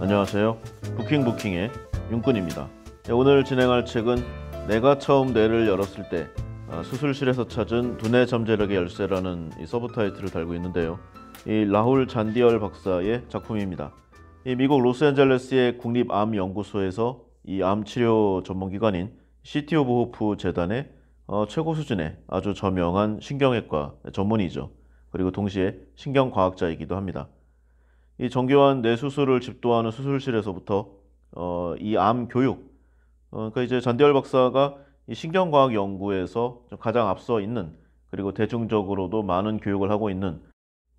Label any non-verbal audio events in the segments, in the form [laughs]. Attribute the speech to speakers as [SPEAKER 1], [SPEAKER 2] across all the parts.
[SPEAKER 1] 네, 안녕하세요. 부킹부킹의 윤근입니다. 네, 오늘 진행할 책은 내가 처음 뇌를 열었을 때 아, 수술실에서 찾은 두뇌 잠재력의 열쇠라는 서브 타이틀을 달고 있는데요. 이 라홀 잔디얼 박사의 작품입니다. 이 미국 로스앤젤레스의 국립암연구소에서 이암 치료 전문기관인 시티 오브 호프 재단의 어, 최고 수준의 아주 저명한 신경외과 전문의죠. 그리고 동시에 신경과학자이기도 합니다. 이 정교한 뇌수술을 집도하는 수술실에서부터 어, 이 암 교육 어, 그러니까 이제 전대열 박사가 이 신경과학 연구에서 가장 앞서 있는 그리고 대중적으로도 많은 교육을 하고 있는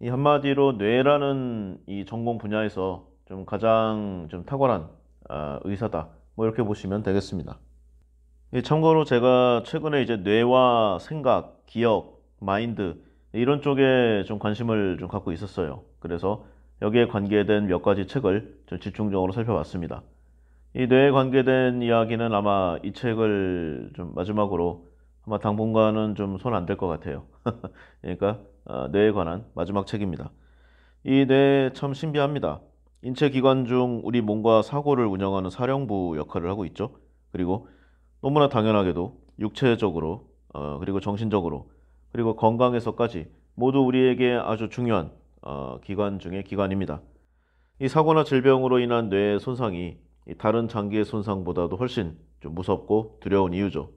[SPEAKER 1] 이 한마디로 뇌라는 이 전공 분야에서 좀 가장 좀 탁월한 아, 의사다 뭐 이렇게 보시면 되겠습니다. 예, 참고로 제가 최근에 이제 뇌와 생각, 기억, 마인드 이런 쪽에 좀 관심을 좀 갖고 있었어요. 그래서 여기에 관계된 몇 가지 책을 좀 집중적으로 살펴봤습니다. 이 뇌에 관계된 이야기는 아마 이 책을 좀 마지막으로 아마 당분간은 좀 손 안 될 것 같아요. [laughs] 그러니까 어, 뇌에 관한 마지막 책입니다. 이 뇌 참 신비합니다. 인체 기관 중 우리 몸과 사고를 운영하는 사령부 역할을 하고 있죠. 그리고 너무나 당연하게도 육체적으로 어, 그리고 정신적으로 그리고 건강에서까지 모두 우리에게 아주 중요한 어, 기관 중의 기관입니다. 이 사고나 질병으로 인한 뇌의 손상이 다른 장기의 손상보다도 훨씬 좀 무섭고 두려운 이유죠.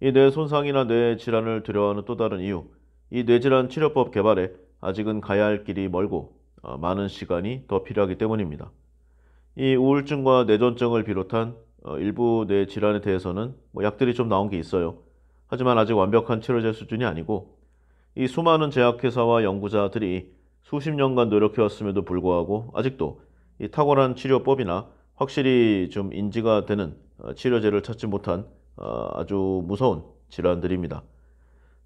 [SPEAKER 1] 이 뇌 손상이나 뇌 질환을 두려워하는 또 다른 이유, 이 뇌질환 치료법 개발에 아직은 가야 할 길이 멀고 어, 많은 시간이 더 필요하기 때문입니다. 이 우울증과 뇌전증을 비롯한 어, 일부 뇌 질환에 대해서는 뭐 약들이 좀 나온 게 있어요. 하지만 아직 완벽한 치료제 수준이 아니고 이 수많은 제약회사와 연구자들이 수십 년간 노력해왔음에도 불구하고 아직도 이 탁월한 치료법이나 확실히 좀 인지가 되는 어, 치료제를 찾지 못한 어, 아주 무서운 질환들입니다.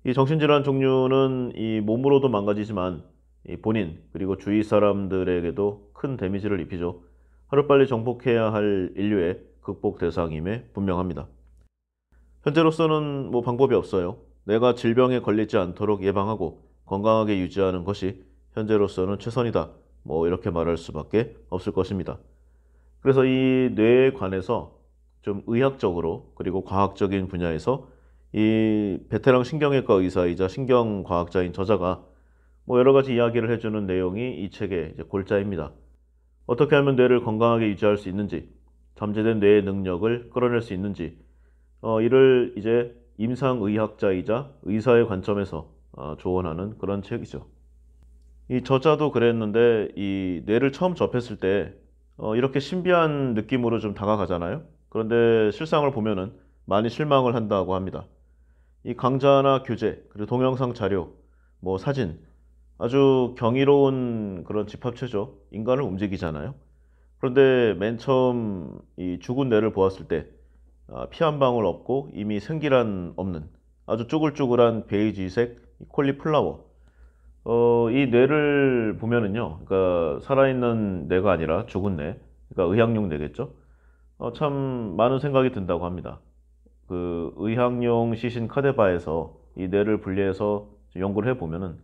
[SPEAKER 1] 이 정신질환 종류는 이 몸으로도 망가지지만 이 본인 그리고 주위 사람들에게도 큰 데미지를 입히죠. 하루빨리 정복해야 할 인류의 극복 대상임에 분명합니다. 현재로서는 뭐 방법이 없어요. 내가 질병에 걸리지 않도록 예방하고 건강하게 유지하는 것이 현재로서는 최선이다. 뭐 이렇게 말할 수밖에 없을 것입니다. 그래서 이 뇌에 관해서 좀 의학적으로 그리고 과학적인 분야에서 이 베테랑 신경외과 의사이자 신경과학자인 저자가 뭐 여러 가지 이야기를 해주는 내용이 이 책의 골자입니다. 어떻게 하면 뇌를 건강하게 유지할 수 있는지, 잠재된 뇌의 능력을 끌어낼 수 있는지, 어, 이를 이제 임상의학자이자 의사의 관점에서 어, 조언하는 그런 책이죠. 이 저자도 그랬는데 이 뇌를 처음 접했을 때 어, 이렇게 신비한 느낌으로 좀 다가가잖아요. 그런데 실상을 보면은 많이 실망을 한다고 합니다. 이 강좌나 교재, 그리고 동영상 자료, 뭐 사진 아주 경이로운 그런 집합체죠. 인간을 움직이잖아요. 그런데 맨 처음 이 죽은 뇌를 보았을 때 피한 아, 방울 없고 이미 생기란 없는 아주 쭈글쭈글한 베이지색 콜리 플라워 어, 이 뇌를 보면은요, 그러니까 살아있는 뇌가 아니라 죽은 뇌, 그러니까 의학용 뇌겠죠. 어, 참 많은 생각이 든다고 합니다. 그 의학용 시신 카데바에서 이 뇌를 분리해서 연구를 해 보면은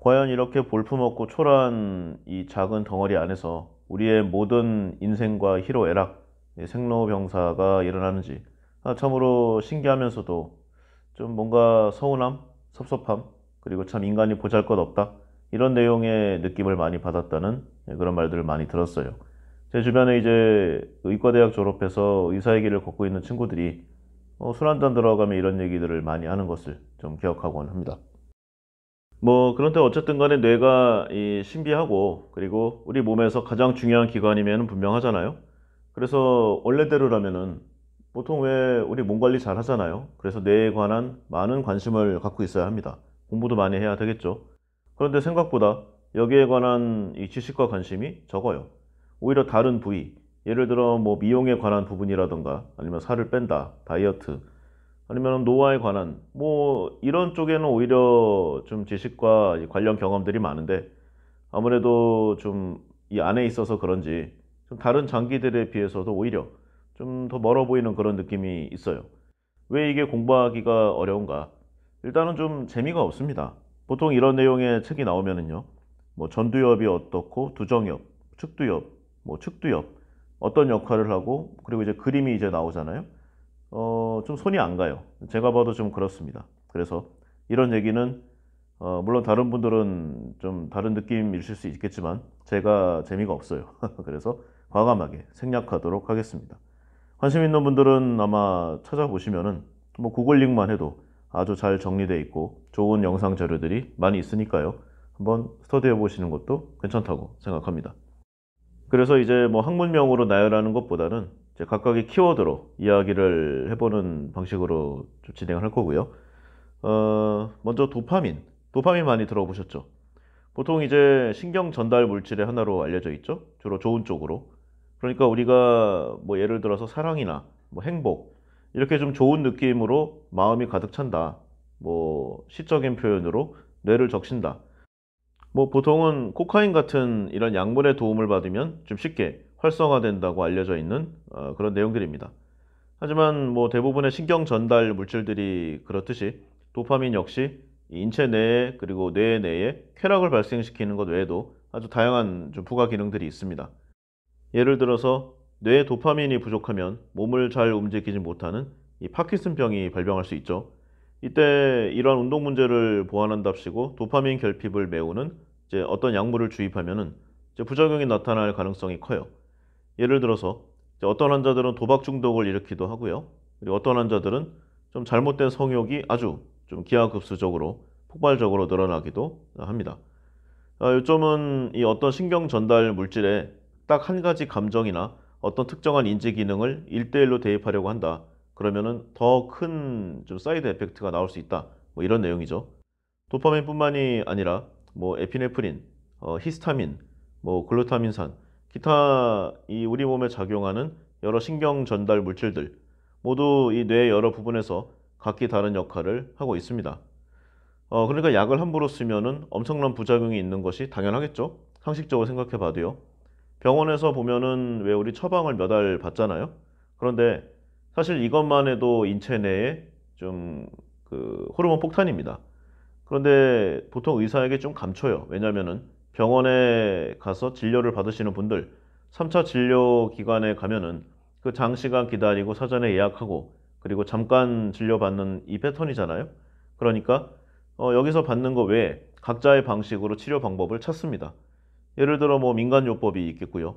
[SPEAKER 1] 과연 이렇게 볼품없고 초라한 이 작은 덩어리 안에서 우리의 모든 인생과 희로애락, 예, 생로병사가 일어나는지 아, 참으로 신기하면서도 좀 뭔가 서운함, 섭섭함 그리고 참 인간이 보잘 것 없다. 이런 내용의 느낌을 많이 받았다는 그런 말들을 많이 들었어요. 제 주변에 이제 의과대학 졸업해서 의사의 길을 걷고 있는 친구들이 어, 술 한잔 들어가면 이런 얘기들을 많이 하는 것을 좀 기억하곤 합니다. 뭐 그런데 어쨌든 간에 뇌가 신비하고 그리고 우리 몸에서 가장 중요한 기관이면 분명하잖아요. 그래서 원래대로라면은 보통 왜 우리 몸 관리 잘 하잖아요. 그래서 뇌에 관한 많은 관심을 갖고 있어야 합니다. 공부도 많이 해야 되겠죠. 그런데 생각보다 여기에 관한 이 지식과 관심이 적어요. 오히려 다른 부위, 예를 들어 뭐 미용에 관한 부분이라던가 아니면 살을 뺀다, 다이어트, 아니면 노화에 관한 뭐 이런 쪽에는 오히려 좀 지식과 관련 경험들이 많은데 아무래도 좀 이 안에 있어서 그런지 좀 다른 장기들에 비해서도 오히려 좀 더 멀어 보이는 그런 느낌이 있어요. 왜 이게 공부하기가 어려운가? 일단은 좀 재미가 없습니다. 보통 이런 내용의 책이 나오면은요, 뭐 전두엽이 어떻고 두정엽, 측두엽, 뭐 측두엽 어떤 역할을 하고 그리고 이제 그림이 이제 나오잖아요. 어, 좀 손이 안 가요. 제가 봐도 좀 그렇습니다. 그래서 이런 얘기는 어, 물론 다른 분들은 좀 다른 느낌이실 수 있겠지만 제가 재미가 없어요. [laughs] 그래서 과감하게 생략하도록 하겠습니다. 관심 있는 분들은 아마 찾아보시면은 뭐 구글링만 해도 아주 잘 정리되어 있고 좋은 영상 자료들이 많이 있으니까요. 한번 스터디해 보시는 것도 괜찮다고 생각합니다. 그래서 이제 뭐 학문명으로 나열하는 것보다는 각각의 키워드로 이야기를 해보는 방식으로 진행을 할 거고요. 어, 먼저 도파민. 도파민 많이 들어보셨죠? 보통 이제 신경 전달 물질의 하나로 알려져 있죠. 주로 좋은 쪽으로. 그러니까 우리가 뭐 예를 들어서 사랑이나 뭐 행복, 이렇게 좀 좋은 느낌으로 마음이 가득 찬다. 뭐 시적인 표현으로 뇌를 적신다. 뭐 보통은 코카인 같은 이런 약물의 도움을 받으면 좀 쉽게 활성화된다고 알려져 있는 어, 그런 내용들입니다. 하지만 뭐 대부분의 신경 전달 물질들이 그렇듯이 도파민 역시 인체 내에 그리고 뇌 내에 쾌락을 발생시키는 것 외에도 아주 다양한 부가 기능들이 있습니다. 예를 들어서 뇌에 도파민이 부족하면 몸을 잘 움직이지 못하는 이 파킨슨병이 발병할 수 있죠. 이때 이러한 운동 문제를 보완한답시고 도파민 결핍을 메우는 이제 어떤 약물을 주입하면은 이제 부작용이 나타날 가능성이 커요. 예를 들어서 이제 어떤 환자들은 도박 중독을 일으키도 기 하고요. 그리고 어떤 환자들은 좀 잘못된 성욕이 아주 좀 기하급수적으로 폭발적으로 늘어나기도 합니다. 아, 요점은 이 어떤 신경 전달 물질에 딱 한 가지 감정이나 어떤 특정한 인지 기능을 일대일로 대입하려고 한다. 그러면은 더 큰 좀 사이드 에펙트가 나올 수 있다. 뭐 이런 내용이죠. 도파민뿐만이 아니라 뭐 에피네프린, 어, 히스타민, 뭐 글루타민산, 기타 이 우리 몸에 작용하는 여러 신경 전달 물질들 모두 이 뇌의 여러 부분에서 각기 다른 역할을 하고 있습니다. 어, 그러니까 약을 함부로 쓰면은 엄청난 부작용이 있는 것이 당연하겠죠. 상식적으로 생각해 봐도요. 병원에서 보면은 왜 우리 처방을 몇 달 받잖아요. 그런데 사실 이것만 해도 인체 내에 좀 그 호르몬 폭탄입니다. 그런데 보통 의사에게 좀 감춰요. 왜냐면은 병원에 가서 진료를 받으시는 분들 3차 진료 기관에 가면은 그 장시간 기다리고 사전에 예약하고 그리고 잠깐 진료 받는 이 패턴이잖아요. 그러니까 어 여기서 받는 거 외에 각자의 방식으로 치료 방법을 찾습니다. 예를 들어 뭐 민간요법이 있겠고요.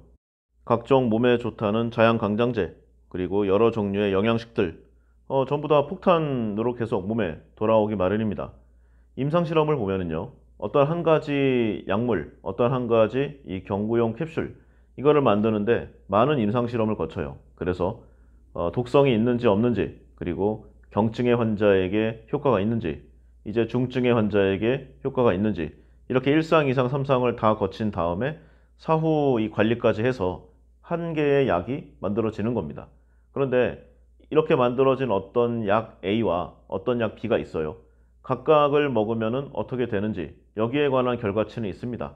[SPEAKER 1] 각종 몸에 좋다는 자양강장제 그리고 여러 종류의 영양식들 어, 전부 다 폭탄으로 계속 몸에 돌아오기 마련입니다. 임상실험을 보면은요. 어떤 한 가지 약물, 어떤 한 가지 이 경구용 캡슐 이거를 만드는데 많은 임상실험을 거쳐요. 그래서 어, 독성이 있는지 없는지 그리고 경증의 환자에게 효과가 있는지 이제 중증의 환자에게 효과가 있는지 이렇게 1상, 2상, 3상을 다 거친 다음에 사후 이 관리까지 해서 한 개의 약이 만들어지는 겁니다. 그런데 이렇게 만들어진 어떤 약 A와 어떤 약 B가 있어요. 각각을 먹으면 어떻게 되는지 여기에 관한 결과치는 있습니다.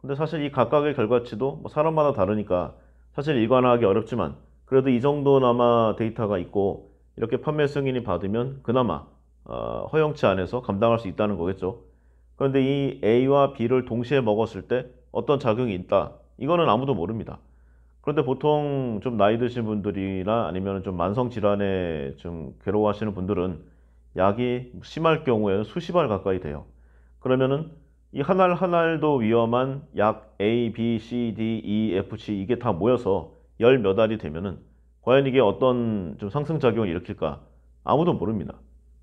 [SPEAKER 1] 근데 사실 이 각각의 결과치도 뭐 사람마다 다르니까 사실 일관화하기 어렵지만 그래도 이 정도나마 데이터가 있고 이렇게 판매 승인이 받으면 그나마 어, 허용치 안에서 감당할 수 있다는 거겠죠. 그런데 이 A와 B를 동시에 먹었을 때 어떤 작용이 있다. 이거는 아무도 모릅니다. 그런데 보통 좀 나이 드신 분들이나 아니면 좀 만성 질환에 좀 괴로워하시는 분들은 약이 심할 경우에는 수십 알 가까이 돼요. 그러면은 이 한 알 한 알도 위험한 약 A, B, C, D, E, F, C 이게 다 모여서 열 몇 알이 되면은 과연 이게 어떤 좀 상승 작용을 일으킬까 아무도 모릅니다.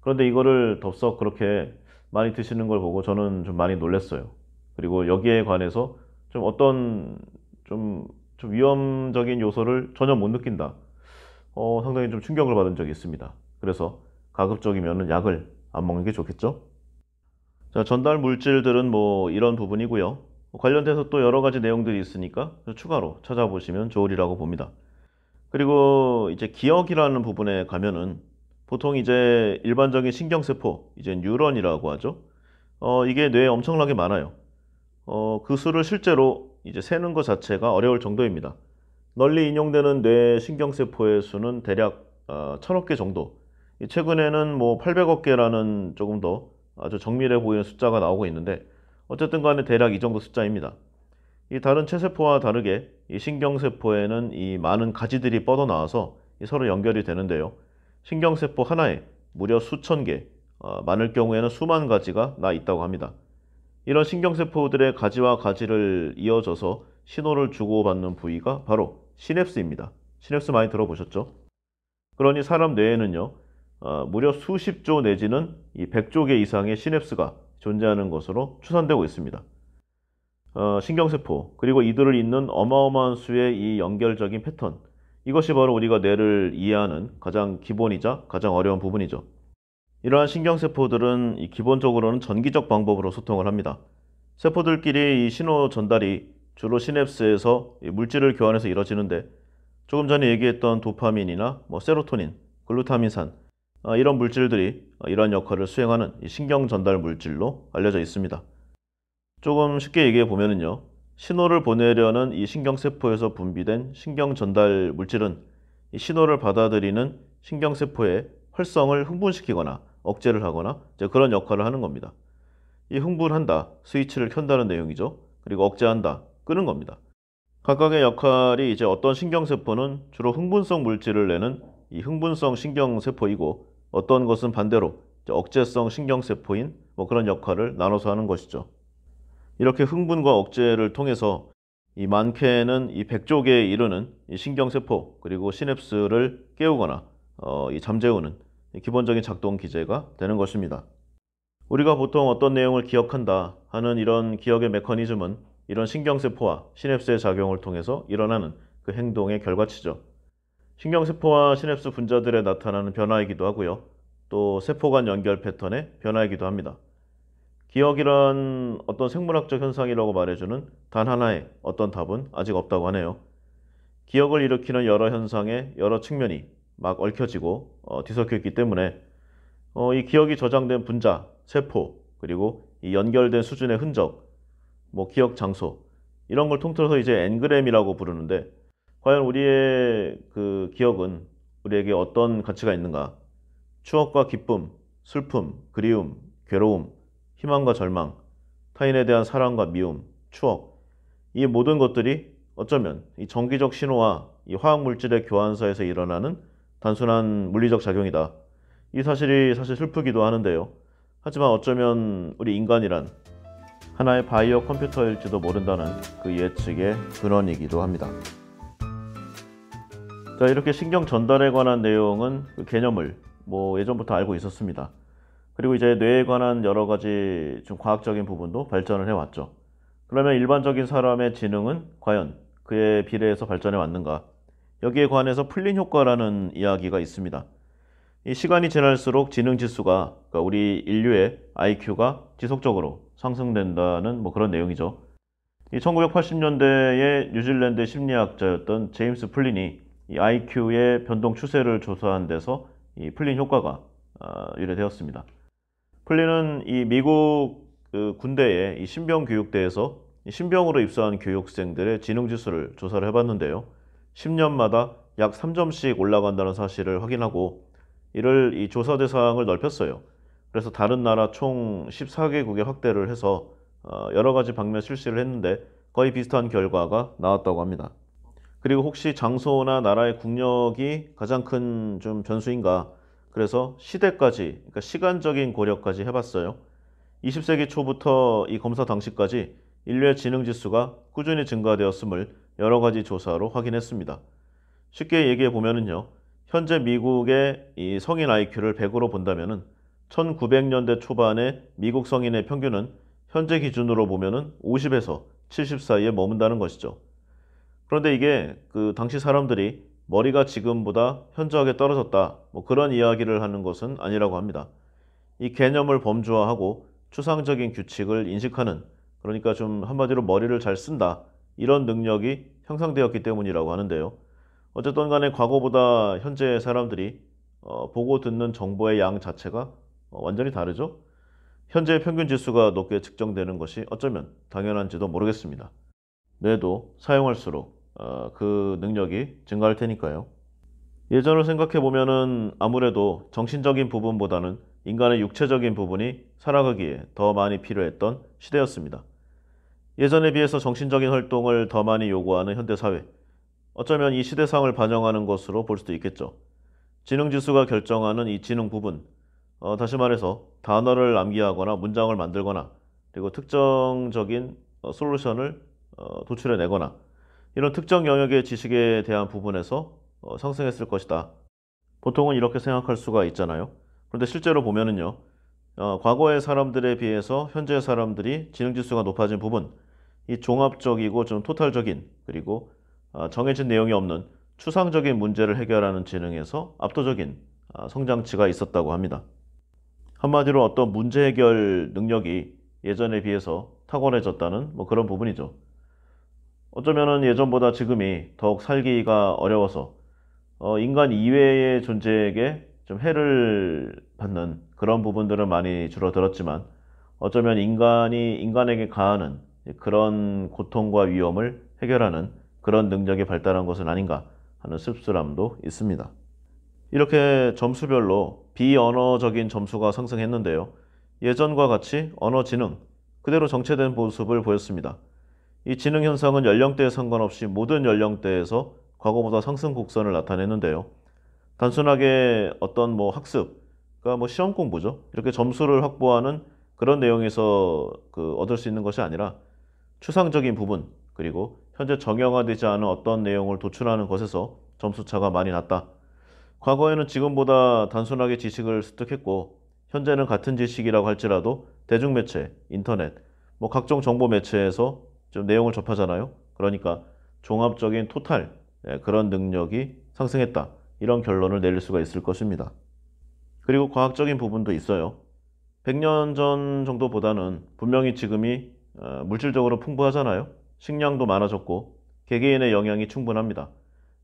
[SPEAKER 1] 그런데 이거를 덥석 그렇게 많이 드시는 걸 보고 저는 좀 많이 놀랐어요. 그리고 여기에 관해서 좀 어떤 좀, 좀 위험적인 요소를 전혀 못 느낀다. 어, 상당히 좀 충격을 받은 적이 있습니다. 그래서 가급적이면 약을 안 먹는 게 좋겠죠? 자, 전달 물질들은 뭐 이런 부분이고요. 관련돼서 또 여러 가지 내용들이 있으니까 추가로 찾아보시면 좋으리라고 봅니다. 그리고 이제 기억이라는 부분에 가면은 보통 이제 일반적인 신경세포, 이제 뉴런이라고 하죠. 어, 이게 뇌에 엄청나게 많아요. 어, 그 수를 실제로 이제 세는 것 자체가 어려울 정도입니다. 널리 인용되는 뇌 신경세포의 수는 대략 어, 아, 1000억 개 정도. 최근에는 뭐 800억 개라는 조금 더 아주 정밀해 보이는 숫자가 나오고 있는데 어쨌든 간에 대략 이 정도 숫자입니다. 이 다른 체세포와 다르게 이 신경세포에는 이 많은 가지들이 뻗어나와서 서로 연결이 되는데요. 신경세포 하나에 무려 수천 개, 어, 많을 경우에는 수만 가지가 나 있다고 합니다. 이런 신경세포들의 가지와 가지를 이어져서 신호를 주고받는 부위가 바로 시냅스입니다. 시냅스 많이 들어보셨죠? 그러니 사람 뇌에는요, 어, 무려 수십 조 내지는 이 100조 개 이상의 시냅스가 존재하는 것으로 추산되고 있습니다. 어, 신경세포, 그리고 이들을 잇는 어마어마한 수의 이 연결적인 패턴, 이것이 바로 우리가 뇌를 이해하는 가장 기본이자 가장 어려운 부분이죠. 이러한 신경세포들은 기본적으로는 전기적 방법으로 소통을 합니다. 세포들끼리 이 신호 전달이 주로 시냅스에서 물질을 교환해서 이뤄지는데 조금 전에 얘기했던 도파민이나 뭐 세로토닌, 글루타민산 아, 이런 물질들이 아, 이러한 역할을 수행하는 신경 전달 물질로 알려져 있습니다. 조금 쉽게 얘기해 보면은요. 신호를 보내려는 이 신경세포에서 분비된 신경전달 물질은 이 신호를 받아들이는 신경세포의 활성을 흥분시키거나 억제를 하거나 그런 역할을 하는 겁니다. 이 흥분한다, 스위치를 켠다는 내용이죠. 그리고 억제한다, 끄는 겁니다. 각각의 역할이 이제 어떤 신경세포는 주로 흥분성 물질을 내는 이 흥분성 신경세포이고 어떤 것은 반대로 억제성 신경세포인 뭐 그런 역할을 나눠서 하는 것이죠. 이렇게 흥분과 억제를 통해서 이 많게는 이백0 0쪽에 이르는 이 신경세포 그리고 시냅스를 깨우거나 어, 이 잠재우는 기본적인 작동 기제가 되는 것입니다. 우리가 보통 어떤 내용을 기억한다 하는 이런 기억의 메커니즘은 이런 신경세포와 시냅스의 작용을 통해서 일어나는 그 행동의 결과치죠. 신경세포와 시냅스 분자들에 나타나는 변화이기도 하고요. 또 세포 간 연결 패턴의 변화이기도 합니다. 기억이란 어떤 생물학적 현상이라고 말해주는 단 하나의 어떤 답은 아직 없다고 하네요. 기억을 일으키는 여러 현상의 여러 측면이 막 얽혀지고 어, 뒤섞여 있기 때문에 어, 이 기억이 저장된 분자, 세포, 그리고 이 연결된 수준의 흔적, 뭐 기억 장소 이런 걸 통틀어서 이제 엔그램이라고 부르는데 과연 우리의 그 기억은 우리에게 어떤 가치가 있는가? 추억과 기쁨, 슬픔, 그리움, 괴로움 희망과 절망, 타인에 대한 사랑과 미움, 추억, 이 모든 것들이 어쩌면 이 정기적 신호와 이 화학 물질의 교환사에서 일어나는 단순한 물리적 작용이다. 이 사실이 사실 슬프기도 하는데요. 하지만 어쩌면 우리 인간이란 하나의 바이오 컴퓨터일지도 모른다는 그 예측의 근원이기도 합니다. 자, 이렇게 신경 전달에 관한 내용은 그 개념을 뭐 예전부터 알고 있었습니다. 그리고 이제 뇌에 관한 여러 가지 좀 과학적인 부분도 발전을 해왔죠. 그러면 일반적인 사람의 지능은 과연 그에 비례해서 발전해 왔는가? 여기에 관해서 풀린 효과라는 이야기가 있습니다. 이 시간이 지날수록 지능 지수가 그러니까 우리 인류의 IQ가 지속적으로 상승된다는 뭐 그런 내용이죠. 이 1980년대에 뉴질랜드 심리학자였던 제임스 플린이 이 IQ의 변동 추세를 조사한 데서 이 플린 효과가 아, 유래되었습니다. 클린은 이 미국 그 군대의 이 신병 교육대에서 신병으로 입사한 교육생들의 지능 지수를 조사를 해봤는데요. 10년마다 약 3점씩 올라간다는 사실을 확인하고 이를 이 조사 대상을 넓혔어요. 그래서 다른 나라 총 14개국에 확대를 해서 어, 여러 가지 방면 실시를 했는데 거의 비슷한 결과가 나왔다고 합니다. 그리고 혹시 장소나 나라의 국력이 가장 큰 좀 변수인가 그래서 시대까지, 그러니까 시간적인 고려까지 해봤어요. 20세기 초부터 이 검사 당시까지 인류의 지능 지수가 꾸준히 증가되었음을 여러 가지 조사로 확인했습니다. 쉽게 얘기해 보면은요. 현재 미국의 이 성인 IQ를 100으로 본다면은 1900년대 초반에 미국 성인의 평균은 현재 기준으로 보면은 50에서 70 사이에 머문다는 것이죠. 그런데 이게 그 당시 사람들이 머리가 지금보다 현저하게 떨어졌다. 뭐 그런 이야기를 하는 것은 아니라고 합니다. 이 개념을 범주화하고 추상적인 규칙을 인식하는 그러니까 좀 한마디로 머리를 잘 쓴다. 이런 능력이 향상되었기 때문이라고 하는데요. 어쨌든 간에 과거보다 현재 사람들이 어, 보고 듣는 정보의 양 자체가 어, 완전히 다르죠. 현재 의 평균 지수가 높게 측정되는 것이 어쩌면 당연한지도 모르겠습니다. 뇌도 사용할수록 어, 그 능력이 증가할 테니까요. 예전을 생각해 보면은 아무래도 정신적인 부분보다는 인간의 육체적인 부분이 살아가기에 더 많이 필요했던 시대였습니다. 예전에 비해서 정신적인 활동을 더 많이 요구하는 현대사회. 어쩌면 이 시대상을 반영하는 것으로 볼 수도 있겠죠. 지능지수가 결정하는 이 지능 부분. 어, 다시 말해서 단어를 암기하거나 문장을 만들거나 그리고 특정적인 어, 솔루션을 어, 도출해내거나 이런 특정 영역의 지식에 대한 부분에서 어, 상승했을 것이다. 보통은 이렇게 생각할 수가 있잖아요. 그런데 실제로 보면은요, 어, 과거의 사람들에 비해서 현재 사람들이 지능 지수가 높아진 부분, 이 종합적이고 좀 토탈적인 그리고 어, 정해진 내용이 없는 추상적인 문제를 해결하는 지능에서 압도적인 아, 성장치가 있었다고 합니다. 한마디로 어떤 문제 해결 능력이 예전에 비해서 탁월해졌다는 뭐 그런 부분이죠. 어쩌면 예전보다 지금이 더욱 살기가 어려워서 어, 인간 이외의 존재에게 좀 해를 받는 그런 부분들은 많이 줄어들었지만 어쩌면 인간이 인간에게 가하는 그런 고통과 위험을 해결하는 그런 능력이 발달한 것은 아닌가 하는 씁쓸함도 있습니다. 이렇게 점수별로 비언어적인 점수가 상승했는데요. 예전과 같이 언어지능 그대로 정체된 모습을 보였습니다. 이 지능 현상은 연령대에 상관없이 모든 연령대에서 과거보다 상승 곡선을 나타내는데요. 단순하게 어떤 뭐 학습, 그러니까 뭐 시험 공부죠. 이렇게 점수를 확보하는 그런 내용에서 그 얻을 수 있는 것이 아니라 추상적인 부분 그리고 현재 정형화되지 않은 어떤 내용을 도출하는 것에서 점수 차가 많이 났다. 과거에는 지금보다 단순하게 지식을 습득했고 현재는 같은 지식이라고 할지라도 대중매체, 인터넷, 뭐 각종 정보 매체에서 좀 내용을 접하잖아요. 그러니까 종합적인 토탈 예, 그런 능력이 상승했다. 이런 결론을 내릴 수가 있을 것입니다. 그리고 과학적인 부분도 있어요. 100년 전 정도보다는 분명히 지금이 어, 물질적으로 풍부하잖아요. 식량도 많아졌고 개개인의 영향이 충분합니다.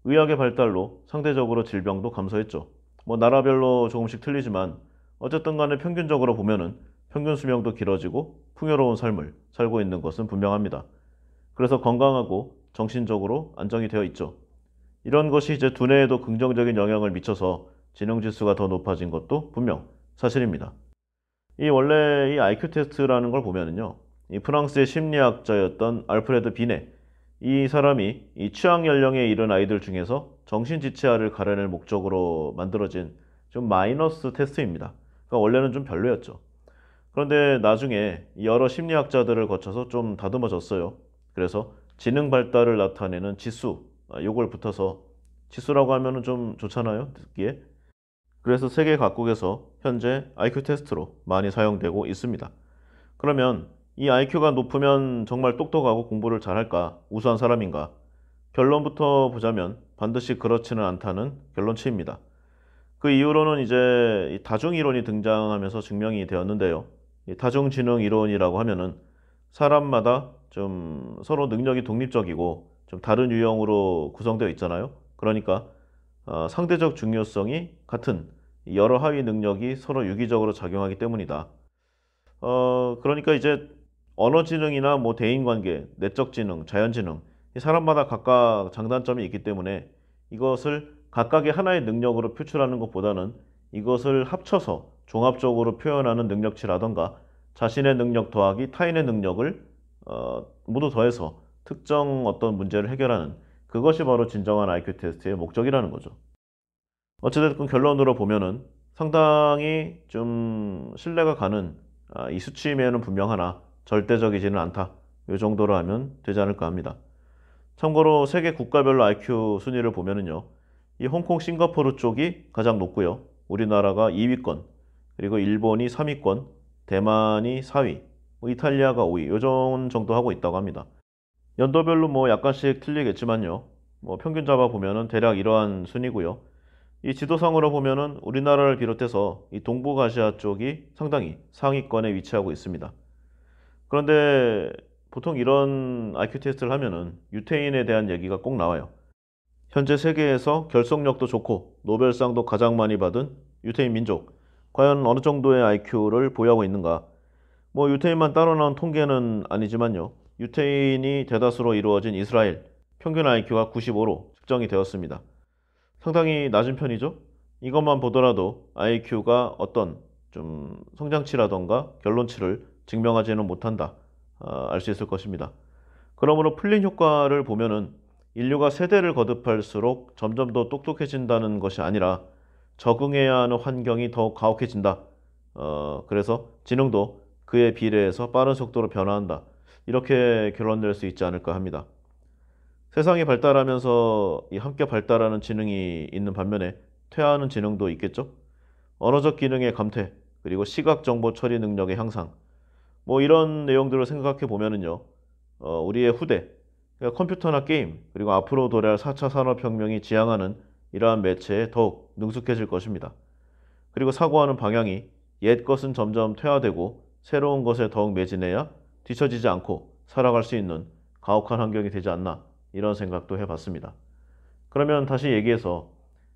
[SPEAKER 1] 의학의 발달로 상대적으로 질병도 감소했죠. 뭐 나라별로 조금씩 틀리지만 어쨌든 간에 평균적으로 보면은 평균 수명도 길어지고 풍요로운 삶을 살고 있는 것은 분명합니다. 그래서 건강하고 정신적으로 안정이 되어 있죠. 이런 것이 이제 두뇌에도 긍정적인 영향을 미쳐서 지능 지수가 더 높아진 것도 분명 사실입니다. 이 원래 이 IQ 테스트라는 걸 보면은요. 이 프랑스의 심리학자였던 알프레드 비네 이 사람이 이 취학 연령에 이른 아이들 중에서 정신 지체아를 가려낼 목적으로 만들어진 좀 마이너스 테스트입니다. 그러니까 원래는 좀 별로였죠. 그런데 나중에 여러 심리학자들을 거쳐서 좀 다듬어졌어요. 그래서 지능 발달을 나타내는 지수 아, 요걸 붙어서 지수라고 하면좀 좋잖아요 듣기에 그래서 세계 각국에서 현재 IQ 테스트로 많이 사용되고 있습니다 그러면 이 IQ가 높으면 정말 똑똑하고 공부를 잘할까 우수한 사람인가 결론부터 보자면 반드시 그렇지는 않다는 결론치입니다 그 이후로는 이제 다중이론이 등장하면서 증명이 되었는데요 다중지능이론이라고 하면은 사람마다 좀 서로 능력이 독립적이고 좀 다른 유형으로 구성되어 있잖아요. 그러니까 어, 상대적 중요성이 같은 여러 하위 능력이 서로 유기적으로 작용하기 때문이다. 어, 그러니까 이제 언어지능이나 뭐 대인관계, 내적지능, 자연지능 사람마다 각각 장단점이 있기 때문에 이것을 각각의 하나의 능력으로 표출하는 것보다는 이것을 합쳐서 종합적으로 표현하는 능력치라던가 자신의 능력 더하기 타인의 능력을 어, 모두 더해서 특정 어떤 문제를 해결하는 그것이 바로 진정한 IQ 테스트의 목적이라는 거죠. 어찌됐건 결론으로 보면은 상당히 좀 신뢰가 가는 아, 이 수치임에는 분명하나 절대적이지는 않다. 이 정도로 하면 되지 않을까 합니다. 참고로 세계 국가별로 IQ 순위를 보면은요. 이 홍콩, 싱가포르 쪽이 가장 높고요. 우리나라가 2위권, 그리고 일본이 3위권, 대만이 4위, 뭐 이탈리아가 5위 요정 정도 하고 있다고 합니다. 연도별로 뭐 약간씩 틀리겠지만요. 뭐 평균 잡아 보면 대략 이러한 순이고요. 이 지도상으로 보면은 우리나라를 비롯해서 이 동북아시아 쪽이 상당히 상위권에 위치하고 있습니다. 그런데 보통 이런 IQ 테스트를 하면은 유태인에 대한 얘기가 꼭 나와요. 현재 세계에서 결속력도 좋고 노벨상도 가장 많이 받은 유태인 민족 과연 어느 정도의 IQ를 보유하고 있는가? 뭐 유태인만 따로 나온 통계는 아니지만요. 유태인이 대다수로 이루어진 이스라엘 평균 IQ가 95로 측정이 되었습니다. 상당히 낮은 편이죠. 이것만 보더라도 IQ가 어떤 좀 성장치라던가 결론치를 증명하지는 못한다. 아, 알수 있을 것입니다. 그러므로 풀린 효과를 보면은 인류가 세대를 거듭할수록 점점 더 똑똑해진다는 것이 아니라 적응해야 하는 환경이 더 가혹해진다. 어, 그래서 지능도 그에 비례해서 빠른 속도로 변화한다. 이렇게 결론낼 수 있지 않을까 합니다. 세상이 발달하면서 함께 발달하는 지능이 있는 반면에 퇴화하는 지능도 있겠죠? 언어적 기능의 감퇴, 그리고 시각 정보 처리 능력의 향상. 뭐 이런 내용들을 생각해 보면은요. 어, 우리의 후대, 그러니까 컴퓨터나 게임, 그리고 앞으로 도래할 4차 산업혁명이 지향하는 이러한 매체에 더욱 능숙해질 것입니다. 그리고 사고하는 방향이 옛것은 점점 퇴화되고 새로운 것에 더욱 매진해야 뒤처지지 않고 살아갈 수 있는 가혹한 환경이 되지 않나 이런 생각도 해봤습니다. 그러면 다시 얘기해서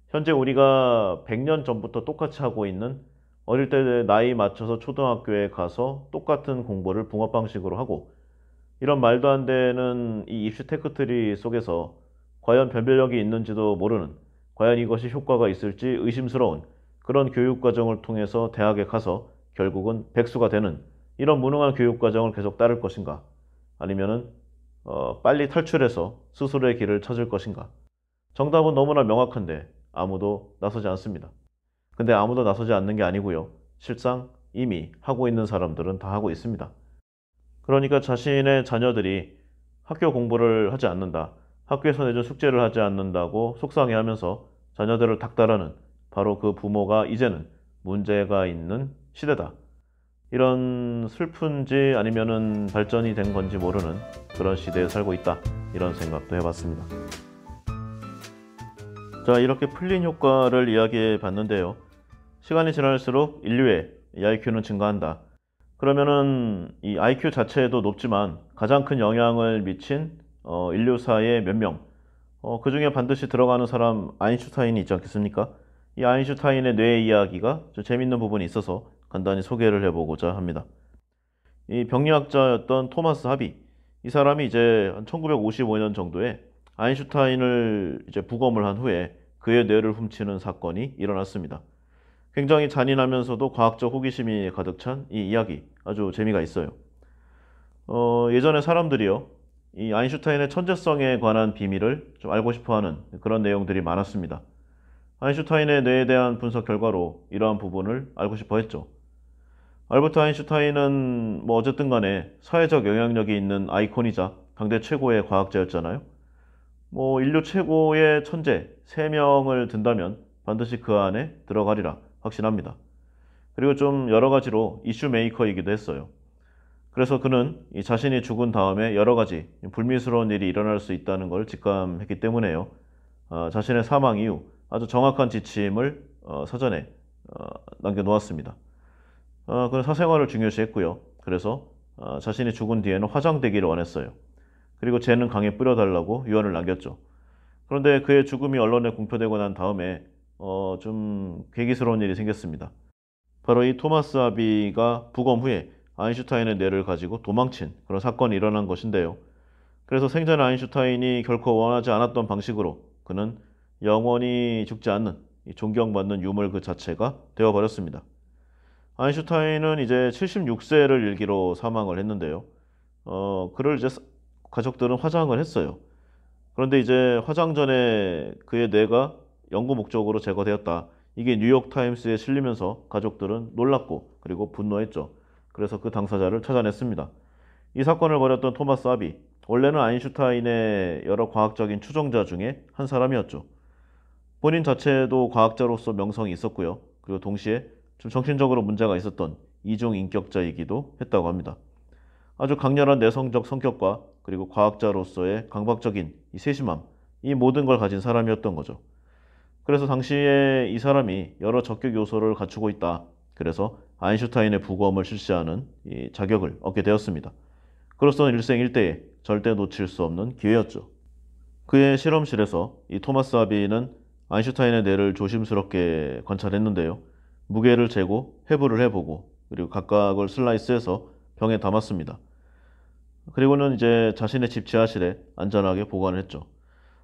[SPEAKER 1] 현재 우리가 100년 전부터 똑같이 하고 있는 어릴 때 나이 맞춰서 초등학교에 가서 똑같은 공부를 붕어 방식으로 하고 이런 말도 안 되는 이 입시 테크트리 속에서 과연 변별력이 있는지도 모르는 과연 이것이 효과가 있을지 의심스러운 그런 교육 과정을 통해서 대학에 가서 결국은 백수가 되는 이런 무능한 교육 과정을 계속 따를 것인가 아니면은 어, 빨리 탈출해서 스스로의 길을 찾을 것인가 정답은 너무나 명확한데 아무도 나서지 않습니다. 근데 아무도 나서지 않는 게 아니고요. 실상 이미 하고 있는 사람들은 다 하고 있습니다. 그러니까 자신의 자녀들이 학교 공부를 하지 않는다. 학교에서 내준 숙제를 하지 않는다고 속상해 하면서 자녀들을 닥달하는 바로 그 부모가 이제는 문제가 있는 시대다. 이런 슬픈지 아니면은 발전이 된 건지 모르는 그런 시대에 살고 있다. 이런 생각도 해봤습니다. 자, 이렇게 풀린 효과를 이야기해 봤는데요. 시간이 지날수록 인류의 IQ는 증가한다. 그러면은 이 IQ 자체도 에 높지만 가장 큰 영향을 미친 어, 인류사의 몇 명, 어, 그 중에 반드시 들어가는 사람 아인슈타인이 있지 않겠습니까? 이 아인슈타인의 뇌 이야기가 좀 재밌는 부분이 있어서 간단히 소개를 해보고자 합니다. 이 병리학자였던 토마스 하비 이 사람이 이제 1955년 정도에 아인슈타인을 이제 부검을 한 후에 그의 뇌를 훔치는 사건이 일어났습니다. 굉장히 잔인하면서도 과학적 호기심이 가득 찬 이 이야기 아주 재미가 있어요. 어, 예전에 사람들이요 이 아인슈타인의 천재성에 관한 비밀을 좀 알고 싶어하는 그런 내용들이 많았습니다. 아인슈타인의 뇌에 대한 분석 결과로 이러한 부분을 알고 싶어했죠. 알버트 아인슈타인은 뭐 어쨌든 간에 사회적 영향력이 있는 아이콘이자 당대 최고의 과학자였잖아요. 뭐 인류 최고의 천재 3명을 든다면 반드시 그 안에 들어가리라 확신합니다. 그리고 좀 여러 가지로 이슈 메이커이기도 했어요. 그래서 그는 자신이 죽은 다음에 여러 가지 불미스러운 일이 일어날 수 있다는 걸 직감했기 때문에요. 어, 자신의 사망 이후 아주 정확한 지침을 어, 사전에 어, 남겨놓았습니다. 어, 그는 사생활을 중요시했고요. 그래서 어, 자신이 죽은 뒤에는 화장되기를 원했어요. 그리고 재는 강에 뿌려달라고 유언을 남겼죠. 그런데 그의 죽음이 언론에 공표되고 난 다음에 어, 좀 괴기스러운 일이 생겼습니다. 바로 이 토마스 아비가 부검 후에 아인슈타인의 뇌를 가지고 도망친 그런 사건이 일어난 것인데요. 그래서 생전 아인슈타인이 결코 원하지 않았던 방식으로 그는 영원히 죽지 않는 존경받는 유물 그 자체가 되어버렸습니다. 아인슈타인은 이제 76세를 일기로 사망을 했는데요. 어, 그를 이제 가족들은 화장을 했어요. 그런데 이제 화장 전에 그의 뇌가 연구 목적으로 제거되었다. 이게 뉴욕타임스에 실리면서 가족들은 놀랐고 그리고 분노했죠. 그래서 그 당사자를 찾아냈습니다. 이 사건을 벌였던 토마스 아비 원래는 아인슈타인의 여러 과학적인 추종자 중에 한 사람이었죠. 본인 자체도 과학자로서 명성이 있었고요. 그리고 동시에 좀 정신적으로 문제가 있었던 이중 인격자이기도 했다고 합니다. 아주 강렬한 내성적 성격과 그리고 과학자로서의 강박적인 이 세심함, 이 모든 걸 가진 사람이었던 거죠. 그래서 당시에 이 사람이 여러 적격 요소를 갖추고 있다. 그래서 아인슈타인의 부검을 실시하는 이 자격을 얻게 되었습니다. 그로서는 일생일대에 절대 놓칠 수 없는 기회였죠. 그의 실험실에서 이 토마스 아비는 아인슈타인의 뇌를 조심스럽게 관찰했는데요. 무게를 재고 해부를 해보고 그리고 각각을 슬라이스해서 병에 담았습니다. 그리고는 이제 자신의 집 지하실에 안전하게 보관을 했죠.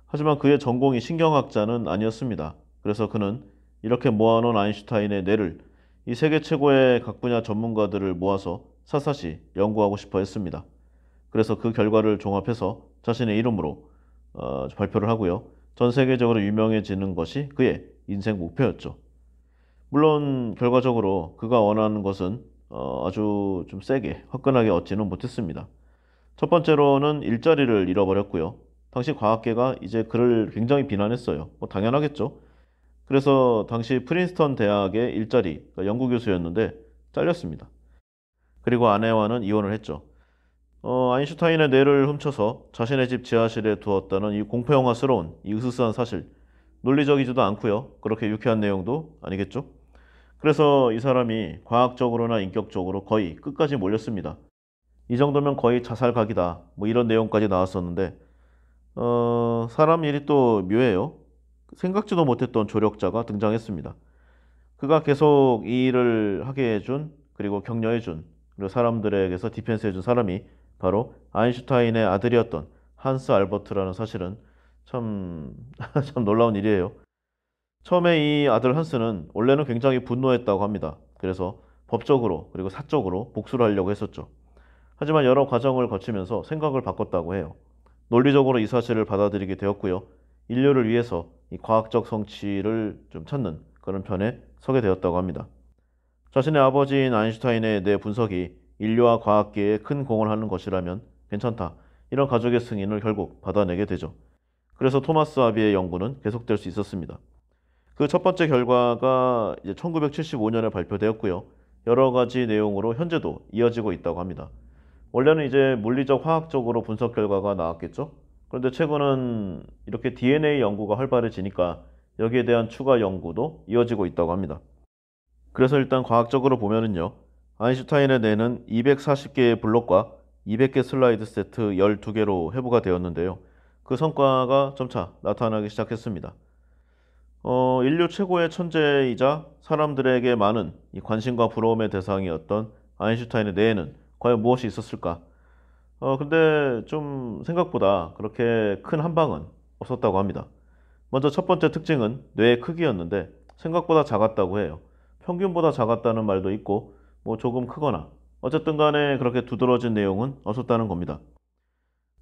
[SPEAKER 1] 하지만 그의 전공이 신경학자는 아니었습니다. 그래서 그는 이렇게 모아놓은 아인슈타인의 뇌를 이 세계 최고의 각 분야 전문가들을 모아서 사사시 연구하고 싶어 했습니다. 그래서 그 결과를 종합해서 자신의 이름으로 어, 발표를 하고요. 전 세계적으로 유명해지는 것이 그의 인생 목표였죠. 물론 결과적으로 그가 원하는 것은 어, 아주 좀 세게 화끈하게 얻지는 못했습니다. 첫 번째로는 일자리를 잃어버렸고요. 당시 과학계가 이제 그를 굉장히 비난했어요. 뭐 당연하겠죠. 그래서 당시 프린스턴 대학의 일자리, 그러니까 연구 교수였는데 잘렸습니다. 그리고 아내와는 이혼을 했죠. 어, 아인슈타인의 뇌를 훔쳐서 자신의 집 지하실에 두었다는 이 공포영화스러운 이 으스스한 사실 논리적이지도 않고요. 그렇게 유쾌한 내용도 아니겠죠? 그래서 이 사람이 과학적으로나 인격적으로 거의 끝까지 몰렸습니다. 이 정도면 거의 자살각이다. 뭐 이런 내용까지 나왔었는데, 어, 사람 일이 또 묘해요. 생각지도 못했던 조력자가 등장했습니다. 그가 계속 이 일을 하게 해준, 그리고 격려해준, 그리고 사람들에게서 디펜스 해준 사람이 바로 아인슈타인의 아들이었던 한스 알버트라는 사실은 참, [laughs] 참 놀라운 일이에요. 처음에 이 아들 한스는 원래는 굉장히 분노했다고 합니다. 그래서 법적으로 그리고 사적으로 복수를 하려고 했었죠. 하지만 여러 과정을 거치면서 생각을 바꿨다고 해요. 논리적으로 이 사실을 받아들이게 되었고요. 인류를 위해서 이 과학적 성취를 좀 찾는 그런 편에 서게 되었다고 합니다. 자신의 아버지인 아인슈타인의 내 분석이 인류와 과학계에 큰 공헌을 하는 것이라면 괜찮다. 이런 가족의 승인을 결국 받아내게 되죠. 그래서 토마스 아비의 연구는 계속될 수 있었습니다. 그첫 번째 결과가 이제 1975년에 발표되었고요. 여러 가지 내용으로 현재도 이어지고 있다고 합니다. 원래는 이제 물리적 화학적으로 분석 결과가 나왔겠죠. 그런데 최근은 이렇게 DNA 연구가 활발해지니까 여기에 대한 추가 연구도 이어지고 있다고 합니다. 그래서 일단 과학적으로 보면은요. 아인슈타인의 뇌는 240개의 블록과 200개 슬라이드 세트 12개로 회부가 되었는데요. 그 성과가 점차 나타나기 시작했습니다. 어, 인류 최고의 천재이자 사람들에게 많은 관심과 부러움의 대상이었던 아인슈타인의 뇌에는 과연 무엇이 있었을까? 어, 근데 좀 생각보다 그렇게 큰 한방은 없었다고 합니다. 먼저 첫 번째 특징은 뇌의 크기였는데 생각보다 작았다고 해요. 평균보다 작았다는 말도 있고 뭐 조금 크거나 어쨌든 간에 그렇게 두드러진 내용은 없었다는 겁니다.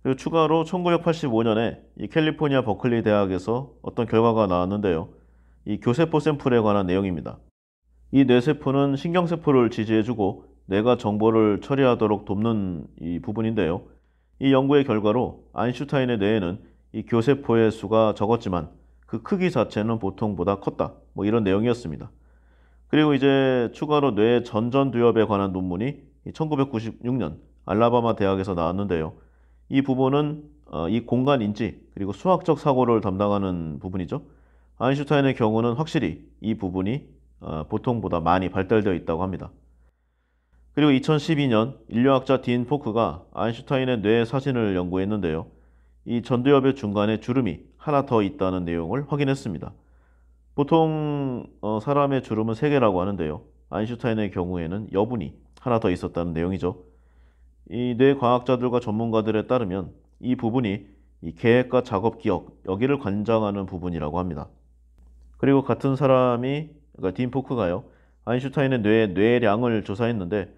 [SPEAKER 1] 그리고 추가로 1985년에 이 캘리포니아 버클리 대학에서 어떤 결과가 나왔는데요. 이 교세포 샘플에 관한 내용입니다. 이 뇌세포는 신경세포를 지지해주고 뇌가 정보를 처리하도록 돕는 이 부분인데요. 이 연구의 결과로 아인슈타인의 뇌에는 이 교세포의 수가 적었지만 그 크기 자체는 보통보다 컸다. 뭐 이런 내용이었습니다. 그리고 이제 추가로 뇌 전전두엽에 관한 논문이 1996년 알라바마 대학에서 나왔는데요. 이 부분은 어, 이 공간 인지 그리고 수학적 사고를 담당하는 부분이죠. 아인슈타인의 경우는 확실히 이 부분이 어, 보통보다 많이 발달되어 있다고 합니다. 그리고 2012년 인류학자 딘 포크가 아인슈타인의 뇌 사진을 연구했는데요. 이 전두엽의 중간에 주름이 하나 더 있다는 내용을 확인했습니다. 보통 어, 사람의 주름은 3개라고 하는데요. 아인슈타인의 경우에는 여분이 하나 더 있었다는 내용이죠. 이 뇌과학자들과 전문가들에 따르면 이 부분이 이 계획과 작업 기억 여기를 관장하는 부분이라고 합니다. 그리고 같은 사람이 그러니까 딘 포크가요 아인슈타인의 뇌 뇌량을 조사했는데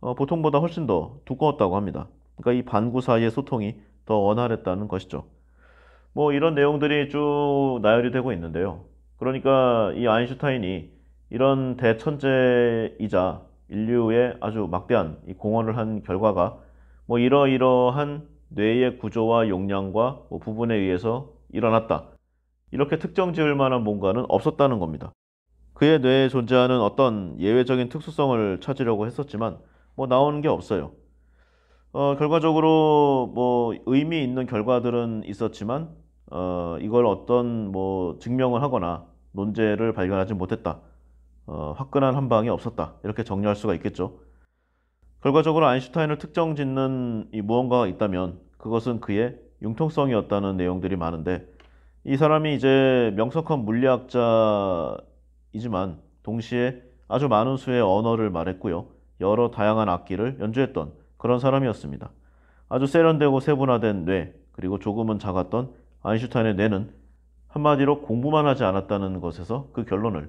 [SPEAKER 1] 어, 보통보다 훨씬 더 두꺼웠다고 합니다. 그러니까 이 반구 사이의 소통이 더 원활했다는 것이죠. 뭐 이런 내용들이 쭉 나열이 되고 있는데요. 그러니까 이 아인슈타인이 이런 대천재이자 인류에 아주 막대한 공헌을 한 결과가 뭐 이러이러한 뇌의 구조와 용량과 뭐 부분에 의해서 일어났다. 이렇게 특정 지을 만한 뭔가는 없었다는 겁니다. 그의 뇌에 존재하는 어떤 예외적인 특수성을 찾으려고 했었지만 뭐 나오는 게 없어요. 어, 결과적으로 뭐 의미 있는 결과들은 있었지만 어, 이걸 어떤 뭐 증명을 하거나 논제를 발견하지 못했다. 어, 화끈한 한 방이 없었다 이렇게 정리할 수가 있겠죠. 결과적으로 아인슈타인을 특정 짓는 이 무언가가 있다면 그것은 그의 융통성이었다는 내용들이 많은데 이 사람이 이제 명석한 물리학자이지만 동시에 아주 많은 수의 언어를 말했고요. 여러 다양한 악기를 연주했던 그런 사람이었습니다. 아주 세련되고 세분화된 뇌, 그리고 조금은 작았던 아인슈타인의 뇌는 한마디로 공부만 하지 않았다는 것에서 그 결론을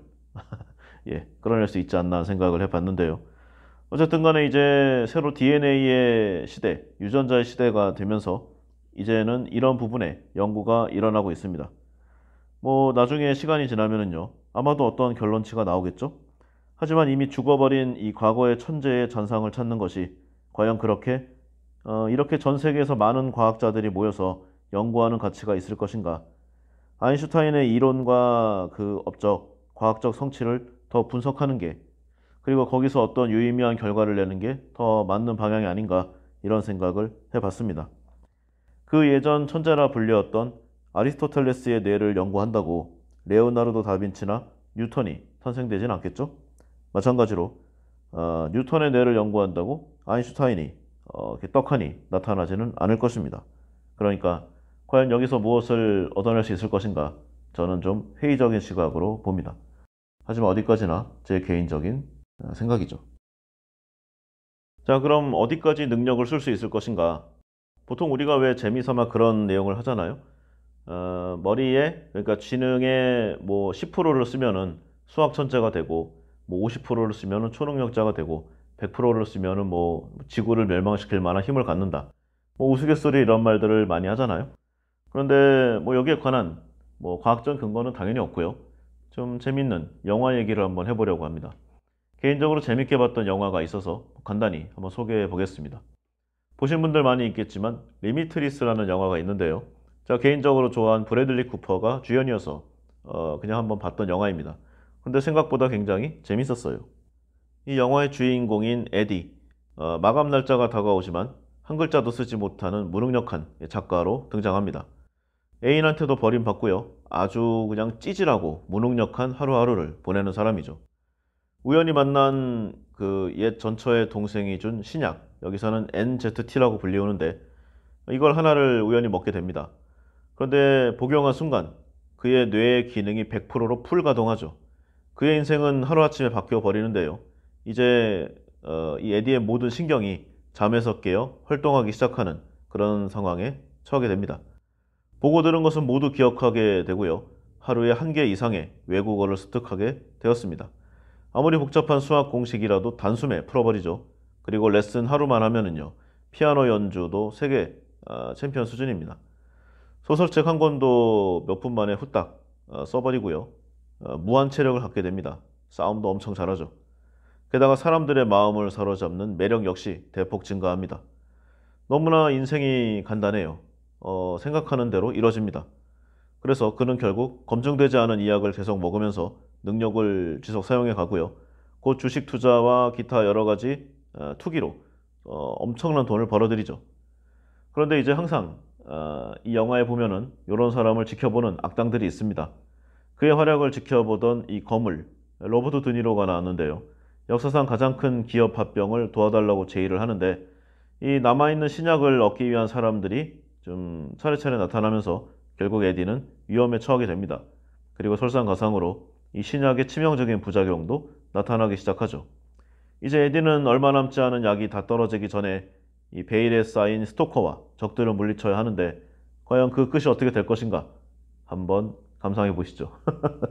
[SPEAKER 1] 예, 끌어낼 수 있지 않나 생각을 해봤는데요. 어쨌든 간에 이제 새로 DNA의 시대, 유전자의 시대가 되면서 이제는 이런 부분에 연구가 일어나고 있습니다. 뭐 나중에 시간이 지나면은요. 아마도 어떤 결론치가 나오겠죠? 하지만 이미 죽어버린 이 과거의 천재의 전상을 찾는 것이 과연 그렇게 어, 이렇게 전 세계에서 많은 과학자들이 모여서 연구하는 가치가 있을 것인가? 아인슈타인의 이론과 그 업적, 과학적 성취를 더 분석하는 게 그리고 거기서 어떤 유의미한 결과를 내는 게 더 맞는 방향이 아닌가 이런 생각을 해봤습니다. 그 예전 천재라 불리었던 아리스토텔레스의 뇌를 연구한다고 레오나르도 다빈치나 뉴턴이 탄생되진 않겠죠? 마찬가지로 어, 뉴턴의 뇌를 연구한다고 아인슈타인이 어, 떡하니 나타나지는 않을 것입니다. 그러니까 과연 여기서 무엇을 얻어낼 수 있을 것인가 저는 좀 회의적인 시각으로 봅니다. 하지만 어디까지나 제 개인적인 어, 생각이죠. 자, 그럼 어디까지 능력을 쓸 수 있을 것인가? 보통 우리가 왜 재미삼아 그런 내용을 하잖아요. 어, 머리에 그러니까 지능의 뭐 10%를 쓰면은 수학 천재가 되고 뭐 50%를 쓰면은 초능력자가 되고 100%를 쓰면은 뭐 지구를 멸망시킬 만한 힘을 갖는다. 뭐 우스갯소리 이런 말들을 많이 하잖아요. 그런데 뭐 여기에 관한 뭐 과학적 근거는 당연히 없고요. 좀 재밌는 영화 얘기를 한번 해보려고 합니다. 개인적으로 재밌게 봤던 영화가 있어서 간단히 한번 소개해 보겠습니다. 보신 분들 많이 있겠지만 리미트리스라는 영화가 있는데요. 제가 개인적으로 좋아한 브래들리 쿠퍼가 주연이어서 어, 그냥 한번 봤던 영화입니다. 근데 생각보다 굉장히 재밌었어요. 이 영화의 주인공인 에디, 어, 마감 날짜가 다가오지만 한 글자도 쓰지 못하는 무능력한 작가로 등장합니다. 애인한테도 버림받고요. 아주 그냥 찌질하고 무능력한 하루하루를 보내는 사람이죠. 우연히 만난 그 옛 전처의 동생이 준 신약, 여기서는 NZT라고 불리우는데 이걸 하나를 우연히 먹게 됩니다. 그런데 복용한 순간 그의 뇌의 기능이 100%로 풀가동하죠. 그의 인생은 하루아침에 바뀌어 버리는데요. 이제 어, 이 에디의 모든 신경이 잠에서 깨어 활동하기 시작하는 그런 상황에 처하게 됩니다. 보고 들은 것은 모두 기억하게 되고요. 하루에 한 개 이상의 외국어를 습득하게 되었습니다. 아무리 복잡한 수학 공식이라도 단숨에 풀어버리죠. 그리고 레슨 하루만 하면은요. 피아노 연주도 세계 아, 챔피언 수준입니다. 소설책 한 권도 몇 분 만에 후딱 아, 써버리고요. 아, 무한 체력을 갖게 됩니다. 싸움도 엄청 잘하죠. 게다가 사람들의 마음을 사로잡는 매력 역시 대폭 증가합니다. 너무나 인생이 간단해요. 어, 생각하는 대로 이뤄집니다. 그래서 그는 결국 검증되지 않은 이 약을 계속 먹으면서 능력을 지속 사용해 가고요. 곧 주식 투자와 기타 여러 가지 어, 투기로 어, 엄청난 돈을 벌어들이죠. 그런데 이제 항상 어, 이 영화에 보면은 이런 사람을 지켜보는 악당들이 있습니다. 그의 활약을 지켜보던 이 거물 로버트 드니로가 나왔는데요. 역사상 가장 큰 기업 합병을 도와달라고 제의를 하는데 이 남아있는 신약을 얻기 위한 사람들이 좀 차례차례 나타나면서 결국 에디는 위험에 처하게 됩니다. 그리고 설상가상으로 이 신약의 치명적인 부작용도 나타나기 시작하죠. 이제 에디는 얼마 남지 않은 약이 다 떨어지기 전에 이 베일에 쌓인 스토커와 적들을 물리쳐야 하는데 과연 그 끝이 어떻게 될 것인가 한번 감상해 보시죠. [laughs]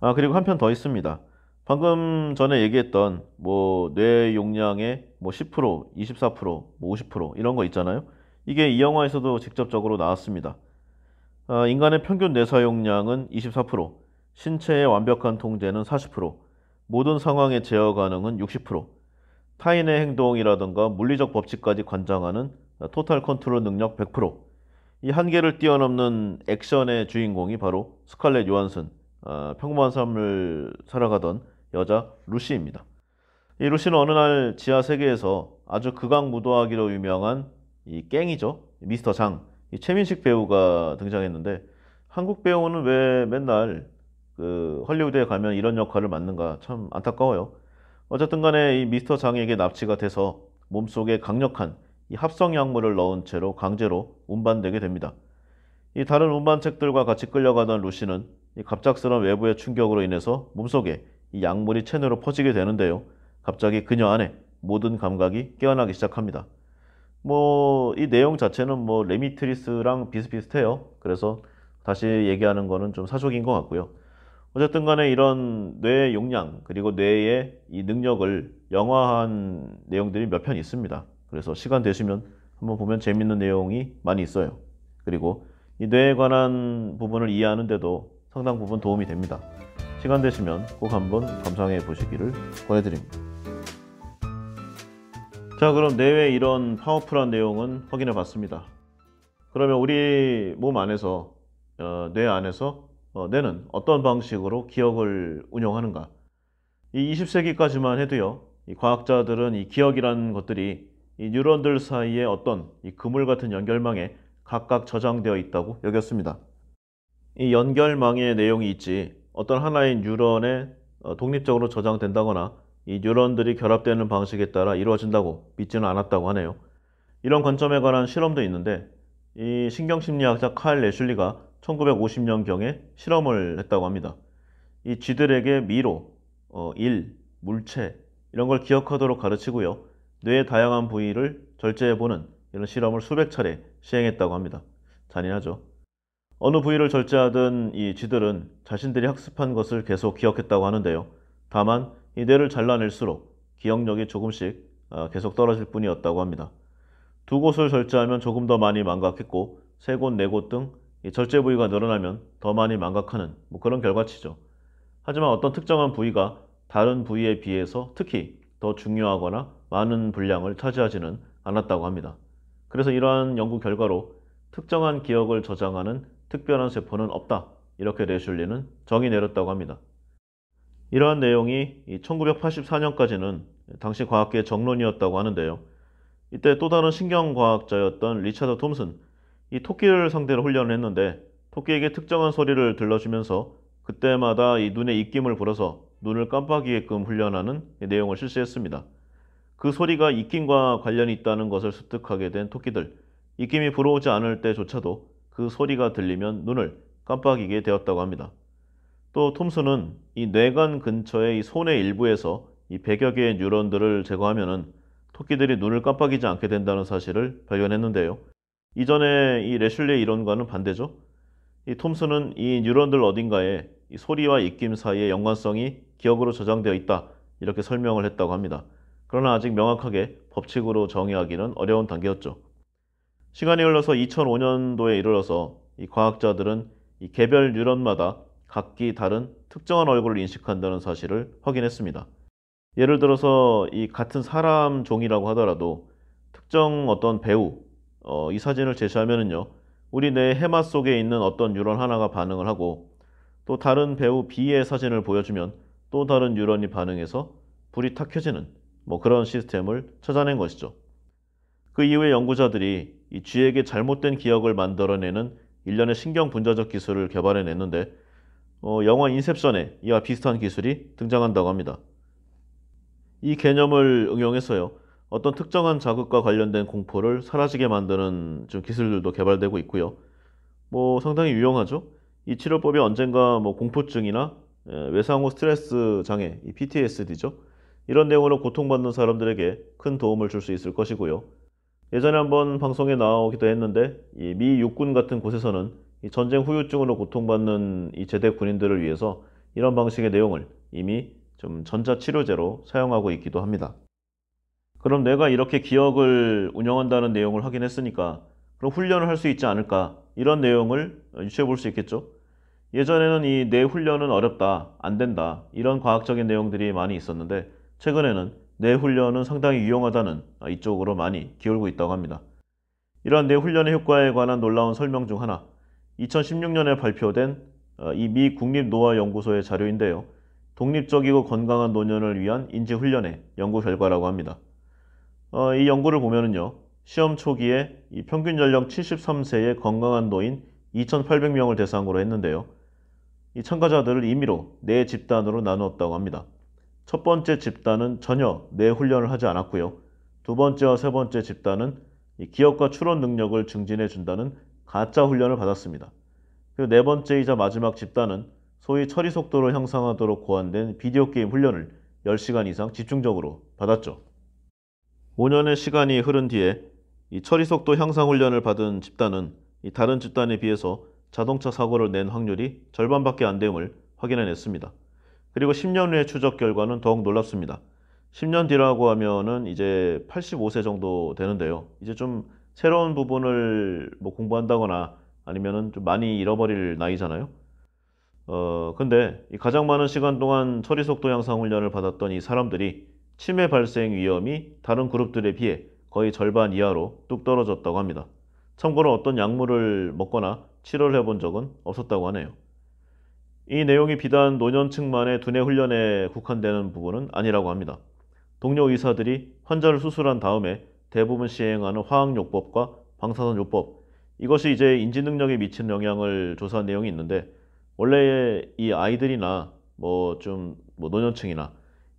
[SPEAKER 1] 아 그리고 한편 더 있습니다. 방금 전에 얘기했던 뭐 뇌 용량의 뭐 10%, 24%, 뭐50% 이런 거 있잖아요. 이게 이 영화에서도 직접적으로 나왔습니다. 어, 인간의 평균 뇌사용량은 24%, 신체의 완벽한 통제는 40%, 모든 상황의 제어 가능은 60%, 타인의 행동이라든가 물리적 법칙까지 관장하는 토탈 컨트롤 능력 100%. 이 한계를 뛰어넘는 액션의 주인공이 바로 스칼렛 요한슨, 어, 평범한 삶을 살아가던 여자 루시입니다. 이 루시는 어느 날 지하 세계에서 아주 극악무도하기로 유명한 이 깽이죠. 미스터 장. 이 최민식 배우가 등장했는데 한국 배우는 왜 맨날 그 헐리우드에 가면 이런 역할을 맡는가 참 안타까워요. 어쨌든 간에 이 미스터 장에게 납치가 돼서 몸속에 강력한 이 합성 약물을 넣은 채로 강제로 운반되게 됩니다. 이 다른 운반책들과 같이 끌려가던 루시는 이 갑작스런 외부의 충격으로 인해서 몸속에 이 약물이 체내로 퍼지게 되는데요. 갑자기 그녀 안에 모든 감각이 깨어나기 시작합니다. 뭐이 내용 자체는 뭐 레미트리스랑 비슷비슷해요. 그래서 다시 얘기하는 거는 좀 사족인 것 같고요. 어쨌든 간에 이런 뇌의 용량 그리고 뇌의 이 능력을 영화한 내용들이 몇 편 있습니다. 그래서 시간 되시면 한번 보면 재밌는 내용이 많이 있어요. 그리고 이 뇌에 관한 부분을 이해하는데도 상당 부분 도움이 됩니다. 시간 되시면 꼭 한번 감상해 보시기를 권해드립니다. 자 그럼 내외 이런 파워풀한 내용은 확인해 봤습니다 그러면 우리 몸 안에서 어, 뇌 안에서 어, 뇌는 어떤 방식으로 기억을 운영하는가 이 20세기까지만 해도요 이 과학자들은 이 기억이란 것들이 이 뉴런들 사이에 어떤 이 그물 같은 연결망에 각각 저장되어 있다고 여겼습니다 이 연결망의 내용이 있지 어떤 하나의 뉴런에 어, 독립적으로 저장된다거나 이 뉴런들이 결합되는 방식에 따라 이루어진다고 믿지는 않았다고 하네요. 이런 관점에 관한 실험도 있는데 이 신경심리학자 칼 레슐리가 1950년경에 실험을 했다고 합니다. 이 쥐들에게 미로, 어, 일, 물체 이런 걸 기억하도록 가르치고요. 뇌의 다양한 부위를 절제해보는 이런 실험을 수백 차례 시행했다고 합니다. 잔인하죠. 어느 부위를 절제하든 이 쥐들은 자신들이 학습한 것을 계속 기억했다고 하는데요. 다만 이대를 잘라낼수록 기억력이 조금씩 어, 계속 떨어질 뿐이었다고 합니다. 두 곳을 절제하면 조금 더 많이 망각했고 세 곳, 네 곳 등 절제 부위가 늘어나면 더 많이 망각하는 뭐 그런 결과치죠. 하지만 어떤 특정한 부위가 다른 부위에 비해서 특히 더 중요하거나 많은 분량을 차지하지는 않았다고 합니다. 그래서 이러한 연구 결과로 특정한 기억을 저장하는 특별한 세포는 없다. 이렇게 레슐리는 정의 내렸다고 합니다. 이러한 내용이 1984년까지는 당시 과학계의 정론이었다고 하는데요. 이때 또 다른 신경과학자였던 리차드 톰슨, 이 토끼를 상대로 훈련을 했는데 토끼에게 특정한 소리를 들려주면서 그때마다 이 눈에 입김을 불어서 눈을 깜빡이게끔 훈련하는 내용을 실시했습니다. 그 소리가 입김과 관련이 있다는 것을 습득하게 된 토끼들, 입김이 불어오지 않을 때조차도 그 소리가 들리면 눈을 깜빡이게 되었다고 합니다. 또 톰슨은 이 뇌관 근처의 이 손의 일부에서 이 100여 개의 뉴런들을 제거하면은 토끼들이 눈을 깜빡이지 않게 된다는 사실을 발견했는데요. 이전에 이 레슐리의 이론과는 반대죠. 이 톰슨은 이 뉴런들 어딘가에 이 소리와 입김 사이의 연관성이 기억으로 저장되어 있다 이렇게 설명을 했다고 합니다. 그러나 아직 명확하게 법칙으로 정의하기는 어려운 단계였죠. 시간이 흘러서 2005년도에 이르러서 이 과학자들은 이 개별 뉴런마다 각기 다른 특정한 얼굴을 인식한다는 사실을 확인했습니다. 예를 들어서 이 같은 사람 종이라고 하더라도 특정 어떤 배우 어, 이 사진을 제시하면요 우리 뇌 해마 속에 있는 어떤 뉴런 하나가 반응을 하고 또 다른 배우 B의 사진을 보여주면 또 다른 뉴런이 반응해서 불이 탁 켜지는 뭐 그런 시스템을 찾아낸 것이죠. 그 이후에 연구자들이 이 쥐에게 잘못된 기억을 만들어내는 일련의 신경 분자적 기술을 개발해냈는데 어, 영화 인셉션에 이와 비슷한 기술이 등장한다고 합니다. 이 개념을 응용해서요. 어떤 특정한 자극과 관련된 공포를 사라지게 만드는 좀 기술들도 개발되고 있고요. 뭐 상당히 유용하죠. 이 치료법이 언젠가 뭐 공포증이나 예, 외상 후 스트레스 장애, PTSD죠. 이런 내용으로 고통받는 사람들에게 큰 도움을 줄 수 있을 것이고요. 예전에 한번 방송에 나오기도 했는데 미 육군 같은 곳에서는 전쟁 후유증으로 고통받는 이 제대 군인들을 위해서 이런 방식의 내용을 이미 좀 전자치료제로 사용하고 있기도 합니다. 그럼 내가 이렇게 기억을 운영한다는 내용을 확인했으니까 그럼 훈련을 할 수 있지 않을까 이런 내용을 유추해 볼 수 있겠죠. 예전에는 이 뇌 훈련은 어렵다, 안 된다 이런 과학적인 내용들이 많이 있었는데 최근에는 뇌 훈련은 상당히 유용하다는 이쪽으로 많이 기울고 있다고 합니다. 이러한 뇌 훈련의 효과에 관한 놀라운 설명 중 하나 2016년에 발표된 어, 이 미 국립노화연구소의 자료인데요. 독립적이고 건강한 노년을 위한 인지훈련의 연구 결과라고 합니다. 어, 이 연구를 보면은요. 시험 초기에 이 평균 연령 73세의 건강한 노인 2,800명을 대상으로 했는데요. 이 참가자들을 임의로 네 집단으로 나누었다고 합니다. 첫 번째 집단은 전혀 뇌 네 훈련을 하지 않았고요. 두 번째와 세 번째 집단은 이 기억과 추론 능력을 증진해 준다는 가짜 훈련을 받았습니다. 그리고 네 번째이자 마지막 집단은 소위 처리 속도를 향상하도록 고안된 비디오 게임 훈련을 10시간 이상 집중적으로 받았죠. 5년의 시간이 흐른 뒤에 이 처리 속도 향상 훈련을 받은 집단은 다른 집단에 비해서 자동차 사고를 낸 확률이 절반밖에 안 됨을 확인해냈습니다. 그리고 10년 후의 추적 결과는 더욱 놀랍습니다. 10년 뒤라고 하면은 이제 85세 정도 되는데요. 이제 좀 새로운 부분을 뭐 공부한다거나 아니면은 좀 많이 잃어버릴 나이잖아요. 어, 근데 가장 많은 시간 동안 처리 속도 향상 훈련을 받았던 이 사람들이 치매 발생 위험이 다른 그룹들에 비해 거의 절반 이하로 뚝 떨어졌다고 합니다. 참고로 어떤 약물을 먹거나 치료를 해본 적은 없었다고 하네요. 이 내용이 비단 노년층만의 두뇌 훈련에 국한되는 부분은 아니라고 합니다. 동료 의사들이 환자를 수술한 다음에 대부분 시행하는 화학요법과 방사선요법 이것이 이제 인지능력에 미치는 영향을 조사한 내용이 있는데 원래 이 아이들이나 뭐 좀뭐 뭐 노년층이나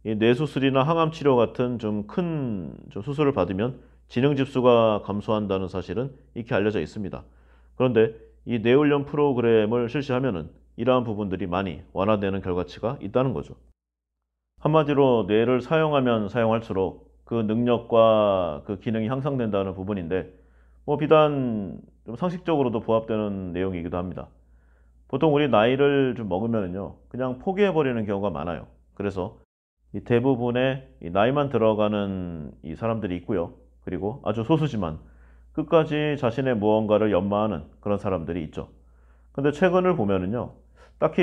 [SPEAKER 1] 이 뇌수술이나 항암 치료 같은 좀 큰좀 수술을 받으면 지능 집수가 감소한다는 사실은 익히 알려져 있습니다. 그런데 이 뇌훈련 프로그램을 실시하면은 이러한 부분들이 많이 완화되는 결과치가 있다는 거죠. 한마디로 뇌를 사용하면 사용할수록 그 능력과 그 기능이 향상된다는 부분인데 뭐 비단 좀 상식적으로도 부합되는 내용이기도 합니다. 보통 우리 나이를 좀 먹으면요 그냥 포기해 버리는 경우가 많아요. 그래서 대부분의 나이만 들어가는 이 사람들이 있고요. 그리고 아주 소수지만 끝까지 자신의 무언가를 연마하는 그런 사람들이 있죠. 근데 최근을 보면은요, 딱히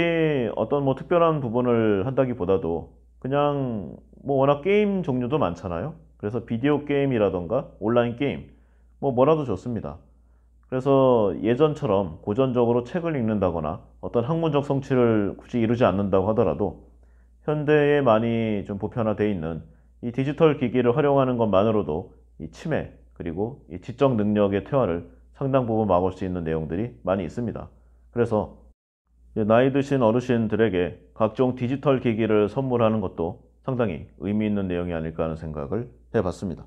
[SPEAKER 1] 어떤 뭐 특별한 부분을 한다기보다도 그냥 뭐 워낙 게임 종류도 많잖아요. 그래서 비디오 게임이라던가 온라인 게임 뭐 뭐라도 좋습니다. 그래서 예전처럼 고전적으로 책을 읽는다거나 어떤 학문적 성취를 굳이 이루지 않는다고 하더라도 현대에 많이 좀 보편화되어 있는 이 디지털 기기를 활용하는 것만으로도 이 치매 그리고 이 지적 능력의 퇴화를 상당 부분 막을 수 있는 내용들이 많이 있습니다. 그래서 나이 드신 어르신들에게 각종 디지털 기기를 선물하는 것도 상당히 의미 있는 내용이 아닐까 하는 생각을 해봤습니다.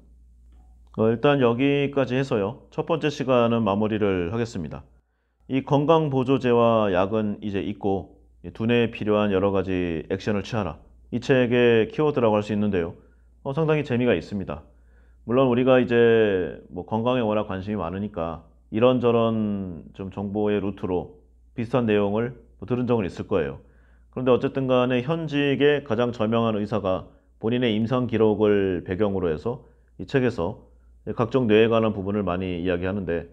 [SPEAKER 1] 어, 일단 여기까지 해서요. 첫 번째 시간은 마무리를 하겠습니다. 이 건강보조제와 약은 이제 있고 두뇌에 필요한 여러 가지 액션을 취하라. 이 책의 키워드라고 할 수 있는데요. 어, 상당히 재미가 있습니다. 물론 우리가 이제 뭐 건강에 워낙 관심이 많으니까 이런저런 좀 정보의 루트로 비슷한 내용을 뭐 들은 적은 있을 거예요. 그런데 어쨌든 간에 현직의 가장 저명한 의사가 본인의 임상 기록을 배경으로 해서 이 책에서 각종 뇌에 관한 부분을 많이 이야기하는데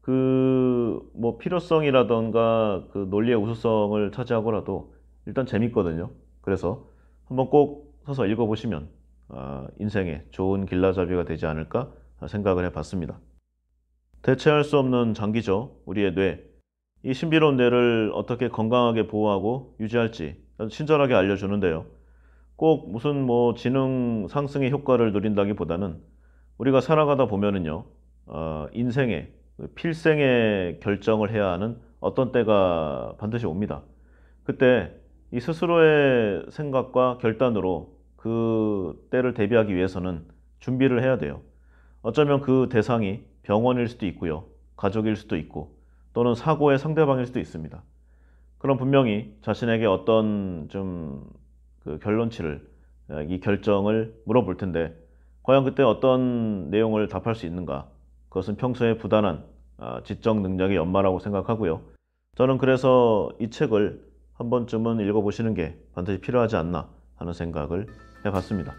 [SPEAKER 1] 그 뭐 필요성이라던가 그 논리의 우수성을 차지하고라도 일단 재밌거든요. 그래서 한번 꼭 서서 읽어보시면 아, 인생에 좋은 길라잡이가 되지 않을까 생각을 해봤습니다. 대체할 수 없는 장기죠. 우리의 뇌, 이 신비로운 뇌를 어떻게 건강하게 보호하고 유지할지 친절하게 알려주는데요. 꼭 무슨 뭐 지능 상승의 효과를 누린다기보다는 우리가 살아가다 보면은요, 어, 인생의 필생의 결정을 해야 하는 어떤 때가 반드시 옵니다. 그때 이 스스로의 생각과 결단으로 그 때를 대비하기 위해서는 준비를 해야 돼요. 어쩌면 그 대상이 병원일 수도 있고요, 가족일 수도 있고, 또는 사고의 상대방일 수도 있습니다. 그럼 분명히 자신에게 어떤 좀그 결론치를 이 결정을 물어볼 텐데 과연 그때 어떤 내용을 답할 수 있는가? 그것은 평소에 부단한 아, 지적 능력의 연마라고 생각하고요. 저는 그래서 이 책을 한 번쯤은 읽어보시는 게 반드시 필요하지 않나 하는 생각을 해봤습니다.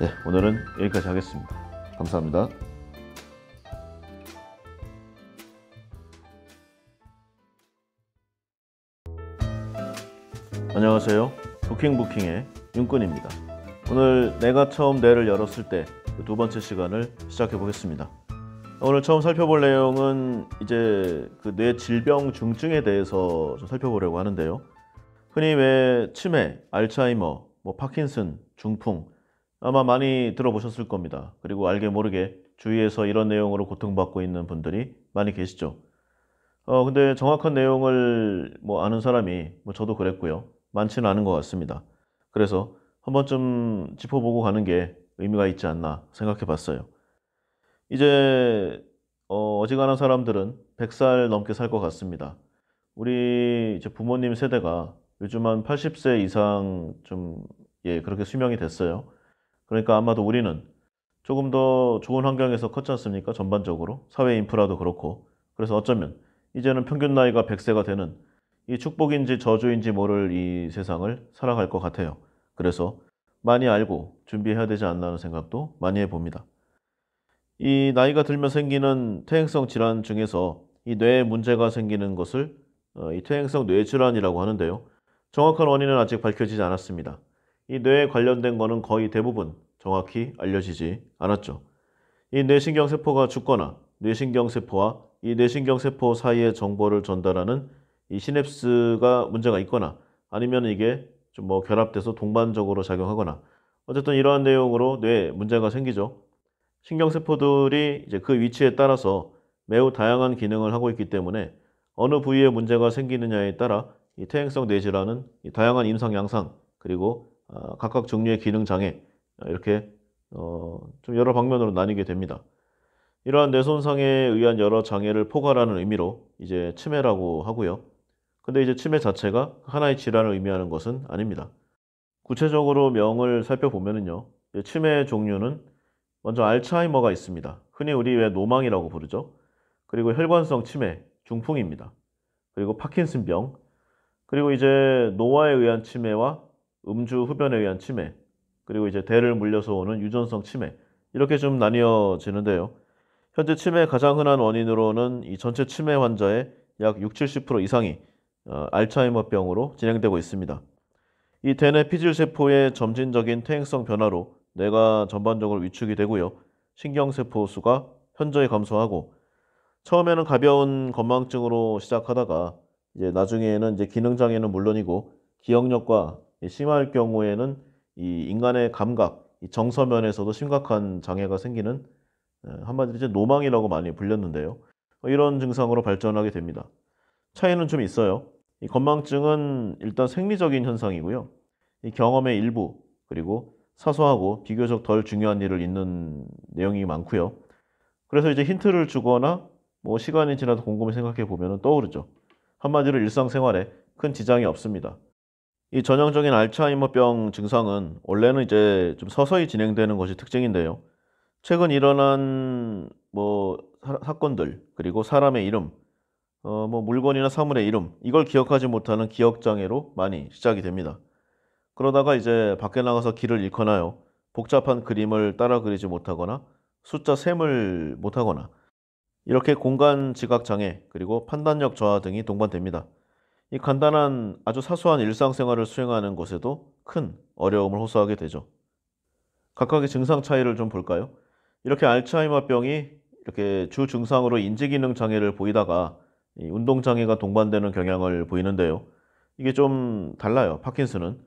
[SPEAKER 1] 네, 오늘은 여기까지 하겠습니다. 감사합니다. 안녕하세요 부킹부킹의 윤근입니다 오늘 내가 처음 뇌를 열었을 때두 그 번째 시간을 시작해 보겠습니다 오늘 처음 살펴볼 내용은 이제 그뇌 질병 중증에 대해서 좀 살펴보려고 하는데요 흔히 왜 치매, 알츠하이머, 뭐 파킨슨, 중풍 아마 많이 들어보셨을 겁니다 그리고 알게 모르게 주위에서 이런 내용으로 고통받고 있는 분들이 많이 계시죠 어, 근데 정확한 내용을 뭐 아는 사람이 뭐 저도 그랬고요. 많지는 않은 것 같습니다. 그래서 한 번쯤 짚어보고 가는 게 의미가 있지 않나 생각해 봤어요. 이제 어, 지간한 사람들은 100살 넘게 살 것 같습니다. 우리 이제 부모님 세대가 요즘 한 80세 이상 좀 예, 그렇게 수명이 됐어요. 그러니까 아마도 우리는 조금 더 좋은 환경에서 컸지 않습니까? 전반적으로 사회 인프라도 그렇고 그래서 어쩌면 이제는 평균 나이가 100세가 되는 이 축복인지 저주인지 모를 이 세상을 살아갈 것 같아요. 그래서 많이 알고 준비해야 되지 않나는 생각도 많이 해봅니다. 이 나이가 들면 생기는 퇴행성 질환 중에서 이 뇌에 문제가 생기는 것을 어, 이 퇴행성 뇌질환이라고 하는데요. 정확한 원인은 아직 밝혀지지 않았습니다. 이 뇌에 관련된 것은 거의 대부분 정확히 알려지지 않았죠. 이 뇌신경세포가 죽거나 뇌신경세포와 이 뇌신경세포 사이의 정보를 전달하는 이 시냅스가 문제가 있거나 아니면 이게 좀 뭐 결합돼서 동반적으로 작용하거나 어쨌든 이러한 내용으로 뇌에 문제가 생기죠. 신경세포들이 이제 그 위치에 따라서 매우 다양한 기능을 하고 있기 때문에 어느 부위에 문제가 생기느냐에 따라 이 퇴행성 뇌질환은 이 다양한 임상 양상 그리고 어, 각각 종류의 기능 장애 아, 이렇게 어, 좀 여러 방면으로 나뉘게 됩니다. 이러한 뇌 손상에 의한 여러 장애를 포괄하는 의미로 이제 치매라고 하고요. 근데 이제 치매 자체가 하나의 질환을 의미하는 것은 아닙니다. 구체적으로 명을 살펴보면요. 치매 종류는 먼저 알츠하이머가 있습니다. 흔히 우리 왜 노망이라고 부르죠. 그리고 혈관성 치매, 중풍입니다. 그리고 파킨슨병, 그리고 이제 노화에 의한 치매와 음주 흡연에 의한 치매, 그리고 이제 대를 물려서 오는 유전성 치매 이렇게 좀 나뉘어지는데요. 현재 치매 의 가장 흔한 원인으로는 이 전체 치매 환자의 약 6, 70% 이상이 어, 알츠하이머병으로 진행되고 있습니다. 이 대뇌 피질 세포의 점진적인 퇴행성 변화로 뇌가 전반적으로 위축이 되고요. 신경세포 수가 현저히 감소하고 처음에는 가벼운 건망증으로 시작하다가 이제 나중에는 이제 기능 장애는 물론이고 기억력과 심할 경우에는 이 인간의 감각, 이 정서 면에서도 심각한 장애가 생기는 어, 한마디로 이제 노망이라고 많이 불렸는데요. 어, 이런 증상으로 발전하게 됩니다. 차이는 좀 있어요. 이 건망증은 일단 생리적인 현상이고요. 이 경험의 일부 그리고 사소하고 비교적 덜 중요한 일을 잇는 내용이 많고요. 그래서 이제 힌트를 주거나 뭐 시간이 지나도 곰곰이 생각해 보면 떠오르죠. 한마디로 일상생활에 큰 지장이 없습니다. 이 전형적인 알츠하이머병 증상은 원래는 이제 좀 서서히 진행되는 것이 특징인데요. 최근 일어난 뭐 사, 건들 그리고 사람의 이름 어, 뭐 물건이나 사물의 이름 이걸 기억하지 못하는 기억 장애로 많이 시작이 됩니다. 그러다가 이제 밖에 나가서 길을 잃거나요. 복잡한 그림을 따라 그리지 못하거나 숫자 셈을 못하거나 이렇게 공간 지각 장애 그리고 판단력 저하 등이 동반됩니다. 이 간단한 아주 사소한 일상생활을 수행하는 것에도 큰 어려움을 호소하게 되죠. 각각의 증상 차이를 좀 볼까요? 이렇게 알츠하이머병이 이렇게 주 증상으로 인지 기능 장애를 보이다가 이 운동장애가 동반되는 경향을 보이는데요. 이게 좀 달라요. 파킨슨은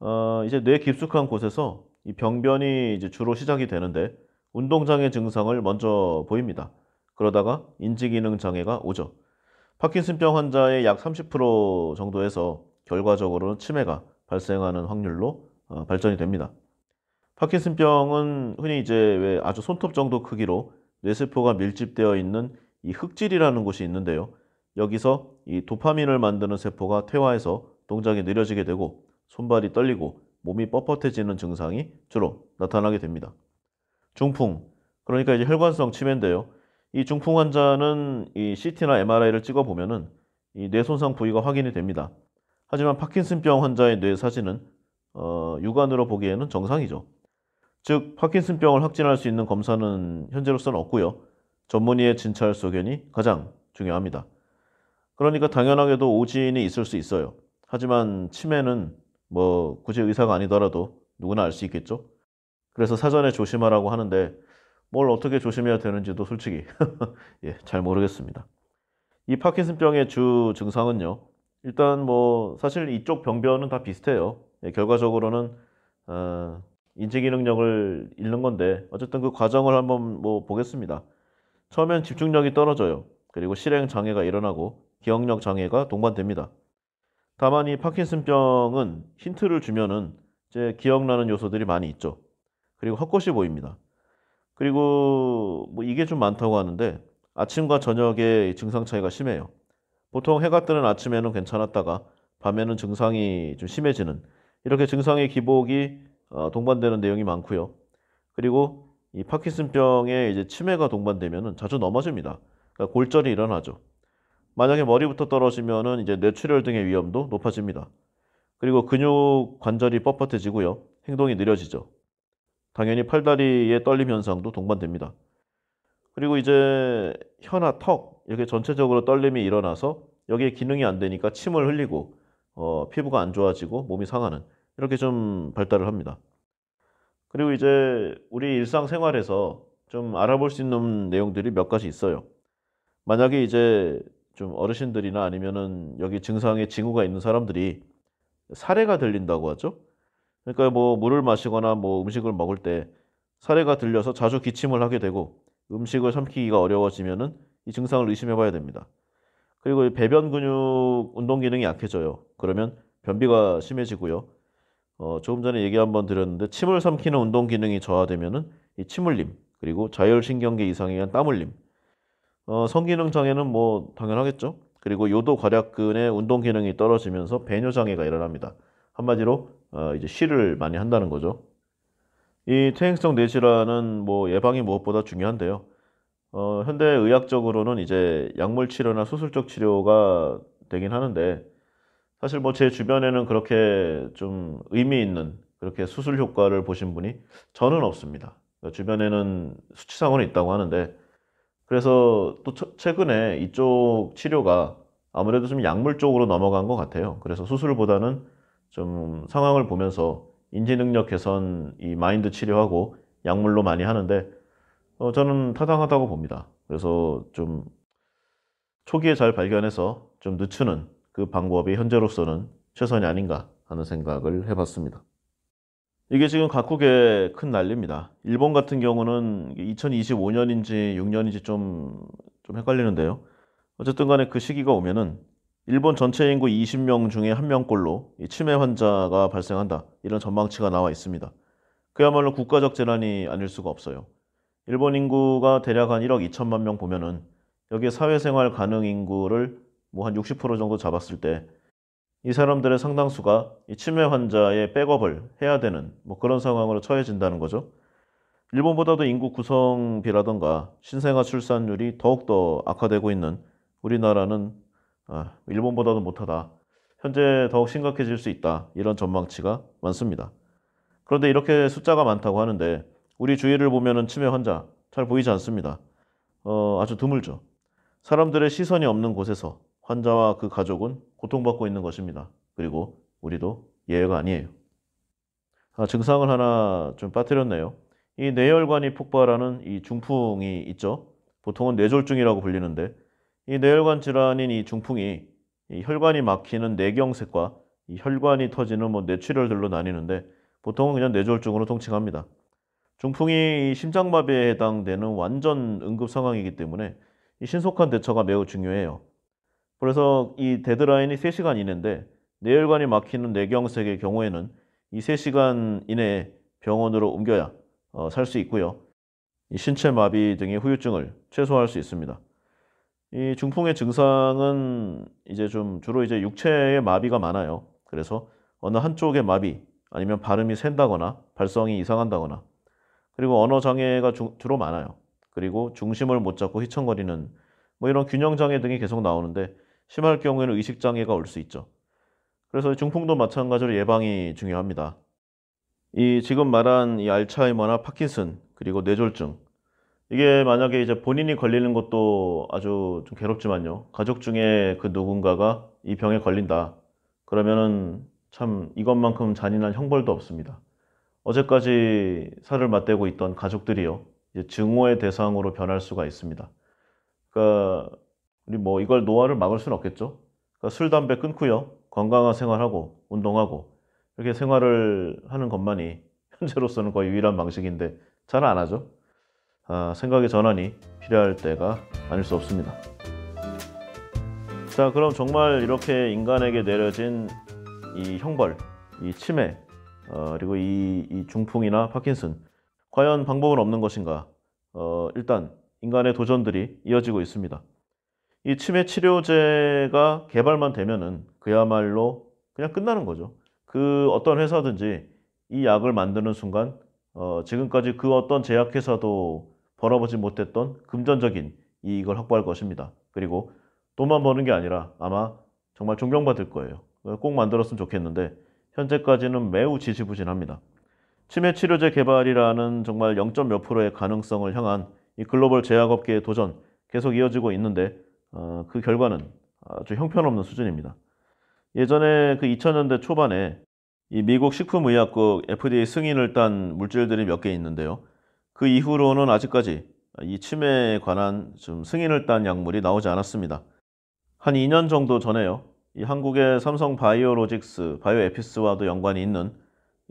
[SPEAKER 1] 어, 이제 뇌 깊숙한 곳에서 이 병변이 이제 주로 시작이 되는데 운동장애 증상을 먼저 보입니다. 그러다가 인지기능 장애가 오죠. 파킨슨병 환자의 약 30% 정도에서 결과적으로는 치매가 발생하는 확률로 어, 발전이 됩니다. 파킨슨병은 흔히 이제 왜 아주 손톱 정도 크기로 뇌세포가 밀집되어 있는 이 흑질이라는 곳이 있는데요. 여기서 이 도파민을 만드는 세포가 퇴화해서 동작이 느려지게 되고 손발이 떨리고 몸이 뻣뻣해지는 증상이 주로 나타나게 됩니다. 중풍, 그러니까 이제 혈관성 치매인데요. 이 중풍 환자는 이 CT나 MRI를 찍어 보면은 이 뇌 손상 부위가 확인이 됩니다. 하지만 파킨슨병 환자의 뇌 사진은 어, 육안으로 보기에는 정상이죠. 즉 파킨슨병을 확진할 수 있는 검사는 현재로서는 없고요. 전문의의 진찰 소견이 가장 중요합니다. 그러니까 당연하게도 오진이 있을 수 있어요. 하지만 치매는 뭐 굳이 의사가 아니더라도 누구나 알 수 있겠죠. 그래서 사전에 조심하라고 하는데 뭘 어떻게 조심해야 되는지도 솔직히 [laughs] 예, 잘 모르겠습니다. 이 파킨슨병의 주 증상은요. 일단 뭐 사실 이쪽 병변은 다 비슷해요. 예, 결과적으로는 어, 인지 기능력을 잃는 건데 어쨌든 그 과정을 한번 뭐 보겠습니다. 처음엔 집중력이 떨어져요. 그리고 실행 장애가 일어나고 기억력 장애가 동반됩니다. 다만 이 파킨슨병은 힌트를 주면은 이제 기억나는 요소들이 많이 있죠. 그리고 헛것이 보입니다. 그리고 뭐 이게 좀 많다고 하는데 아침과 저녁의 증상 차이가 심해요. 보통 해가 뜨는 아침에는 괜찮았다가 밤에는 증상이 좀 심해지는 이렇게 증상의 기복이 어, 동반되는 내용이 많고요. 그리고 이 파킨슨병에 이제 치매가 동반되면 자주 넘어집니다. 그러니까 골절이 일어나죠. 만약에 머리부터 떨어지면 이제 뇌출혈 등의 위험도 높아집니다. 그리고 근육 관절이 뻣뻣해지고요. 행동이 느려지죠. 당연히 팔다리의 떨림 현상도 동반됩니다. 그리고 이제 혀나 턱 이렇게 전체적으로 떨림이 일어나서 여기에 기능이 안 되니까 침을 흘리고 어, 피부가 안 좋아지고 몸이 상하는 이렇게 좀 발달을 합니다. 그리고 이제 우리 일상생활에서 좀 알아볼 수 있는 내용들이 몇 가지 있어요. 만약에 이제 좀 어르신들이나 아니면은 여기 증상에 징후가 있는 사람들이 사례가 들린다고 하죠. 그러니까 뭐 물을 마시거나 뭐 음식을 먹을 때 사례가 들려서 자주 기침을 하게 되고 음식을 삼키기가 어려워지면은 이 증상을 의심해 봐야 됩니다. 그리고 배변 근육 운동 기능이 약해져요. 그러면 변비가 심해지고요. 어, 조금 전에 얘기 한번 드렸는데 침을 삼키는 운동 기능이 저하되면은 이침울림 그리고 자율신경계 이상에 의한 땀 흘림 어, 성기능 장애는 뭐 당연하겠죠. 그리고 요도 괄약근의 운동 기능이 떨어지면서 배뇨 장애가 일어납니다. 한마디로 어, 이제 쉬를 많이 한다는 거죠. 이 퇴행성 뇌질환은 뭐 예방이 무엇보다 중요한데요. 어, 현대 의학적으로는 이제 약물 치료나 수술적 치료가 되긴 하는데 사실 뭐 제 주변에는 그렇게 좀 의미 있는 그렇게 수술 효과를 보신 분이 저는 없습니다. 주변에는 수치상으로 있다고 하는데 그래서 또 최근에 이쪽 치료가 아무래도 좀 약물 쪽으로 넘어간 것 같아요. 그래서 수술보다는 좀 상황을 보면서 인지 능력 개선 이 마인드 치료하고 약물로 많이 하는데 어, 저는 타당하다고 봅니다. 그래서 좀 초기에 잘 발견해서 좀 늦추는 그 방법이 현재로서는 최선이 아닌가 하는 생각을 해봤습니다. 이게 지금 각국의 큰 난리입니다. 일본 같은 경우는 2025년인지 6년인지 좀, 좀 헷갈리는데요. 어쨌든 간에 그 시기가 오면은 일본 전체 인구 20명 중에 한명꼴로 치매 환자가 발생한다. 이런 전망치가 나와 있습니다. 그야말로 국가적 재난이 아닐 수가 없어요. 일본 인구가 대략 한 1억 2천만 명 보면은 여기에 사회생활 가능 인구를 뭐한60% 정도 잡았을 때 이 사람들의 상당수가 이 치매 환자의 백업을 해야 되는 뭐 그런 상황으로 처해진다는 거죠. 일본보다도 인구 구성비라던가 신생아 출산율이 더욱더 악화되고 있는 우리나라는 아, 일본보다도 못하다. 현재 더욱 심각해질 수 있다. 이런 전망치가 많습니다. 그런데 이렇게 숫자가 많다고 하는데 우리 주위를 보면은 치매 환자 잘 보이지 않습니다. 어, 아주 드물죠. 사람들의 시선이 없는 곳에서 환자와 그 가족은 고통받고 있는 것입니다. 그리고 우리도 예외가 아니에요. 아, 증상을 하나 좀 빠뜨렸네요. 이 뇌혈관이 폭발하는 이 중풍이 있죠. 보통은 뇌졸중이라고 불리는데 이 뇌혈관 질환인 이 중풍이 이 혈관이 막히는 뇌경색과 이 혈관이 터지는 뭐 뇌출혈들로 나뉘는데 보통은 그냥 뇌졸중으로 통칭합니다. 중풍이 심장마비에 해당되는 완전 응급 상황이기 때문에 이 신속한 대처가 매우 중요해요. 그래서 이 데드라인이 3시간 이내인데 뇌혈관이 막히는 뇌경색의 경우에는 이 3시간 이내에 병원으로 옮겨야 어, 살수 있고요. 신체 마비 등의 후유증을 최소화할 수 있습니다. 이 중풍의 증상은 이제 좀 주로 이제 육체의 마비가 많아요. 그래서 어느 한쪽의 마비 아니면 발음이 샌다거나 발성이 이상한다거나 그리고 언어 장애가 주, 로 많아요. 그리고 중심을 못 잡고 휘청거리는 뭐 이런 균형 장애 등이 계속 나오는데 심할 경우에는 의식장애가 올 수 있죠. 그래서 중풍도 마찬가지로 예방이 중요합니다. 이 지금 말한 이 알츠하이머나 파킨슨 그리고 뇌졸중 이게 만약에 이제 본인이 걸리는 것도 아주 좀 괴롭지만요. 가족 중에 그 누군가가 이 병에 걸린다. 그러면은 참 이것만큼 잔인한 형벌도 없습니다. 어제까지 살을 맞대고 있던 가족들이요. 이제 증오의 대상으로 변할 수가 있습니다. 그러니까 우리 뭐 이걸 노화를 막을 수는 없겠죠. 그러니까 술, 담배 끊고요. 건강한 생활하고 운동하고 이렇게 생활을 하는 것만이 [laughs] 현재로서는 거의 유일한 방식인데 잘 안 하죠. 아, 생각의 전환이 필요할 때가 아닐 수 없습니다. 자, 그럼 정말 이렇게 인간에게 내려진 이 형벌, 이 치매, 어, 그리고 이, 이, 중풍이나 파킨슨, 과연 방법은 없는 것인가? 어, 일단 인간의 도전들이 이어지고 있습니다. 이 치매 치료제가 개발만 되면은 그야말로 그냥 끝나는 거죠. 그 어떤 회사든지 이 약을 만드는 순간 어, 지금까지 그 어떤 제약회사도 벌어보지 못했던 금전적인 이익을 확보할 것입니다. 그리고 돈만 버는 게 아니라 아마 정말 존경받을 거예요. 꼭 만들었으면 좋겠는데 현재까지는 매우 지지부진합니다. 치매 치료제 개발이라는 정말 0.몇 프로의 가능성을 향한 이 글로벌 제약업계의 도전 계속 이어지고 있는데 어, 그 결과는 아주 형편없는 수준입니다. 예전에 그 2000년대 초반에 이 미국 식품의약국 FDA 승인을 딴 물질들이 몇 개 있는데요. 그 이후로는 아직까지 이 치매에 관한 좀 승인을 딴 약물이 나오지 않았습니다. 한 2년 정도 전에요. 이 한국의 삼성 바이오로직스, 바이오에피스와도 연관이 있는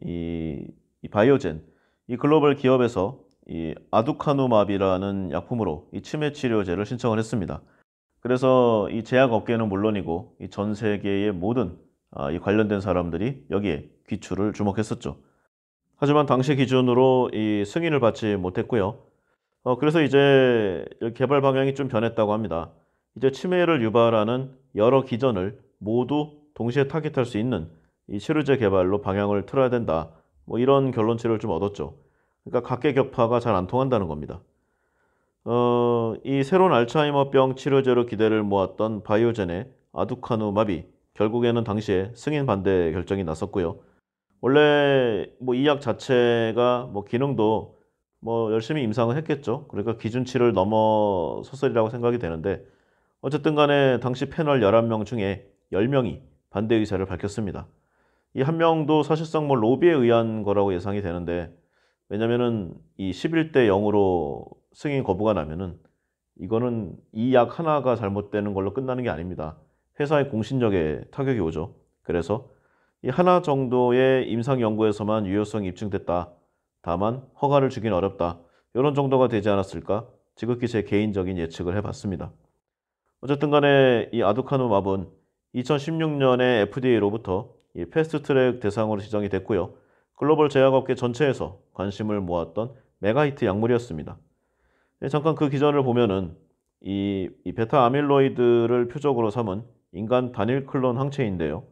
[SPEAKER 1] 이, 이 바이오젠, 이 글로벌 기업에서 이 아두카누마비라는 약품으로 이 치매 치료제를 신청을 했습니다. 그래서 이 제약 업계는 물론이고 이 전 세계의 모든 아, 이 관련된 사람들이 여기에 귀추를 주목했었죠. 하지만 당시 기준으로 이 승인을 받지 못했고요. 어, 그래서 이제 개발 방향이 좀 변했다고 합니다. 이제 치매를 유발하는 여러 기전을 모두 동시에 타깃할 수 있는 이 치료제 개발로 방향을 틀어야 된다. 뭐 이런 결론치를 좀 얻었죠. 그러니까 각계 격파가 잘 안 통한다는 겁니다. 어, 이 새로운 알츠하이머병 치료제로 기대를 모았던 바이오젠의 아두카누 마비 결국에는 당시에 승인 반대 결정이 났었고요. 원래 뭐 이 약 자체가 뭐 기능도 뭐 열심히 임상을 했겠죠. 그러니까 기준치를 넘어섰으리라고 생각이 되는데 어쨌든 간에 당시 패널 11명 중에 10명이 반대 의사를 밝혔습니다. 이 한 명도 사실상 뭐 로비에 의한 거라고 예상이 되는데 왜냐면은 이 11대 0으로 승인 거부가 나면은 이거는 이 약 하나가 잘못되는 걸로 끝나는 게 아닙니다. 회사의 공신력에 타격이 오죠. 그래서 이 하나 정도의 임상 연구에서만 유효성이 입증됐다. 다만 허가를 주긴 어렵다. 이런 정도가 되지 않았을까? 지극히 제 개인적인 예측을 해봤습니다. 어쨌든 간에 이 아두카누맙은 2016년에 FDA로부터 이 패스트트랙 대상으로 지정이 됐고요. 글로벌 제약업계 전체에서 관심을 모았던 메가히트 약물이었습니다. 예, 잠깐 그 기전을 보면은 이, 이 베타 아밀로이드를 표적으로 삼은 인간 단일 클론 항체인데요.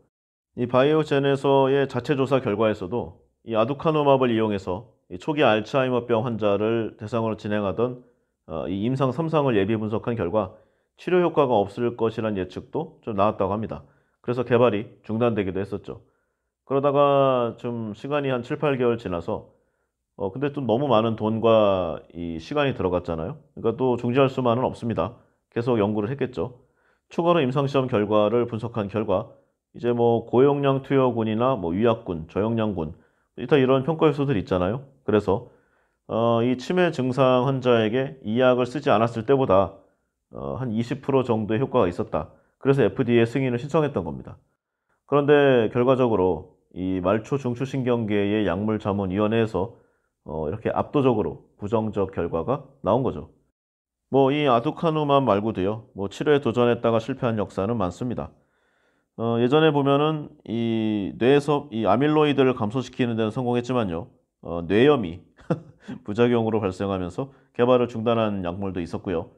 [SPEAKER 1] 이 바이오젠에서의 자체 조사 결과에서도 이 아두카노맙을 이용해서 이 초기 알츠하이머병 환자를 대상으로 진행하던 어, 이 임상 3상을 예비 분석한 결과 치료 효과가 없을 것이란 예측도 좀 나왔다고 합니다. 그래서 개발이 중단되기도 했었죠. 그러다가 좀 시간이 한 7, 8개월 지나서 어, 근데 또 너무 많은 돈과 이 시간이 들어갔잖아요. 그러니까 또 중지할 수만은 없습니다. 계속 연구를 했겠죠. 추가로 임상시험 결과를 분석한 결과 이제 뭐 고용량 투여군이나 뭐 위약군, 저용량군 이타 이런 평가 요소들 있잖아요. 그래서 어, 이 치매 증상 환자에게 이 약을 쓰지 않았을 때보다 어, 한 20% 정도의 효과가 있었다. 그래서 FDA 승인을 신청했던 겁니다. 그런데 결과적으로 이 말초 중추신경계의 약물 자문위원회에서 어, 이렇게 압도적으로 부정적 결과가 나온 거죠. 뭐 이 아두카누만 말고도요. 뭐 치료에 도전했다가 실패한 역사는 많습니다. 어, 예전에 보면은 이 뇌에서 이 아밀로이드를 감소시키는 데는 성공했지만요. 어, 뇌염이 [laughs] 부작용으로 발생하면서 개발을 중단한 약물도 있었고요.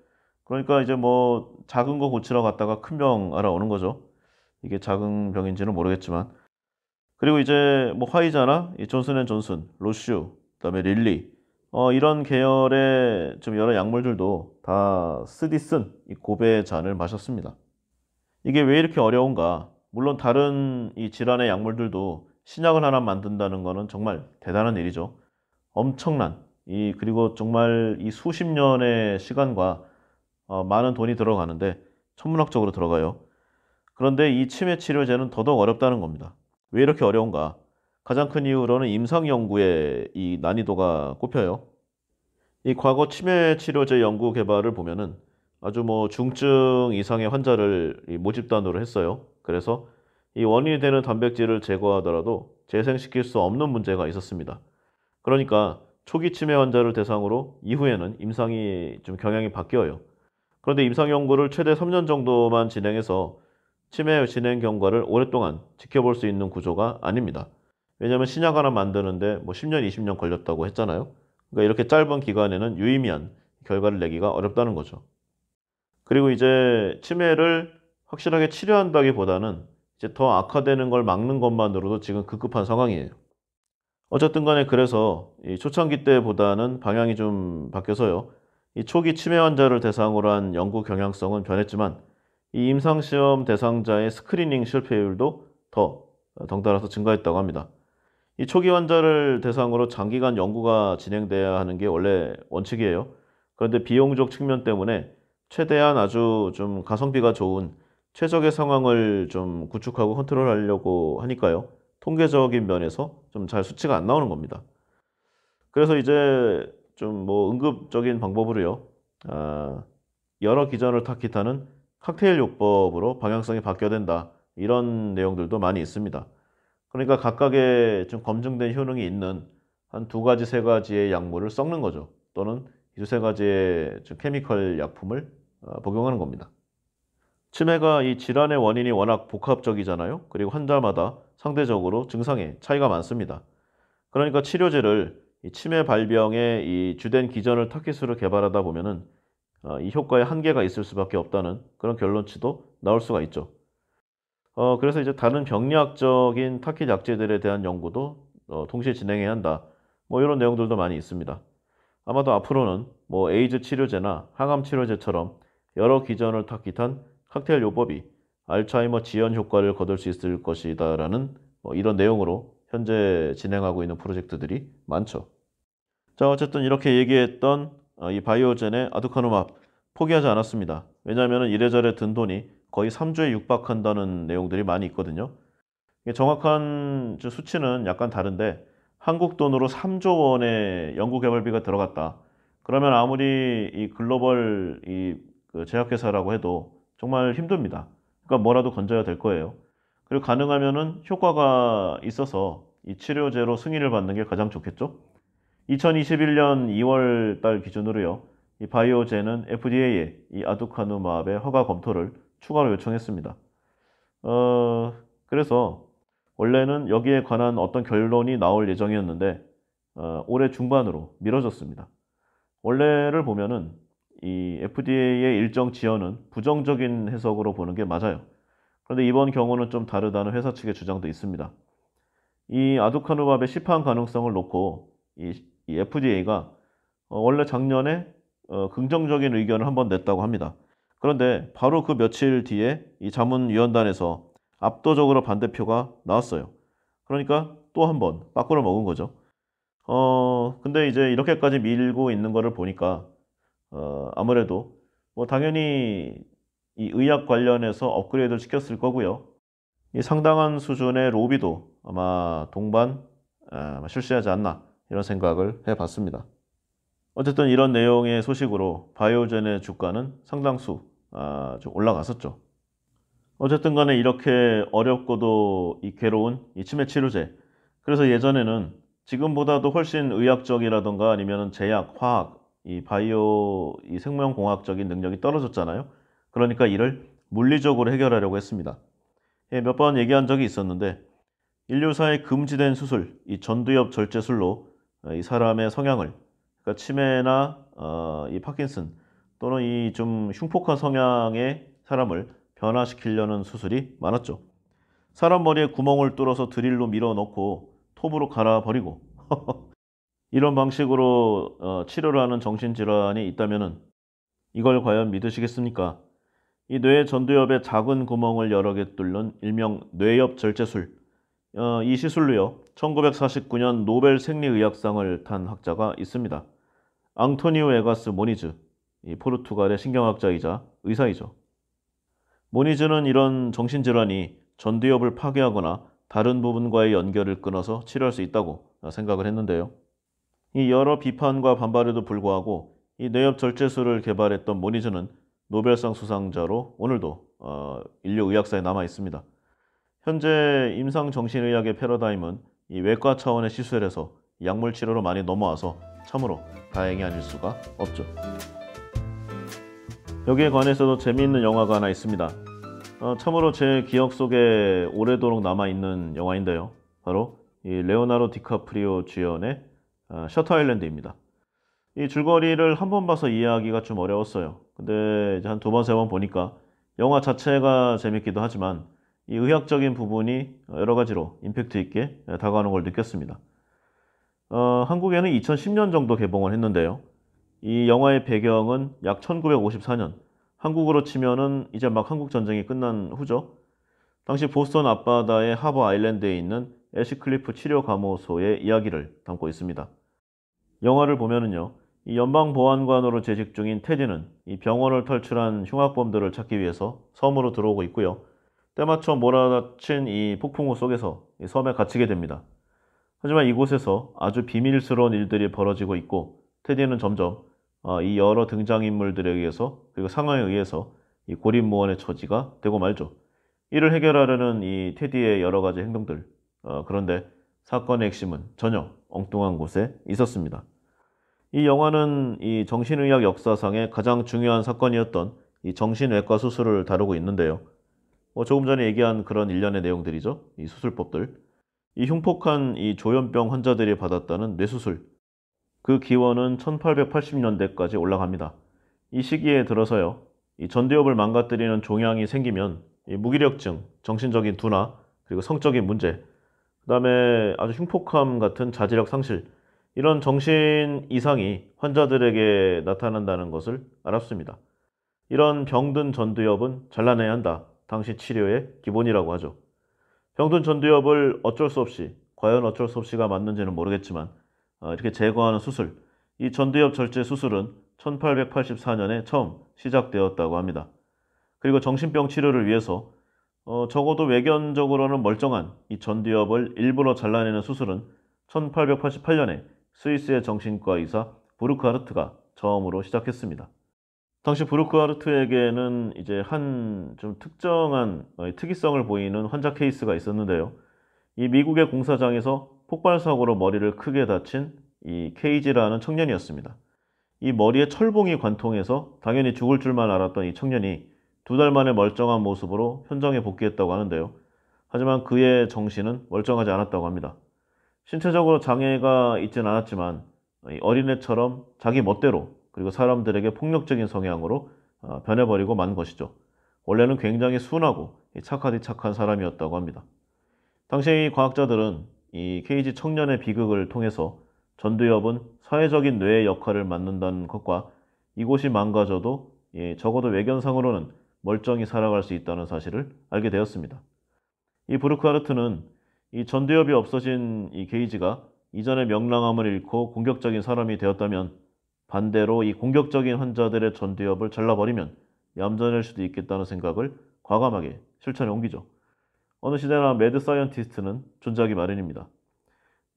[SPEAKER 1] 그러니까 이제 뭐 작은 거 고치러 갔다가 큰 병 알아오는 거죠. 이게 작은 병인지는 모르겠지만 그리고 이제 뭐 화이자나 존슨앤존슨, 로슈 그다음에 릴리 어, 이런 계열의 좀 여러 약물들도 다 쓰디 쓴이고베 잔을 마셨습니다. 이게 왜 이렇게 어려운가? 물론 다른 이 질환의 약물들도 신약을 하나 만든다는 것은 정말 대단한 일이죠. 엄청난 이 그리고 정말 이 수십 년의 시간과 어, 많은 돈이 들어가는데 천문학적으로 들어가요. 그런데 이 치매 치료제는 더더욱 어렵다는 겁니다. 왜 이렇게 어려운가? 가장 큰 이유로는 임상 연구의 이 난이도가 꼽혀요. 이 과거 치매 치료제 연구 개발을 보면은 아주 뭐 중증 이상의 환자를 모집단으로 했어요. 그래서 이 원인이 되는 단백질을 제거하더라도 재생시킬 수 없는 문제가 있었습니다. 그러니까 초기 치매 환자를 대상으로 이후에는 임상이 좀 경향이 바뀌어요. 그런데 임상 연구를 최대 3년 정도만 진행해서 치매 진행 경과를 오랫동안 지켜볼 수 있는 구조가 아닙니다. 왜냐하면 신약 하나 만드는데 뭐 10년, 20년 걸렸다고 했잖아요. 그러니까 이렇게 짧은 기간에는 유의미한 결과를 내기가 어렵다는 거죠. 그리고 이제 치매를 확실하게 치료한다기보다는 이제 더 악화되는 걸 막는 것만으로도 지금 급급한 상황이에요. 어쨌든 간에 그래서 이 초창기 때보다는 방향이 좀 바뀌어서요. 이 초기 치매 환자를 대상으로 한 연구 경향성은 변했지만 이 임상시험 대상자의 스크리닝 실패율도 더 덩달아서 증가했다고 합니다. 이 초기 환자를 대상으로 장기간 연구가 진행돼야 하는 게 원래 원칙이에요. 그런데 비용적 측면 때문에 최대한 아주 좀 가성비가 좋은 최적의 상황을 좀 구축하고 컨트롤 하려고 하니까요. 통계적인 면에서 좀 잘 수치가 안 나오는 겁니다. 그래서 이제 좀 뭐 응급적인 방법으로요. 아, 여러 기전을 타깃하는 칵테일 요법으로 방향성이 바뀌어야 된다. 이런 내용들도 많이 있습니다. 그러니까 각각의 좀 검증된 효능이 있는 한 두 가지 세 가지의 약물을 섞는 거죠. 또는 이 두 세 가지의 케미컬 약품을 어, 복용하는 겁니다. 치매가 이 질환의 원인이 워낙 복합적이잖아요. 그리고 환자마다 상대적으로 증상에 차이가 많습니다. 그러니까 치료제를 이 치매 발병의 이 주된 기전을 타깃으로 개발하다 보면은 어, 이효과의 한계가 있을 수밖에 없다는 그런 결론치도 나올 수가 있죠. 어, 그래서 이제 다른 병리학적인 타킷 약제들에 대한 연구도 어, 동시에 진행해야 한다. 뭐 이런 내용들도 많이 있습니다. 아마도 앞으로는 뭐 에이즈 치료제나 항암 치료제처럼 여러 기전을 타깃한 칵테일 요법이 알츠하이머 지연 효과를 거둘 수 있을 것이다라는 뭐 이런 내용으로 현재 진행하고 있는 프로젝트들이 많죠. 자 어쨌든 이렇게 얘기했던 어, 이 바이오젠의 아두카누맙 포기하지 않았습니다. 왜냐하면 이래저래 든 돈이 거의 3조에 육박한다는 내용들이 많이 있거든요. 정확한 수치는 약간 다른데 한국 돈으로 3조 원의 연구개발비가 들어갔다. 그러면 아무리 이 글로벌 이 그 제약회사라고 해도 정말 힘듭니다. 그러니까 뭐라도 건져야 될 거예요. 그리고 가능하면은 효과가 있어서 이 치료제로 승인을 받는 게 가장 좋겠죠. 2021년 2월 달 기준으로요. 이 바이오제는 FDA의 이 아두카누마압의 허가 검토를 추가로 요청했습니다. 어, 그래서 원래는 여기에 관한 어떤 결론이 나올 예정이었는데 어, 올해 중반으로 미뤄졌습니다. 원래를 보면은 이 FDA의 일정 지연은 부정적인 해석으로 보는 게 맞아요. 그런데 이번 경우는 좀 다르다는 회사 측의 주장도 있습니다. 이 아두카누밥의 시판 가능성을 놓고 이, FDA가 어, 원래 작년에 어, 긍정적인 의견을 한번 냈다고 합니다. 그런데 바로 그 며칠 뒤에 이 자문위원단에서 압도적으로 반대표가 나왔어요. 그러니까 또 한번 빠꾸를 먹은 거죠. 어, 근데 이제 이렇게까지 밀고 있는 거를 보니까, 어, 아무래도, 뭐, 당연히 이 의학 관련해서 업그레이드를 시켰을 거고요. 이 상당한 수준의 로비도 아마 동반 아, 실시하지 않나, 이런 생각을 해 봤습니다. 어쨌든 이런 내용의 소식으로 바이오젠의 주가는 상당수 아, 좀 올라갔었죠. 어쨌든 간에 이렇게 어렵고도 이 괴로운 이 치매 치료제. 그래서 예전에는 지금보다도 훨씬 의학적이라던가 아니면 제약, 화학, 이 바이오, 이 생명공학적인 능력이 떨어졌잖아요. 그러니까 이를 물리적으로 해결하려고 했습니다. 예, 몇 번 얘기한 적이 있었는데, 인류사에 금지된 수술, 이 전두엽 절제술로 어, 이 사람의 성향을, 그러니까 치매나 어, 이 파킨슨, 또는 이 좀 흉폭한 성향의 사람을 변화시키려는 수술이 많았죠. 사람 머리에 구멍을 뚫어서 드릴로 밀어 넣고 톱으로 갈아버리고 [laughs] 이런 방식으로 어, 치료를 하는 정신질환이 있다면 이걸 과연 믿으시겠습니까? 이 뇌전두엽에 작은 구멍을 여러 개 뚫는 일명 뇌엽 절제술 어, 이 시술로요 1949년 노벨 생리의학상을 탄 학자가 있습니다. 앙토니오 에가스 모니즈 포르투갈의 신경학자이자 의사이죠. 모니즈는 이런 정신질환이 전두엽을 파괴하거나 다른 부분과의 연결을 끊어서 치료할 수 있다고 생각을 했는데요. 이 여러 비판과 반발에도 불구하고 이 뇌엽 절제술을 개발했던 모니즈는 노벨상 수상자로 오늘도 어, 인류 의학사에 남아 있습니다. 현재 임상 정신의학의 패러다임은 이 외과 차원의 시술에서 약물 치료로 많이 넘어와서 참으로 다행이 아닐 수가 없죠. 여기에 관해서도 재미있는 영화가 하나 있습니다. 어, 참으로 제 기억 속에 오래도록 남아있는 영화인데요. 바로 레오나르 디카프리오 주연의 어, 셔터 아일랜드입니다. 이 줄거리를 한 번 봐서 이해하기가 좀 어려웠어요. 근데 이제 한 두 번, 세 번 보니까 영화 자체가 재밌기도 하지만 이 의학적인 부분이 여러 가지로 임팩트 있게 다가오는 걸 느꼈습니다. 어, 한국에는 2010년 정도 개봉을 했는데요. 이 영화의 배경은 약 1954년 한국으로 치면은 이제 막 한국 전쟁이 끝난 후죠. 당시 보스턴 앞바다의 하버 아일랜드에 있는 애쉬클리프 치료 감호소의 이야기를 담고 있습니다. 영화를 보면은요. 이 연방 보안관으로 재직 중인 테디는 이 병원을 탈출한 흉악범들을 찾기 위해서 섬으로 들어오고 있고요. 때마침 몰아친 이 폭풍우 속에서 이 섬에 갇히게 됩니다. 하지만 이곳에서 아주 비밀스러운 일들이 벌어지고 있고 테디는 점점 어, 이 여러 등장인물들에 게서 그리고 상황에 의해서 이고립무원의 처지가 되고 말죠. 이를 해결하려는 이 테디의 여러 가지 행동들. 어, 그런데 사건의 핵심은 전혀 엉뚱한 곳에 있었습니다. 이 영화는 이 정신의학 역사상의 가장 중요한 사건이었던 이 정신외과 수술을 다루고 있는데요. 뭐 조금 전에 얘기한 그런 일련의 내용들이죠. 이 수술법들. 이 흉폭한 이 조현병 환자들이 받았다는 뇌수술. 그 기원은 1880년대까지 올라갑니다. 이 시기에 들어서요. 이 전두엽을 망가뜨리는 종양이 생기면 무기력증, 정신적인 둔화, 그리고 성적인 문제, 그 다음에 아주 흉폭함 같은 자제력 상실, 이런 정신 이상이 환자들에게 나타난다는 것을 알았습니다. 이런 병든 전두엽은 잘라내야 한다. 당시 치료의 기본이라고 하죠. 병든 전두엽을 어쩔 수 없이, 과연 어쩔 수 없이가 맞는지는 모르겠지만, 어, 이렇게 제거하는 수술, 이 전두엽 절제 수술은 1884년에 처음 시작되었다고 합니다. 그리고 정신병 치료를 위해서 어, 적어도 외견적으로는 멀쩡한 이 전두엽을 일부러 잘라내는 수술은 1888년에 스위스의 정신과 의사 부르크하르트가 처음으로 시작했습니다. 당시 부르크하르트에게는 이제 한 좀 특정한 어, 특이성을 보이는 환자 케이스가 있었는데요. 이 미국의 공사장에서 폭발사고로 머리를 크게 다친 이 케이지라는 청년이었습니다. 이 머리에 철봉이 관통해서 당연히 죽을 줄만 알았던 이 청년이 두 달 만에 멀쩡한 모습으로 현장에 복귀했다고 하는데요. 하지만 그의 정신은 멀쩡하지 않았다고 합니다. 신체적으로 장애가 있진 않았지만 어린애처럼 자기 멋대로 그리고 사람들에게 폭력적인 성향으로 어, 변해버리고 만 것이죠. 원래는 굉장히 순하고 착하디 착한 사람이었다고 합니다. 당시 과학자들은 이 케이지 청년의 비극을 통해서 전두엽은 사회적인 뇌의 역할을 맡는다는 것과 이곳이 망가져도 예, 적어도 외견상으로는 멀쩡히 살아갈 수 있다는 사실을 알게 되었습니다. 이 브루크하르트는 이 전두엽이 없어진 이 게이지가 이전의 명랑함을 잃고 공격적인 사람이 되었다면 반대로 이 공격적인 환자들의 전두엽을 잘라버리면 얌전할 수도 있겠다는 생각을 과감하게 실천에 옮기죠. 어느 시대나 매드 사이언티스트는 존재하기 마련입니다.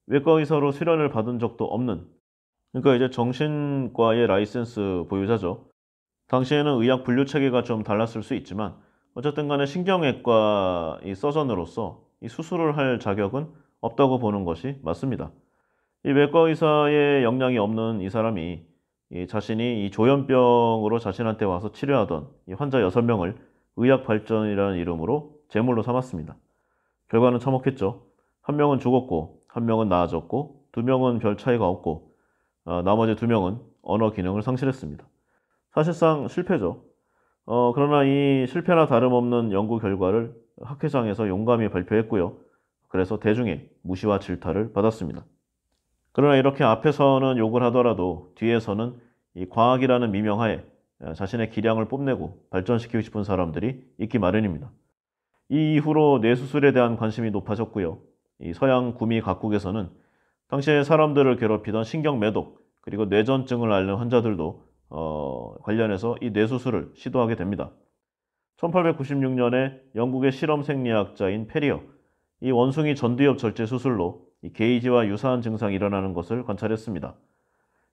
[SPEAKER 1] 외과 의사로 수련을 받은 적도 없는 그러니까 이제 정신과의 라이센스 보유자죠. 당시에는 의학 분류 체계가 좀 달랐을 수 있지만 어쨌든 간에 신경외과 이 서전으로서 이 수술을 할 자격은 없다고 보는 것이 맞습니다. 이 외과 의사의 역량이 없는 이 사람이 이 자신이 이 조현병으로 자신한테 와서 치료하던 이 환자 6명을 의학 발전이라는 이름으로 제물로 삼았습니다. 결과는 처먹했죠한 명은 죽었고 한 명은 나아졌고 두 명은 별 차이가 없고 어, 나머지 두 명은 언어 기능을 상실했습니다. 사실상 실패죠. 어, 그러나 이 실패나 다름없는 연구 결과를 학회장에서 용감히 발표했고요. 그래서 대중의 무시와 질타를 받았습니다. 그러나 이렇게 앞에서는 욕을 하더라도 뒤에서는 이 과학이라는 미명하에 자신의 기량을 뽐내고 발전시키고 싶은 사람들이 있기 마련입니다. 이 이후로 뇌수술에 대한 관심이 높아졌고요. 이 서양 구미 각국에서는 당시에 사람들을 괴롭히던 신경 매독 그리고 뇌전증을 앓는 환자들도 어, 관련해서 이 뇌수술을 시도하게 됩니다. 1896년에 영국의 실험 생리학자인 페리어 이 원숭이 전두엽 절제 수술로 이 게이지와 유사한 증상이 일어나는 것을 관찰했습니다.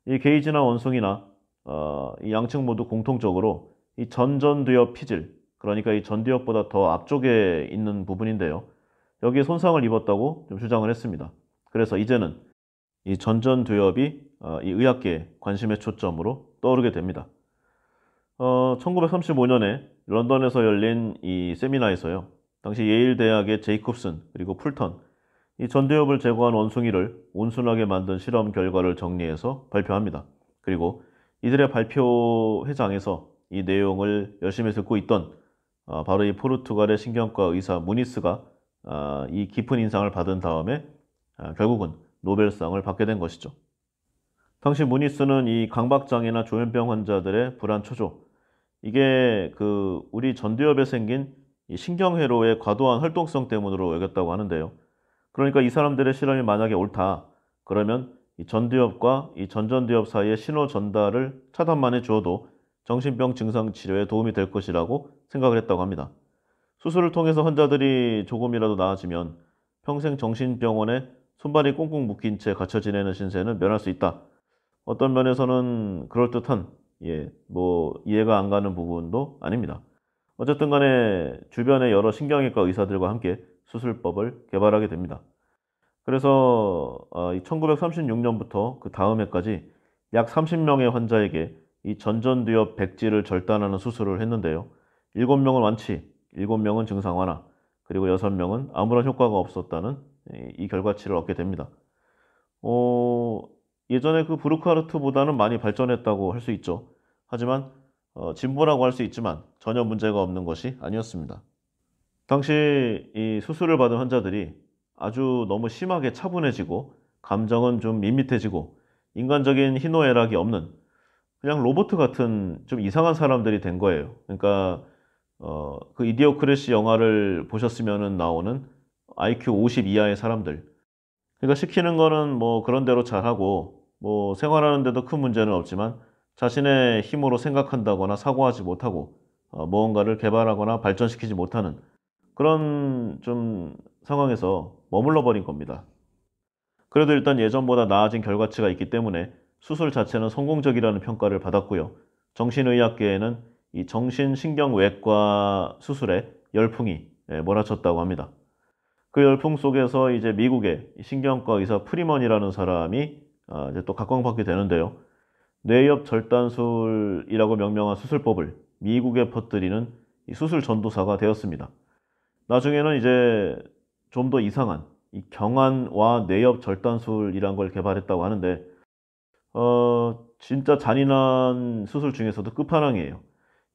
[SPEAKER 1] 이 게이지나 원숭이나 어, 이 양측 모두 공통적으로 이 전전두엽 피질 그러니까 이 전두엽보다 더 앞쪽에 있는 부분인데요. 여기에 손상을 입었다고 주장을 했습니다. 그래서 이제는 이 전전두엽이 어, 이의학계 관심의 초점으로 떠오르게 됩니다. 어, 1935년에 런던에서 열린 이 세미나에서요. 당시 예일 대학의 제이콥슨 그리고 풀턴 이 전두엽을 제거한 원숭이를 온순하게 만든 실험 결과를 정리해서 발표합니다. 그리고 이들의 발표 회장에서 이 내용을 열심히 듣고 있던 어, 바로 이 포르투갈의 신경과 의사 무니스가 아, 이 깊은 인상을 받은 다음에 아, 결국은 노벨상을 받게 된 것이죠. 당시 무니스는 이 강박장애나 조현병 환자들의 불안 초조 이게 그 우리 전두엽에 생긴 신경회로의 과도한 활동성 때문으로 여겼다고 하는데요. 그러니까 이 사람들의 실험이 만약에 옳다 그러면 이 전두엽과 이 전전두엽 사이의 신호 전달을 차단만 해주도 정신병 증상 치료에 도움이 될 것이라고 생각을 했다고 합니다. 수술을 통해서 환자들이 조금이라도 나아지면 평생 정신병원에 손발이 꽁꽁 묶인 채 갇혀 지내는 신세는 면할 수 있다. 어떤 면에서는 그럴듯한, 예, 뭐, 이해가 안 가는 부분도 아닙니다. 어쨌든 간에 주변의 여러 신경외과 의사들과 함께 수술법을 개발하게 됩니다. 그래서 1936년부터 어, 그 다음 해까지 약 30명의 환자에게 이 전전두엽 백지를 절단하는 수술을 했는데요. 7명은 완치, 7명은 증상 완화, 그리고 6명은 아무런 효과가 없었다는 예, 이 결과치를 얻게 됩니다. 어, 예전에 그 브루크하르트보다는 많이 발전했다고 할 수 있죠. 하지만 어, 진보라고 할 수 있지만 전혀 문제가 없는 것이 아니었습니다. 당시 이 수술을 받은 환자들이 아주 너무 심하게 차분해지고 감정은 좀 밋밋해지고 인간적인 희노애락이 없는 그냥 로봇 같은 좀 이상한 사람들이 된 거예요. 그러니까 어, 그이디오크래시 영화를 보셨으면 나오는 IQ 50 이하의 사람들. 그러니까 시키는 거는 뭐 그런 대로 잘하고 뭐 생활하는 데도 큰 문제는 없지만 자신의 힘으로 생각한다거나 사고하지 못하고 어, 무언가를 개발하거나 발전시키지 못하는 그런 좀 상황에서 머물러 버린 겁니다. 그래도 일단 예전보다 나아진 결과치가 있기 때문에 수술 자체는 성공적이라는 평가를 받았고요. 정신의학계에는 이 정신신경외과 수술에 열풍이 예, 몰아쳤다고 합니다. 그 열풍 속에서 이제 미국의 신경과 의사 프리먼이라는 사람이 아, 이제 또 각광받게 되는데요. 뇌협 절단술이라고 명명한 수술법을 미국에 퍼뜨리는 이 수술 전도사가 되었습니다. 나중에는 이제 좀 더 이상한 이 경안와 뇌협 절단술이란 걸 개발했다고 하는데 어, 진짜 잔인한 수술 중에서도 끝판왕이에요.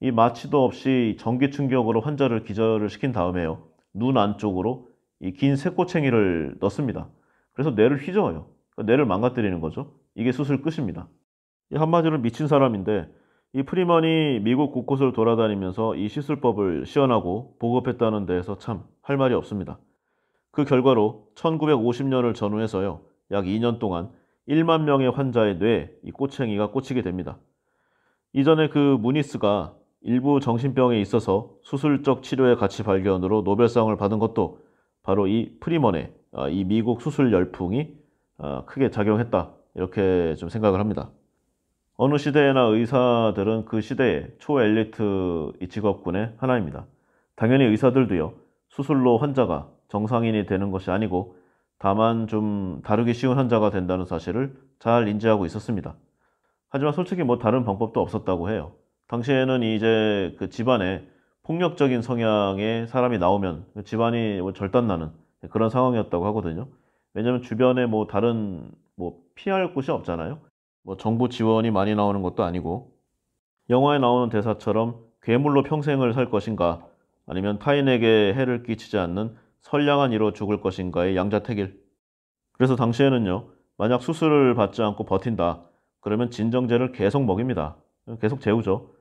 [SPEAKER 1] 이 마취도 없이 전기 충격으로 환자를 기절을 시킨 다음에요. 눈 안쪽으로 이긴 쇠꼬챙이를 넣습니다. 그래서 뇌를 휘저어요. 그러니까 뇌를 망가뜨리는 거죠. 이게 수술 끝입니다. 한마디로 미친 사람인데 이 프리먼이 미국 곳곳을 돌아다니면서 이 시술법을 시연하고 보급했다는 데에서 참 할 말이 없습니다. 그 결과로 1950년을 전후해서요. 약 2년 동안 1만 명의 환자의 뇌에 이 꼬챙이가 꽂히게 됩니다. 이전에 그 무니스가 일부 정신병에 있어서 수술적 치료의 가치 발견으로 노벨상을 받은 것도 바로 이 프리먼의 아, 이 미국 수술 열풍이 아, 크게 작용했다 이렇게 좀 생각을 합니다. 어느 시대에나 의사들은 그 시대의 초엘리트 직업군의 하나입니다. 당연히 의사들도요 수술로 환자가 정상인이 되는 것이 아니고 다만 좀 다루기 쉬운 환자가 된다는 사실을 잘 인지하고 있었습니다. 하지만 솔직히 뭐 다른 방법도 없었다고 해요. 당시에는 이제 그 집안에 폭력적인 성향의 사람이 나오면 그 집안이 뭐 절단나는 그런 상황이었다고 하거든요. 왜냐면 하 주변에 뭐 다른 뭐 피할 곳이 없잖아요. 뭐 정부 지원이 많이 나오는 것도 아니고 영화에 나오는 대사처럼 괴물로 평생을 살 것인가 아니면 타인에게 해를 끼치지 않는 선량한 이로 죽을 것인가의 양자택일. 그래서 당시에는요, 만약 수술을 받지 않고 버틴다. 그러면 진정제를 계속 먹입니다. 계속 재우죠.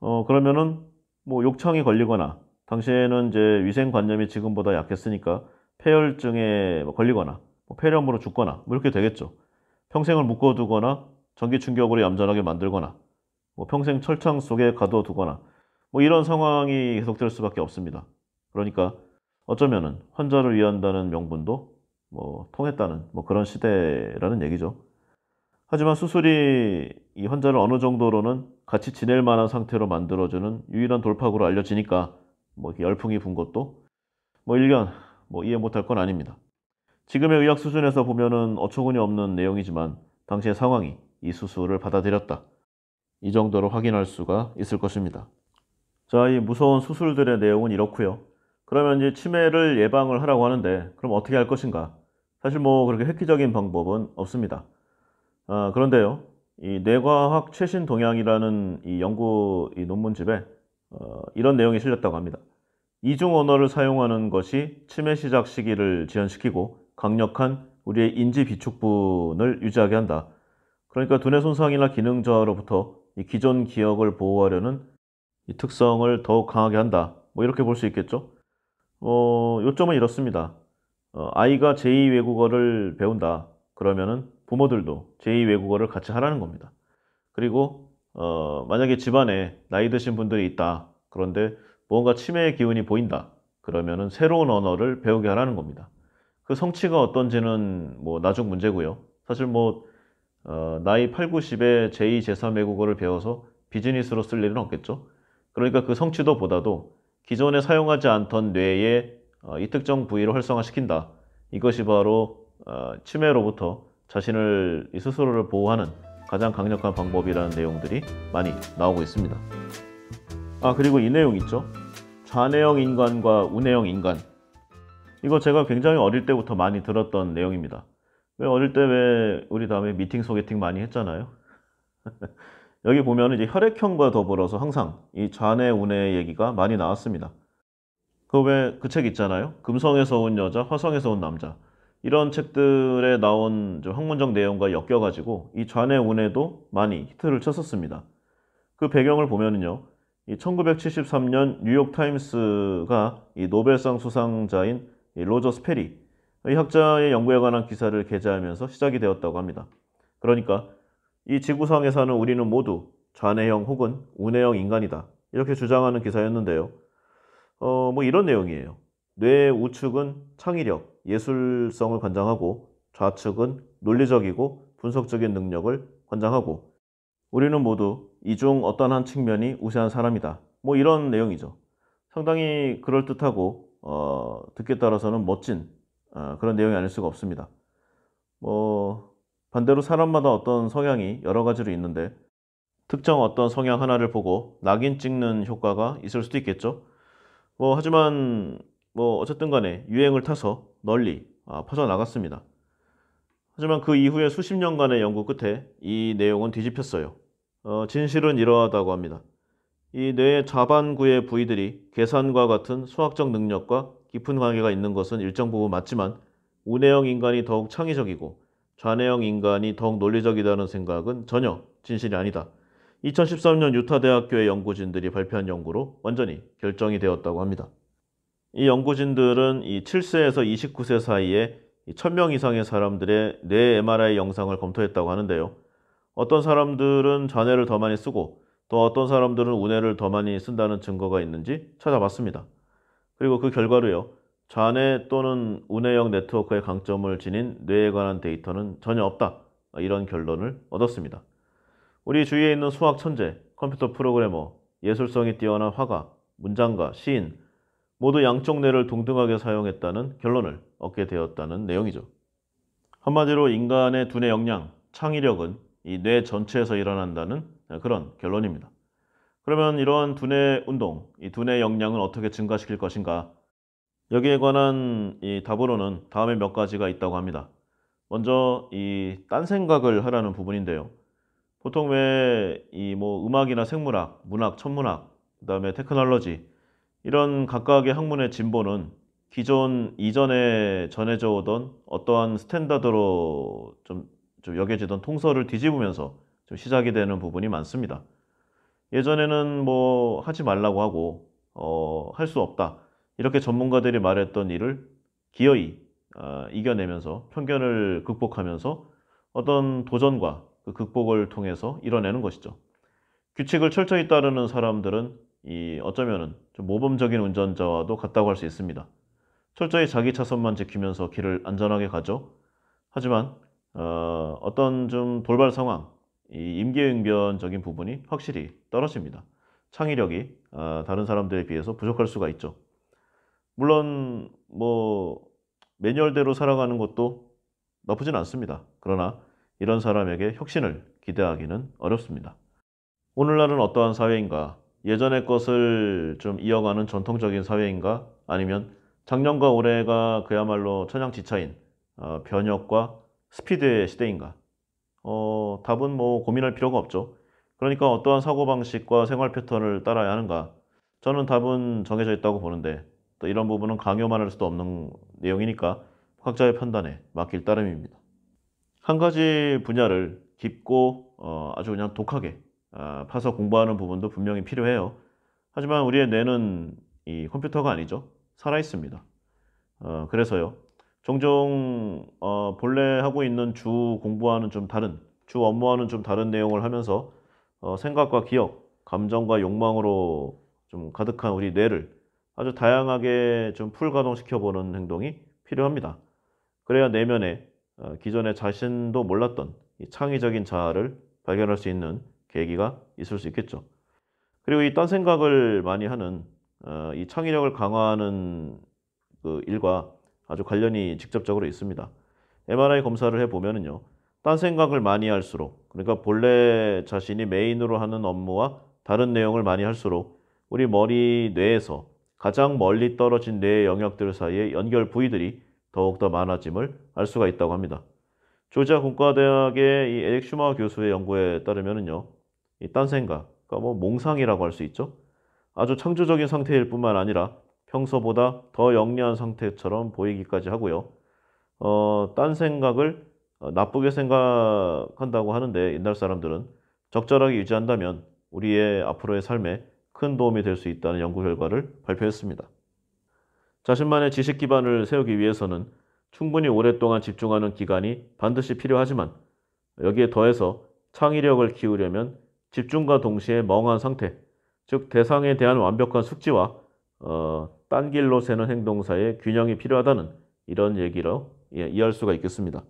[SPEAKER 1] 어, 그러면은 뭐 욕창이 걸리거나 당시에는 이제 위생관념이 지금보다 약했으니까 폐혈증에 뭐 걸리거나 뭐 폐렴으로 죽거나 뭐 이렇게 되겠죠. 평생을 묶어두거나 전기 충격으로 얌전하게 만들거나 뭐 평생 철창 속에 가둬두거나 뭐 이런 상황이 계속될 수밖에 없습니다. 그러니까 어쩌면은 환자를 위한다는 명분도 뭐 통했다는 뭐 그런 시대라는 얘기죠. 하지만 수술이 이 환자를 어느 정도로는 같이 지낼 만한 상태로 만들어주는 유일한 돌파구로 알려지니까 뭐 열풍이 분 것도 뭐 1년 뭐 이해 못할 건 아닙니다. 지금의 의학 수준에서 보면은 어처구니 없는 내용이지만 당시의 상황이 이 수술을 받아들였다. 이 정도로 확인할 수가 있을 것입니다. 자, 이 무서운 수술들의 내용은 이렇고요. 그러면 이제 치매를 예방을 하라고 하는데 그럼 어떻게 할 것인가? 사실 뭐 그렇게 획기적인 방법은 없습니다. 아, 그런데요, 이 뇌과학 최신 동향이라는 이 연구 이 논문집에 어, 이런 내용이 실렸다고 합니다. 이중 언어를 사용하는 것이 치매 시작 시기를 지연시키고 강력한 우리의 인지 비축분을 유지하게 한다. 그러니까 두뇌 손상이나 기능 저하로부터 이 기존 기억을 보호하려는 이 특성을 더욱 강하게 한다. 뭐 이렇게 볼 수 있겠죠. 어, 요점은 이렇습니다. 어, 아이가 제2 외국어를 배운다. 그러면은 부모들도 제2 외국어를 같이 하라는 겁니다. 그리고 어, 만약에 집안에 나이 드신 분들이 있다. 그런데 무언가 치매의 기운이 보인다. 그러면은 새로운 언어를 배우게 하라는 겁니다. 그 성취가 어떤지는 뭐 나중 문제고요. 사실 뭐 어, 나이 8, 90에 제2, 제3 외국어를 배워서 비즈니스로 쓸 일은 없겠죠. 그러니까 그 성취도보다도 기존에 사용하지 않던 뇌의 어, 이 특정 부위를 활성화시킨다. 이것이 바로 어, 치매로부터 자신을 스스로를 보호하는 가장 강력한 방법이라는 내용들이 많이 나오고 있습니다. 아 그리고 이 내용 있죠. 좌뇌형 인간과 우뇌형 인간. 이거 제가 굉장히 어릴 때부터 많이 들었던 내용입니다. 왜 어릴 때 왜 우리 다음에 미팅 소개팅 많이 했잖아요. [laughs] 여기 보면 이제 혈액형과 더불어서 항상 이 좌뇌 우뇌 얘기가 많이 나왔습니다. 그외그책 있잖아요. 금성에서 온 여자, 화성에서 온 남자. 이런 책들에 나온 학문적 내용과 엮여가지고 이 좌뇌 우뇌도 많이 히트를 쳤었습니다. 그 배경을 보면은요. 이 1973년 뉴욕 타임스가 이 노벨상 수상자인 이 로저 스페리 이 학자의 연구에 관한 기사를 게재하면서 시작이 되었다고 합니다. 그러니까 이 지구상에서는 우리는 모두 좌뇌형 혹은 우뇌형 인간이다. 이렇게 주장하는 기사였는데요. 어, 뭐 이런 내용이에요. 뇌의 우측은 창의력, 예술성을 관장하고 좌측은 논리적이고 분석적인 능력을 관장하고 우리는 모두 이중 어떤 한 측면이 우세한 사람이다. 뭐 이런 내용이죠. 상당히 그럴듯하고 어, 듣기에 따라서는 멋진 어, 그런 내용이 아닐 수가 없습니다. 뭐 반대로 사람마다 어떤 성향이 여러 가지로 있는데 특정 어떤 성향 하나를 보고 낙인 찍는 효과가 있을 수도 있겠죠. 뭐 하지만 뭐 어쨌든 간에 유행을 타서 널리 아, 퍼져나갔습니다. 하지만 그 이후에 수십 년간의 연구 끝에 이 내용은 뒤집혔어요. 어, 진실은 이러하다고 합니다. 이 뇌의 자반구의 부위들이 계산과 같은 수학적 능력과 깊은 관계가 있는 것은 일정 부분 맞지만 우뇌형 인간이 더욱 창의적이고 좌뇌형 인간이 더욱 논리적이라는 생각은 전혀 진실이 아니다. 2013년 유타 대학교의 연구진들이 발표한 연구로 완전히 결정이 되었다고 합니다. 이 연구진들은 이 7세에서 29세 사이에 1000명 이상의 사람들의 뇌 MRI 영상을 검토했다고 하는데요. 어떤 사람들은 좌뇌를 더 많이 쓰고 또 어떤 사람들은 우뇌를 더 많이 쓴다는 증거가 있는지 찾아봤습니다. 그리고 그 결과로요. 좌뇌 또는 우뇌형 네트워크의 강점을 지닌 뇌에 관한 데이터는 전혀 없다. 이런 결론을 얻었습니다. 우리 주위에 있는 수학 천재, 컴퓨터 프로그래머, 예술성이 뛰어난 화가, 문장가, 시인 모두 양쪽 뇌를 동등하게 사용했다는 결론을 얻게 되었다는 내용이죠. 한마디로 인간의 두뇌 역량, 창의력은 이 뇌 전체에서 일어난다는 그런 결론입니다. 그러면 이러한 두뇌 운동, 이 두뇌 역량을 어떻게 증가시킬 것인가 여기에 관한 이 답으로는 다음에 몇 가지가 있다고 합니다. 먼저 이 딴 생각을 하라는 부분인데요. 보통 왜이뭐 음악이나 생물학, 문학, 천문학, 그다음에 테크놀로지 이런 각각의 학문의 진보는 기존 이전에 전해져 오던 어떠한 스탠다드로 좀, 좀 여겨지던 통설을 뒤집으면서 좀 시작이 되는 부분이 많습니다. 예전에는 뭐 하지 말라고 하고 어, 할 수 없다. 이렇게 전문가들이 말했던 일을 기어이 어, 이겨내면서 편견을 극복하면서 어떤 도전과 그 극복을 통해서 이뤄내는 것이죠. 규칙을 철저히 따르는 사람들은 이 어쩌면은 좀 모범적인 운전자와도 같다고 할 수 있습니다. 철저히 자기 차선만 지키면서 길을 안전하게 가죠. 하지만 어, 어떤 좀 돌발 상황, 이 임기응변적인 부분이 확실히 떨어집니다. 창의력이 어, 다른 사람들에 비해서 부족할 수가 있죠. 물론 뭐 매뉴얼대로 살아가는 것도 나쁘진 않습니다. 그러나 이런 사람에게 혁신을 기대하기는 어렵습니다. 오늘날은 어떠한 사회인가? 예전의 것을 좀 이어가는 전통적인 사회인가? 아니면 작년과 올해가 그야말로 천양지차인 어, 변혁과 스피드의 시대인가? 어, 답은 뭐 고민할 필요가 없죠. 그러니까 어떠한 사고방식과 생활 패턴을 따라야 하는가? 저는 답은 정해져 있다고 보는데 또 이런 부분은 강요만 할 수도 없는 내용이니까 학자의 판단에 맡길 따름입니다. 한 가지 분야를 깊고 어, 아주 그냥 독하게 어, 파서 공부하는 부분도 분명히 필요해요. 하지만 우리의 뇌는 이 컴퓨터가 아니죠. 살아있습니다. 어, 그래서요. 종종 어, 본래 하고 있는 주 공부와는 좀 다른 주 업무와는 좀 다른 내용을 하면서 어, 생각과 기억, 감정과 욕망으로 좀 가득한 우리 뇌를 아주 다양하게 좀 풀가동시켜 보는 행동이 필요합니다. 그래야 내면에 어, 기존의 자신도 몰랐던 창의적인 자아를 발견할 수 있는 계기가 있을 수 있겠죠. 그리고 이 딴 생각을 많이 하는 어, 이 창의력을 강화하는 그 일과 아주 관련이 직접적으로 있습니다. MRI 검사를 해보면요딴 생각을 많이 할수록 그러니까 본래 자신이 메인으로 하는 업무와 다른 내용을 많이 할수록 우리 머리 뇌에서 가장 멀리 떨어진 뇌의 영역들 사이에 연결 부위들이 더욱더 많아짐을 알 수가 있다고 합니다. 조지아 공과대학의 이 에릭 슈마 교수의 연구에 따르면요, 이 딴생각, 그러니까 뭐 몽상이라고 할 수 있죠. 아주 창조적인 상태일 뿐만 아니라 평소보다 더 영리한 상태처럼 보이기까지 하고요. 어, 딴 생각을 어, 나쁘게 생각한다고 하는데 옛날 사람들은 적절하게 유지한다면 우리의 앞으로의 삶에 큰 도움이 될 수 있다는 연구 결과를 발표했습니다. 자신만의 지식 기반을 세우기 위해서는 충분히 오랫동안 집중하는 기간이 반드시 필요하지만 여기에 더해서 창의력을 키우려면 집중과 동시에 멍한 상태, 즉 대상에 대한 완벽한 숙지와 어, 딴 길로 새는 행동 사이의 균형이 필요하다는 이런 얘기로 예, 이해할 수가 있겠습니다.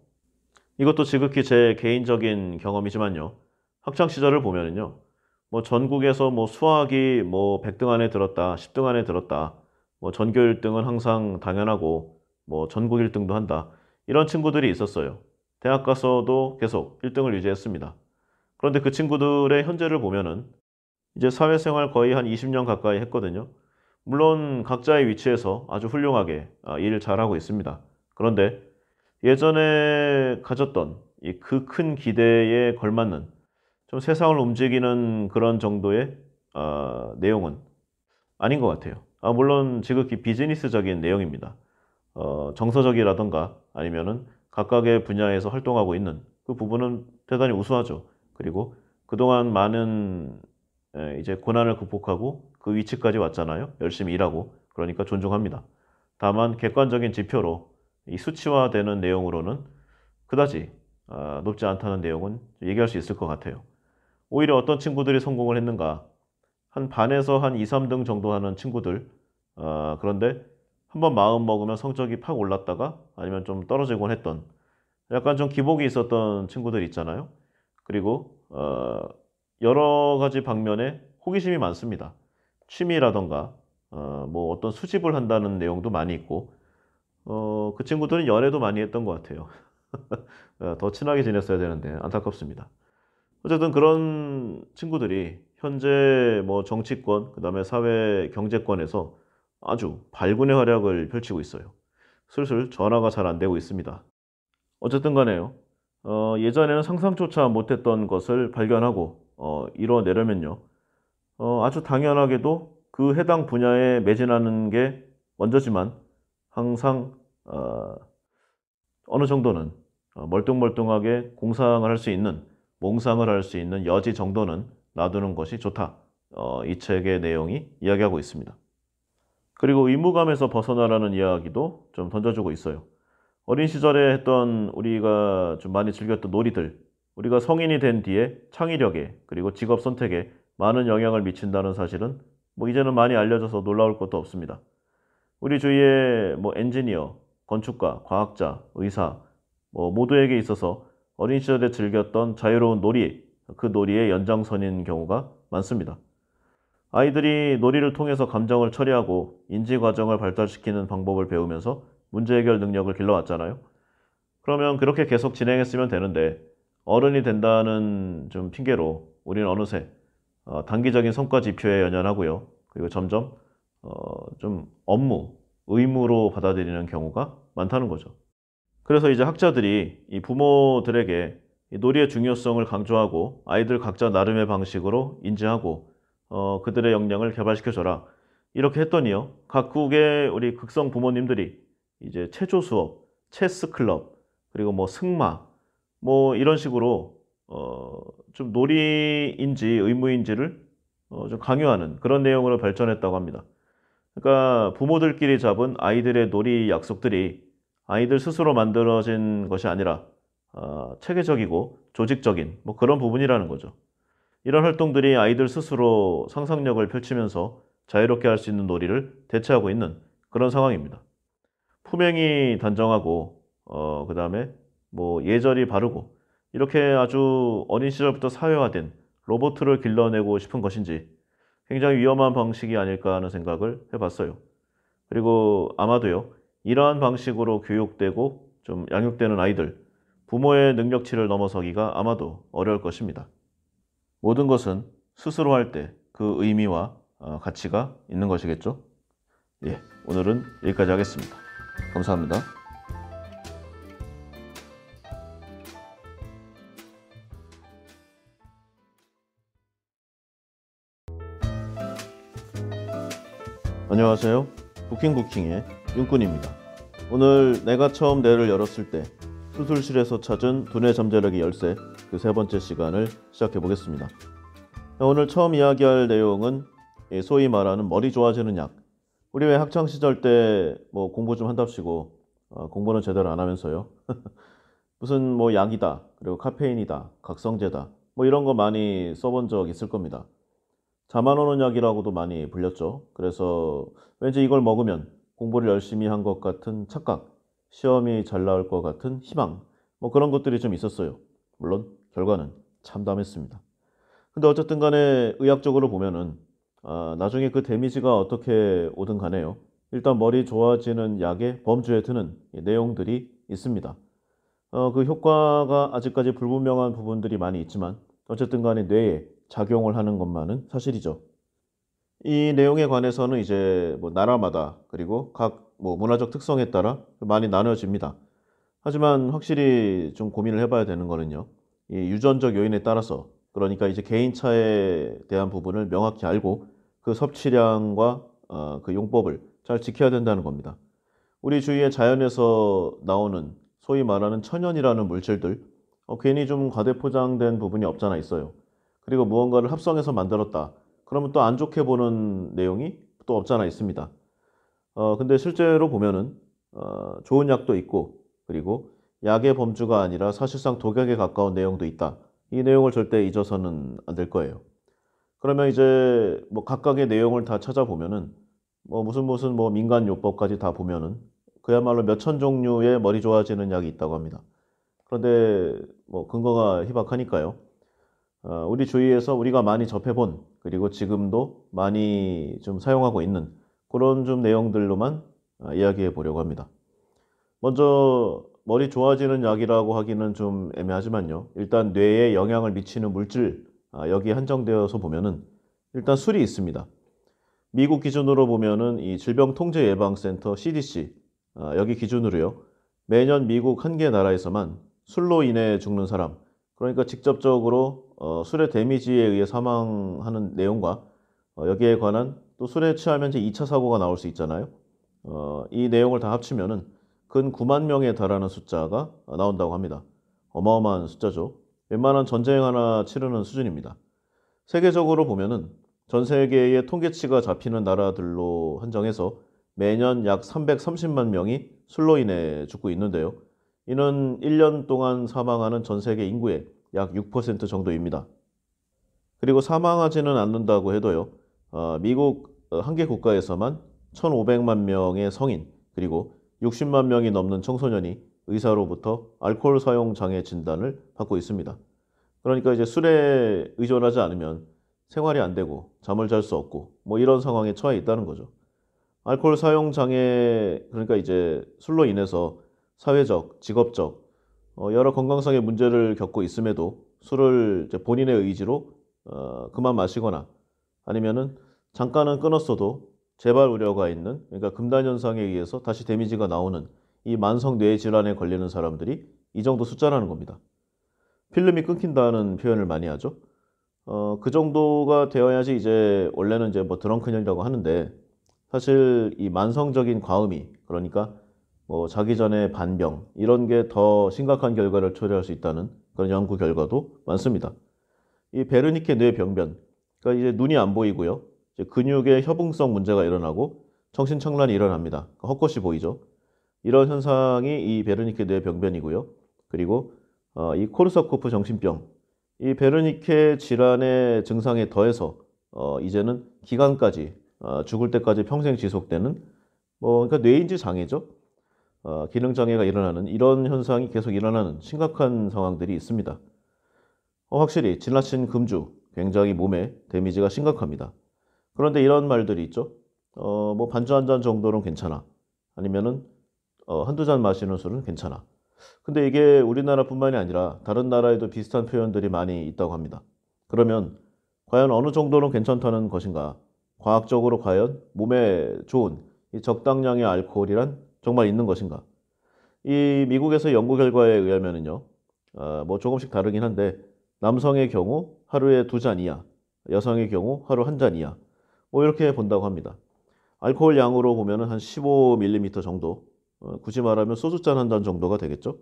[SPEAKER 1] 이것도 지극히 제 개인적인 경험이지만요. 학창 시절을 보면은요. 뭐 전국에서 뭐 수학이 뭐 100등 안에 들었다, 10등 안에 들었다, 뭐 전교 1등은 항상 당연하고 뭐 전국 1등도 한다. 이런 친구들이 있었어요. 대학 가서도 계속 1등을 유지했습니다. 그런데 그 친구들의 현재를 보면은 이제 사회생활 거의 한 20년 가까이 했거든요. 물론 각자의 위치에서 아주 훌륭하게 아, 일을 잘하고 있습니다. 그런데 예전에 가졌던 그 큰 기대에 걸맞는 좀 세상을 움직이는 그런 정도의 어, 내용은 아닌 것 같아요. 아, 물론 지극히 비즈니스적인 내용입니다. 어, 정서적이라든가 아니면은 각각의 분야에서 활동하고 있는 그 부분은 대단히 우수하죠. 그리고 그동안 많은 에, 이제 고난을 극복하고 그 위치까지 왔잖아요. 열심히 일하고 그러니까 존중합니다. 다만 객관적인 지표로 이 수치화되는 내용으로는 그다지 아, 높지 않다는 내용은 얘기할 수 있을 것 같아요. 오히려 어떤 친구들이 성공을 했는가? 한 반에서 한 2, 3등 정도 하는 친구들. 어, 그런데 한번 마음 먹으면 성적이 팍 올랐다가 아니면 좀 떨어지곤 했던 약간 좀 기복이 있었던 친구들 있잖아요. 그리고 어, 여러 가지 방면에 호기심이 많습니다. 취미라던가 어, 뭐 어떤 수집을 한다는 내용도 많이 있고 어, 그 친구들은 연애도 많이 했던 것 같아요. [laughs] 어, 더 친하게 지냈어야 되는데 안타깝습니다. 어쨌든 그런 친구들이 현재 뭐 정치권, 그 다음에 사회 경제권에서 아주 발군의 활약을 펼치고 있어요. 슬슬 전화가 잘 안 되고 있습니다. 어쨌든 간에요. 어, 예전에는 상상조차 못했던 것을 발견하고 어, 이뤄내려면요. 어, 아주 당연하게도 그 해당 분야에 매진하는 게 먼저지만 항상 어, 어느 정도는 어, 멀뚱멀뚱하게 공상을 할 수 있는 몽상을 할 수 있는 여지 정도는 놔두는 것이 좋다. 어, 이 책의 내용이 이야기하고 있습니다. 그리고 의무감에서 벗어나라는 이야기도 좀 던져주고 있어요. 어린 시절에 했던 우리가 좀 많이 즐겼던 놀이들, 우리가 성인이 된 뒤에 창의력에 그리고 직업 선택에 많은 영향을 미친다는 사실은 뭐 이제는 많이 알려져서 놀라울 것도 없습니다. 우리 주위에 뭐 엔지니어, 건축가, 과학자, 의사, 뭐 모두에게 있어서 어린 시절에 즐겼던 자유로운 놀이, 그 놀이의 연장선인 경우가 많습니다. 아이들이 놀이를 통해서 감정을 처리하고 인지 과정을 발달시키는 방법을 배우면서 문제 해결 능력을 길러왔잖아요. 그러면 그렇게 계속 진행했으면 되는데 어른이 된다는 좀 핑계로 우리는 어느새 어, 단기적인 성과 지표에 연연하고요. 그리고 점점 어, 좀 업무, 의무로 받아들이는 경우가 많다는 거죠. 그래서 이제 학자들이 이 부모들에게 이 놀이의 중요성을 강조하고 아이들 각자 나름의 방식으로 인지하고 어, 그들의 역량을 개발시켜줘라 이렇게 했더니요 각국의 우리 극성 부모님들이 이제 체조 수업, 체스 클럽 그리고 뭐 승마 뭐 이런 식으로 어, 좀 놀이인지 의무인지를 어, 좀 강요하는 그런 내용으로 발전했다고 합니다. 그러니까 부모들끼리 잡은 아이들의 놀이 약속들이 아이들 스스로 만들어진 것이 아니라 어, 체계적이고 조직적인 뭐 그런 부분이라는 거죠. 이런 활동들이 아이들 스스로 상상력을 펼치면서 자유롭게 할 수 있는 놀이를 대체하고 있는 그런 상황입니다. 품행이 단정하고 어, 그 다음에 뭐 예절이 바르고 이렇게 아주 어린 시절부터 사회화된 로보트를 길러내고 싶은 것인지 굉장히 위험한 방식이 아닐까 하는 생각을 해봤어요. 그리고 아마도요 이러한 방식으로 교육되고 좀 양육되는 아이들, 부모의 능력치를 넘어서기가 아마도 어려울 것입니다. 모든 것은 스스로 할 때 그 의미와 어, 가치가 있는 것이겠죠? 예, 오늘은 여기까지 하겠습니다. 감사합니다. 안녕하세요. 부킹부킹의 윤꾼입니다. 오늘 내가 처음 뇌를 열었을 때 수술실에서 찾은 두뇌 잠재력의 열쇠 그 세 번째 시간을 시작해 보겠습니다. 오늘 처음 이야기할 내용은 소위 말하는 머리 좋아지는 약. 우리 왜 학창 시절 때 뭐 공부 좀 한답시고 어, 공부는 제대로 안 하면서요. [laughs] 무슨 뭐 약이다 그리고 카페인이다 각성제다 뭐 이런 거 많이 써본 적 있을 겁니다. 자만 오는 약이라고도 많이 불렸죠. 그래서 왠지 이걸 먹으면 공부를 열심히 한 것 같은 착각, 시험이 잘 나올 것 같은 희망, 뭐 그런 것들이 좀 있었어요. 물론 결과는 참담했습니다. 근데 어쨌든 간에 의학적으로 보면은 아, 나중에 그 데미지가 어떻게 오든 간에요. 일단 머리 좋아지는 약의 범주에 드는 내용들이 있습니다. 어, 그 효과가 아직까지 불분명한 부분들이 많이 있지만 어쨌든 간에 뇌에 작용을 하는 것만은 사실이죠. 이 내용에 관해서는 이제 뭐 나라마다 그리고 각 뭐 문화적 특성에 따라 많이 나눠집니다. 하지만 확실히 좀 고민을 해봐야 되는 거는요. 이 유전적 요인에 따라서 그러니까 이제 개인차에 대한 부분을 명확히 알고 그 섭취량과 어, 그 용법을 잘 지켜야 된다는 겁니다. 우리 주위의 자연에서 나오는 소위 말하는 천연이라는 물질들 어, 괜히 좀 과대포장된 부분이 없잖아 있어요. 그리고 무언가를 합성해서 만들었다. 그러면 또 안 좋게 보는 내용이 또 없잖아 있습니다. 어, 근데 실제로 보면은 어, 좋은 약도 있고 그리고 약의 범주가 아니라 사실상 독약에 가까운 내용도 있다. 이 내용을 절대 잊어서는 안 될 거예요. 그러면 이제 뭐 각각의 내용을 다 찾아보면은 뭐 무슨 무슨 뭐 민간 요법까지 다 보면은 그야말로 몇천 종류의 머리 좋아지는 약이 있다고 합니다. 그런데 뭐 근거가 희박하니까요. 어, 우리 주위에서 우리가 많이 접해본 그리고 지금도 많이 좀 사용하고 있는 그런 좀 내용들로만 어, 이야기해 보려고 합니다. 먼저 머리 좋아지는 약이라고 하기는 좀 애매하지만요. 일단 뇌에 영향을 미치는 물질 아, 여기 한정되어서 보면은 일단 술이 있습니다. 미국 기준으로 보면은 이 질병통제예방센터 CDC 아, 여기 기준으로요. 매년 미국 한 개 나라에서만 술로 인해 죽는 사람 그러니까 직접적으로 어, 술의 데미지에 의해 사망하는 내용과 어, 여기에 관한 또 술에 취하면 이제 2차 사고가 나올 수 있잖아요. 어, 이 내용을 다 합치면은 근 9만 명에 달하는 숫자가 나온다고 합니다. 어마어마한 숫자죠. 웬만한 전쟁 하나 치르는 수준입니다. 세계적으로 보면은 전 세계의 통계치가 잡히는 나라들로 한정해서 매년 약 330만 명이 술로 인해 죽고 있는데요. 이는 1년 동안 사망하는 전 세계 인구의 약 6% 정도입니다. 그리고 사망하지는 않는다고 해도요. 어, 미국 어, 한개 국가에서만 1,500만 명의 성인 그리고 60만 명이 넘는 청소년이 의사로부터 알코올 사용 장애 진단을 받고 있습니다. 그러니까 이제 술에 의존하지 않으면 생활이 안 되고 잠을 잘 수 없고 뭐 이런 상황에 처해 있다는 거죠. 알코올 사용 장애 그러니까 이제 술로 인해서 사회적, 직업적 어, 여러 건강상의 문제를 겪고 있음에도 술을 본인의 의지로 어, 그만 마시거나 아니면은 잠깐은 끊었어도 재발 우려가 있는 그러니까 금단 현상에 의해서 다시 데미지가 나오는 이 만성 뇌 질환에 걸리는 사람들이 이 정도 숫자라는 겁니다. 필름이 끊긴다는 표현을 많이 하죠. 어, 그 정도가 되어야지 이제 원래는 이제 뭐 드렁큰이라고 하는데 사실 이 만성적인 과음이 그러니까 뭐 자기 전에 반병 이런 게 더 심각한 결과를 초래할 수 있다는 그런 연구 결과도 많습니다. 이 베르니케 뇌병변 그러니까 이제 눈이 안 보이고요. 이제 근육의 협응성 문제가 일어나고 정신청란이 일어납니다. 그러니까 헛것이 보이죠. 이런 현상이 이 베르니케 뇌병변이고요. 그리고 어, 이 코르사코프 정신병 이 베르니케 질환의 증상에 더해서 어, 이제는 기간까지 어, 죽을 때까지 평생 지속되는 뭐 그러니까 뇌인지 장애죠. 어, 기능 장애가 일어나는 이런 현상이 계속 일어나는 심각한 상황들이 있습니다. 어, 확실히 지나친 금주 굉장히 몸에 데미지가 심각합니다. 그런데 이런 말들이 있죠. 어, 뭐 반주 한 잔 정도는 괜찮아. 아니면은 어, 한두 잔 마시는 술은 괜찮아. 근데 이게 우리나라뿐만이 아니라 다른 나라에도 비슷한 표현들이 많이 있다고 합니다. 그러면 과연 어느 정도는 괜찮다는 것인가? 과학적으로 과연 몸에 좋은 적당량의 알코올이란 정말 있는 것인가? 이 미국에서 연구 결과에 의하면은요, 어, 뭐 조금씩 다르긴 한데 남성의 경우 하루에 두잔 이하, 여성의 경우 하루 한잔 이하, 뭐 이렇게 본다고 합니다. 알코올 양으로 보면은 한 15ml 정도, 어, 굳이 말하면 소주잔 한 잔 정도가 되겠죠.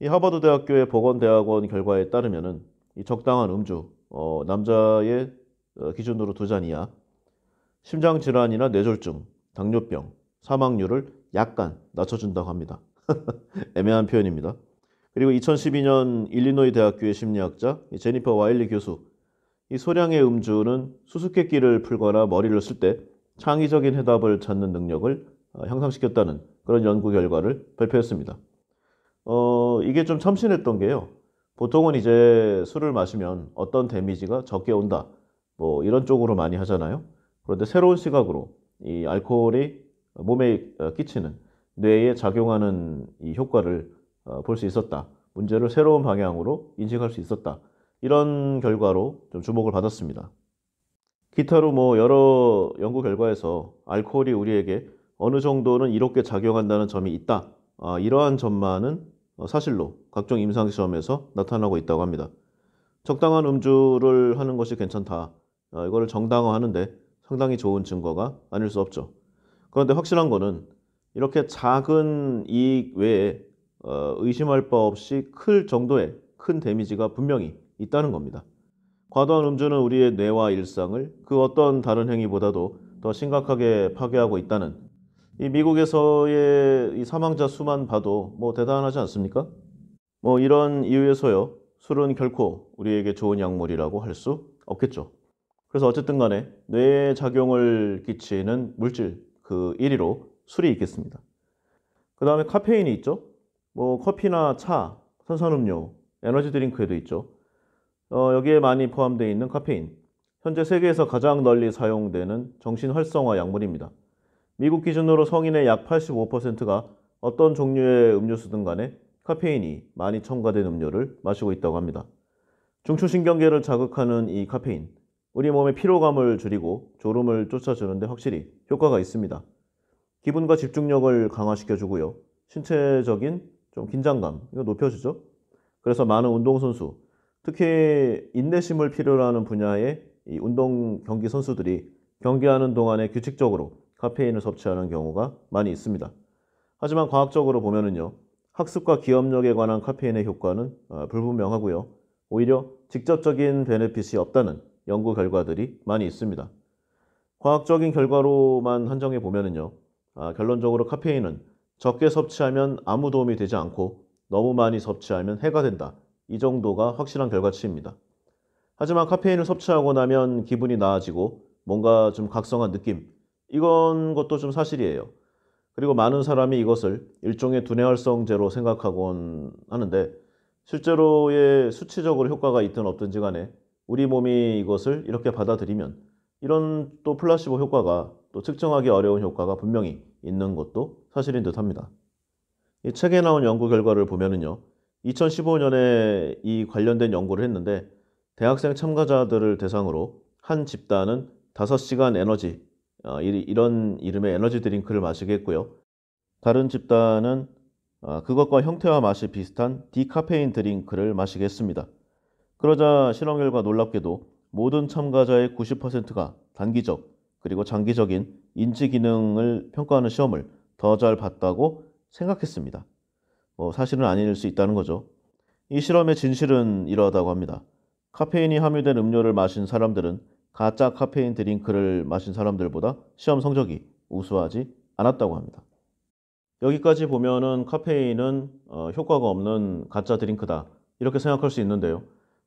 [SPEAKER 1] 이 하버드 대학교의 보건대학원 결과에 따르면은 이 적당한 음주, 어, 남자의 어, 기준으로 두잔 이하, 심장 질환이나 뇌졸중, 당뇨병, 사망률을 약간 낮춰준다고 합니다. [laughs] 애매한 표현입니다. 그리고 2012년 일리노이 대학교의 심리학자 제니퍼 와일리 교수 이 소량의 음주는 수수께끼를 풀거나 머리를 쓸 때 창의적인 해답을 찾는 능력을 어, 향상시켰다는 그런 연구 결과를 발표했습니다. 어, 이게 좀 참신했던 게요. 보통은 이제 술을 마시면 어떤 데미지가 적게 온다. 뭐 이런 쪽으로 많이 하잖아요. 그런데 새로운 시각으로 이 알코올이 몸에 어, 끼치는 뇌에 작용하는 이 효과를 어, 볼수 있었다. 문제를 새로운 방향으로 인식할 수 있었다. 이런 결과로 좀 주목을 받았습니다. 기타로 뭐 여러 연구 결과에서 알코올이 우리에게 어느 정도는 이롭게 작용한다는 점이 있다. 아, 이러한 점만은 어, 사실로 각종 임상시험에서 나타나고 있다고 합니다. 적당한 음주를 하는 것이 괜찮다. 아, 이거를 정당화하는데 상당히 좋은 증거가 아닐 수 없죠. 그런데 확실한 거는 이렇게 작은 이익 외에 어, 의심할 바 없이 클 정도의 큰 데미지가 분명히 있다는 겁니다. 과도한 음주는 우리의 뇌와 일상을 그 어떤 다른 행위보다도 더 심각하게 파괴하고 있다는 이 미국에서의 이 사망자 수만 봐도 뭐 대단하지 않습니까? 뭐 이런 이유에서요 술은 결코 우리에게 좋은 약물이라고 할 수 없겠죠. 그래서 어쨌든 간에 뇌에 작용을 끼치는 물질 그 1위로 술이 있겠습니다. 그 다음에 카페인이 있죠. 뭐 커피나 차, 탄산음료, 에너지 드링크에도 있죠. 어, 여기에 많이 포함되어 있는 카페인. 현재 세계에서 가장 널리 사용되는 정신활성화 약물입니다. 미국 기준으로 성인의 약 85%가 어떤 종류의 음료수든 간에 카페인이 많이 첨가된 음료를 마시고 있다고 합니다. 중추신경계를 자극하는 이 카페인. 우리 몸의 피로감을 줄이고 졸음을 쫓아주는데 확실히 효과가 있습니다. 기분과 집중력을 강화시켜주고요. 신체적인 좀 긴장감, 이거 높여주죠. 그래서 많은 운동선수, 특히 인내심을 필요로 하는 분야의 이 운동 경기 선수들이 경기하는 동안에 규칙적으로 카페인을 섭취하는 경우가 많이 있습니다. 하지만 과학적으로 보면은요, 학습과 기억력에 관한 카페인의 효과는 어, 불분명하고요. 오히려 직접적인 베네핏이 없다는 연구 결과들이 많이 있습니다. 과학적인 결과로만 한정해 보면은요, 아, 결론적으로 카페인은 적게 섭취하면 아무 도움이 되지 않고 너무 많이 섭취하면 해가 된다. 이 정도가 확실한 결과치입니다. 하지만 카페인을 섭취하고 나면 기분이 나아지고 뭔가 좀 각성한 느낌, 이건 것도 좀 사실이에요. 그리고 많은 사람이 이것을 일종의 두뇌활성제로 생각하곤 하는데 실제로의 수치적으로 효과가 있든 없든지 간에 우리 몸이 이것을 이렇게 받아들이면 이런 또 플라시보 효과가 또 측정하기 어려운 효과가 분명히 있는 것도 사실인 듯합니다. 이 책에 나온 연구 결과를 보면은요, 2015년에 이 관련된 연구를 했는데 대학생 참가자들을 대상으로 한 집단은 5시간 에너지 어, 이런 이름의 에너지 드링크를 마시게 했고요. 다른 집단은 어, 그것과 형태와 맛이 비슷한 디카페인 드링크를 마시게 했습니다. 그러자 실험 결과 놀랍게도 모든 참가자의 90%가 단기적 그리고 장기적인 인지 기능을 평가하는 시험을 더 잘 봤다고 생각했습니다. 뭐 사실은 아닐 수 있다는 거죠. 이 실험의 진실은 이러하다고 합니다. 카페인이 함유된 음료를 마신 사람들은 가짜 카페인 드링크를 마신 사람들보다 시험 성적이 우수하지 않았다고 합니다. 여기까지 보면은 카페인은 어, 효과가 없는 가짜 드링크다 이렇게 생각할 수 있는데요.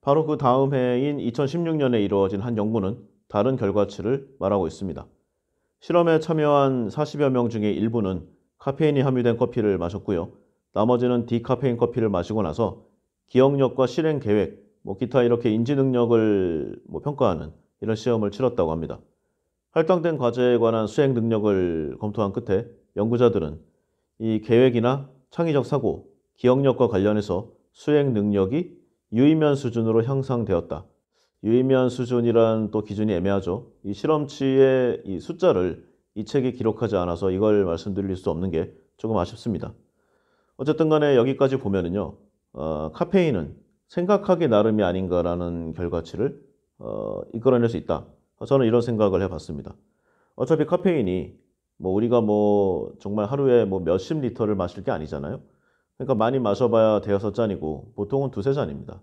[SPEAKER 1] 바로 그 다음 해인 2016년에 이루어진 한 연구는 다른 결과치를 말하고 있습니다. 실험에 참여한 40여 명 중에 일부는 카페인이 함유된 커피를 마셨고요. 나머지는 디카페인 커피를 마시고 나서 기억력과 실행 계획, 뭐 기타 이렇게 인지 능력을 뭐 평가하는 이런 시험을 치렀다고 합니다. 할당된 과제에 관한 수행 능력을 검토한 끝에 연구자들은 이 계획이나 창의적 사고, 기억력과 관련해서 수행 능력이 유의면 수준으로 형성되었다. 유의면 수준이란 또 기준이 애매하죠. 이 실험치의 이 숫자를 이 책이 기록하지 않아서 이걸 말씀드릴 수 없는 게 조금 아쉽습니다. 어쨌든 간에 여기까지 보면은요, 어, 카페인은 생각하기 나름이 아닌가라는 결과치를 어, 이끌어낼 수 있다. 저는 이런 생각을 해봤습니다. 어차피 카페인이 뭐 우리가 뭐 정말 하루에 뭐 몇십 리터를 마실 게 아니잖아요. 그러니까 많이 마셔봐야 대여섯 잔이고 보통은 두세 잔입니다.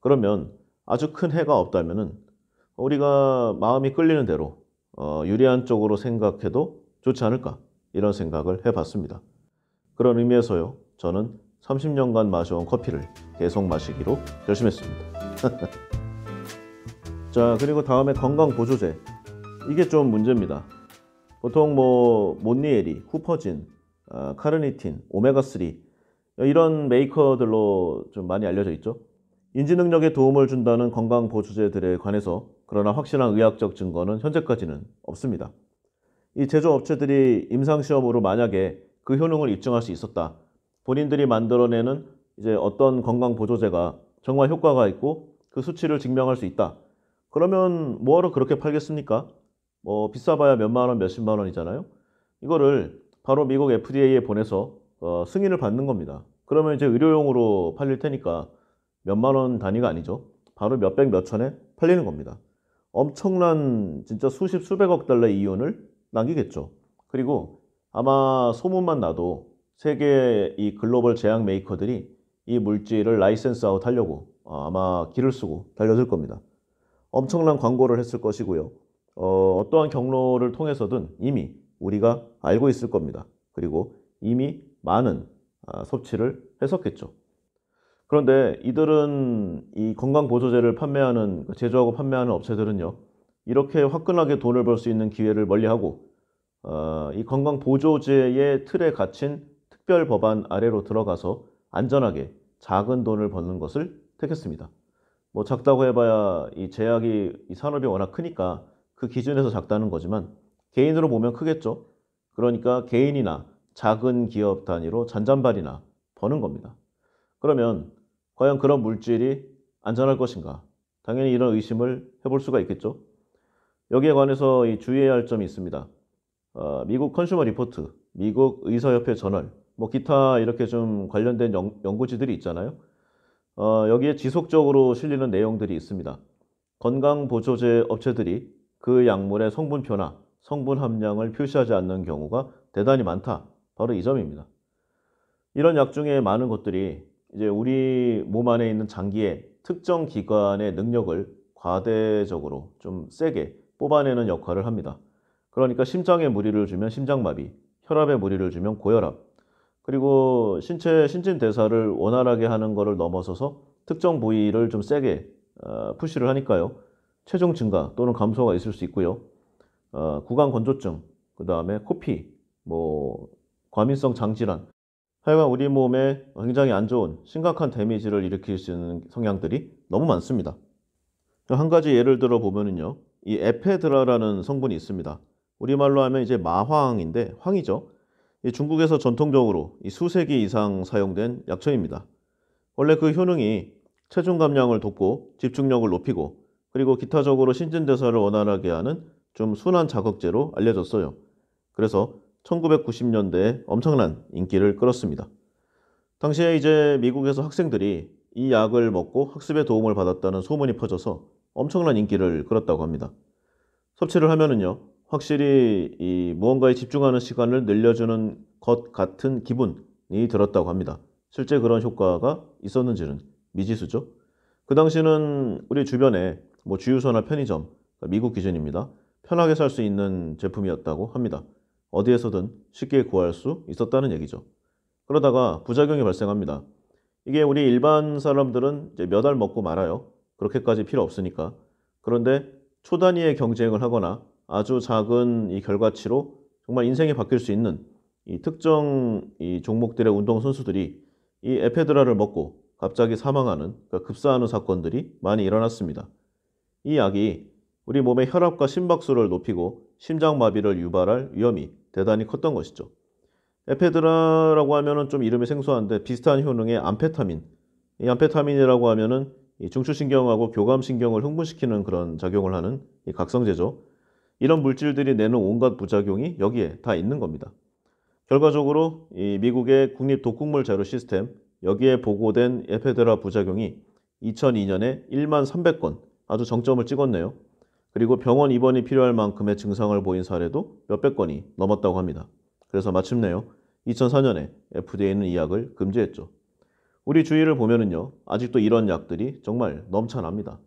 [SPEAKER 1] 그러면 아주 큰 해가 없다면 우리가 마음이 끌리는 대로 어, 유리한 쪽으로 생각해도 좋지 않을까 이런 생각을 해봤습니다. 그런 의미에서요, 저는 30년간 마셔온 커피를 계속 마시기로 결심했습니다. [laughs] 자, 그리고 다음에 건강 보조제 이게 좀 문제입니다. 보통 뭐 몬니에리, 후퍼진, 아, 카르니틴, 오메가3 이런 메이커들로 좀 많이 알려져 있죠. 인지능력에 도움을 준다는 건강보조제들에 관해서 그러나 확실한 의학적 증거는 현재까지는 없습니다. 이 제조업체들이 임상시험으로 만약에 그 효능을 입증할 수 있었다. 본인들이 만들어내는 이제 어떤 건강보조제가 정말 효과가 있고 그 수치를 증명할 수 있다. 그러면 뭐하러 그렇게 팔겠습니까? 뭐 비싸봐야 몇만 원, 몇십만 원이잖아요. 이거를 바로 미국 FDA에 보내서 어, 승인을 받는 겁니다. 그러면 이제 의료용으로 팔릴 테니까 몇만 원 단위가 아니죠. 바로 몇백 몇천에 팔리는 겁니다. 엄청난 진짜 수십 수백억 달러의 이윤을 남기겠죠. 그리고 아마 소문만 나도 세계 이 글로벌 제약 메이커들이 이 물질을 라이센스 아웃 하려고 어, 아마 길을 쓰고 달려들 겁니다. 엄청난 광고를 했을 것이고요. 어, 떠한 경로를 통해서든 이미 우리가 알고 있을 겁니다. 그리고 이미 많은 아, 섭취를 했었겠죠. 그런데 이들은 이 건강보조제를 판매하는, 그 제조하고 판매하는 업체들은요, 이렇게 화끈하게 돈을 벌 수 있는 기회를 멀리하고, 어, 이 건강보조제의 틀에 갇힌 특별 법안 아래로 들어가서 안전하게 작은 돈을 버는 것을 택했습니다. 뭐 작다고 해봐야 이 제약이 이 산업이 워낙 크니까 그 기준에서 작다는 거지만 개인으로 보면 크겠죠. 그러니까 개인이나 작은 기업 단위로 잔잔발이나 버는 겁니다. 그러면 과연 그런 물질이 안전할 것인가? 당연히 이런 의심을 해볼 수가 있겠죠. 여기에 관해서 주의해야 할 점이 있습니다. 어, 미국 컨슈머 리포트, 미국 의사협회 저널, 뭐 기타 이렇게 좀 관련된 연, 연구지들이 있잖아요. 어, 여기에 지속적으로 실리는 내용들이 있습니다. 건강보조제 업체들이 그 약물의 성분표나 성분 함량을 표시하지 않는 경우가 대단히 많다. 바로 이 점입니다. 이런 약 중에 많은 것들이 이제 우리 몸 안에 있는 장기에 특정 기관의 능력을 과대적으로 좀 세게 뽑아내는 역할을 합니다. 그러니까 심장에 무리를 주면 심장마비, 혈압에 무리를 주면 고혈압, 그리고 신체 신진 대사를 원활하게 하는 것을 넘어서서 특정 부위를 좀 세게 어, 푸시를 하니까요. 체중 증가 또는 감소가 있을 수 있고요. 어, 구강 건조증, 그 다음에 코피, 뭐 과민성 장질환, 하여간 우리 몸에 굉장히 안 좋은 심각한 데미지를 일으킬 수 있는 성향들이 너무 많습니다. 한 가지 예를 들어 보면은요, 이 에페드라라는 성분이 있습니다. 우리말로 하면 이제 마황인데 황이죠. 중국에서 전통적으로 수세기 이상 사용된 약초입니다. 원래 그 효능이 체중 감량을 돕고 집중력을 높이고 그리고 기타적으로 신진대사를 원활하게 하는 좀순한 자극제로 알려졌어요. 그래서 1990년대에 엄청난 인기를 끌었습니다. 당시에 이제 미국에서 학생들이 이 약을 먹고 학습에 도움을 받았다는 소문이 퍼져서 엄청난 인기를 끌었다고 합니다. 섭취를 하면은요, 확실히 이 무언가에 집중하는 시간을 늘려주는 것 같은 기분이 들었다고 합니다. 실제 그런 효과가 있었는지는 미지수죠. 그 당시는 우리 주변에 뭐 주유소나 편의점, 그러니까 미국 기준입니다. 편하게 살 수 있는 제품이었다고 합니다. 어디에서든 쉽게 구할 수 있었다는 얘기죠. 그러다가 부작용이 발생합니다. 이게 우리 일반 사람들은 몇 알 먹고 말아요. 그렇게까지 필요 없으니까. 그런데 초단위의 경쟁을 하거나 아주 작은 이 결과치로 정말 인생이 바뀔 수 있는 이 특정 이 종목들의 운동 선수들이 이 에페드라를 먹고 갑자기 사망하는 그러니까 급사하는 사건들이 많이 일어났습니다. 이 약이 우리 몸의 혈압과 심박수를 높이고 심장마비를 유발할 위험이 대단히 컸던 것이죠. 에페드라라고 하면은 좀 이름이 생소한데 비슷한 효능의 암페타민. 이 암페타민이라고 하면은 이 중추신경하고 교감신경을 흥분시키는 그런 작용을 하는 이 각성제죠. 이런 물질들이 내는 온갖 부작용이 여기에 다 있는 겁니다. 결과적으로 이 미국의 국립 독극물 자료 시스템 여기에 보고된 에페드라 부작용이 2002년에 1만 300건 아주 정점을 찍었네요. 그리고 병원 입원이 필요할 만큼의 증상을 보인 사례도 몇백 건이 넘었다고 합니다. 그래서 마침내요. 2004년에 FDA는 이 약을 금지했죠. 우리 주위를 보면은요. 아직도 이런 약들이 정말 넘쳐납니다.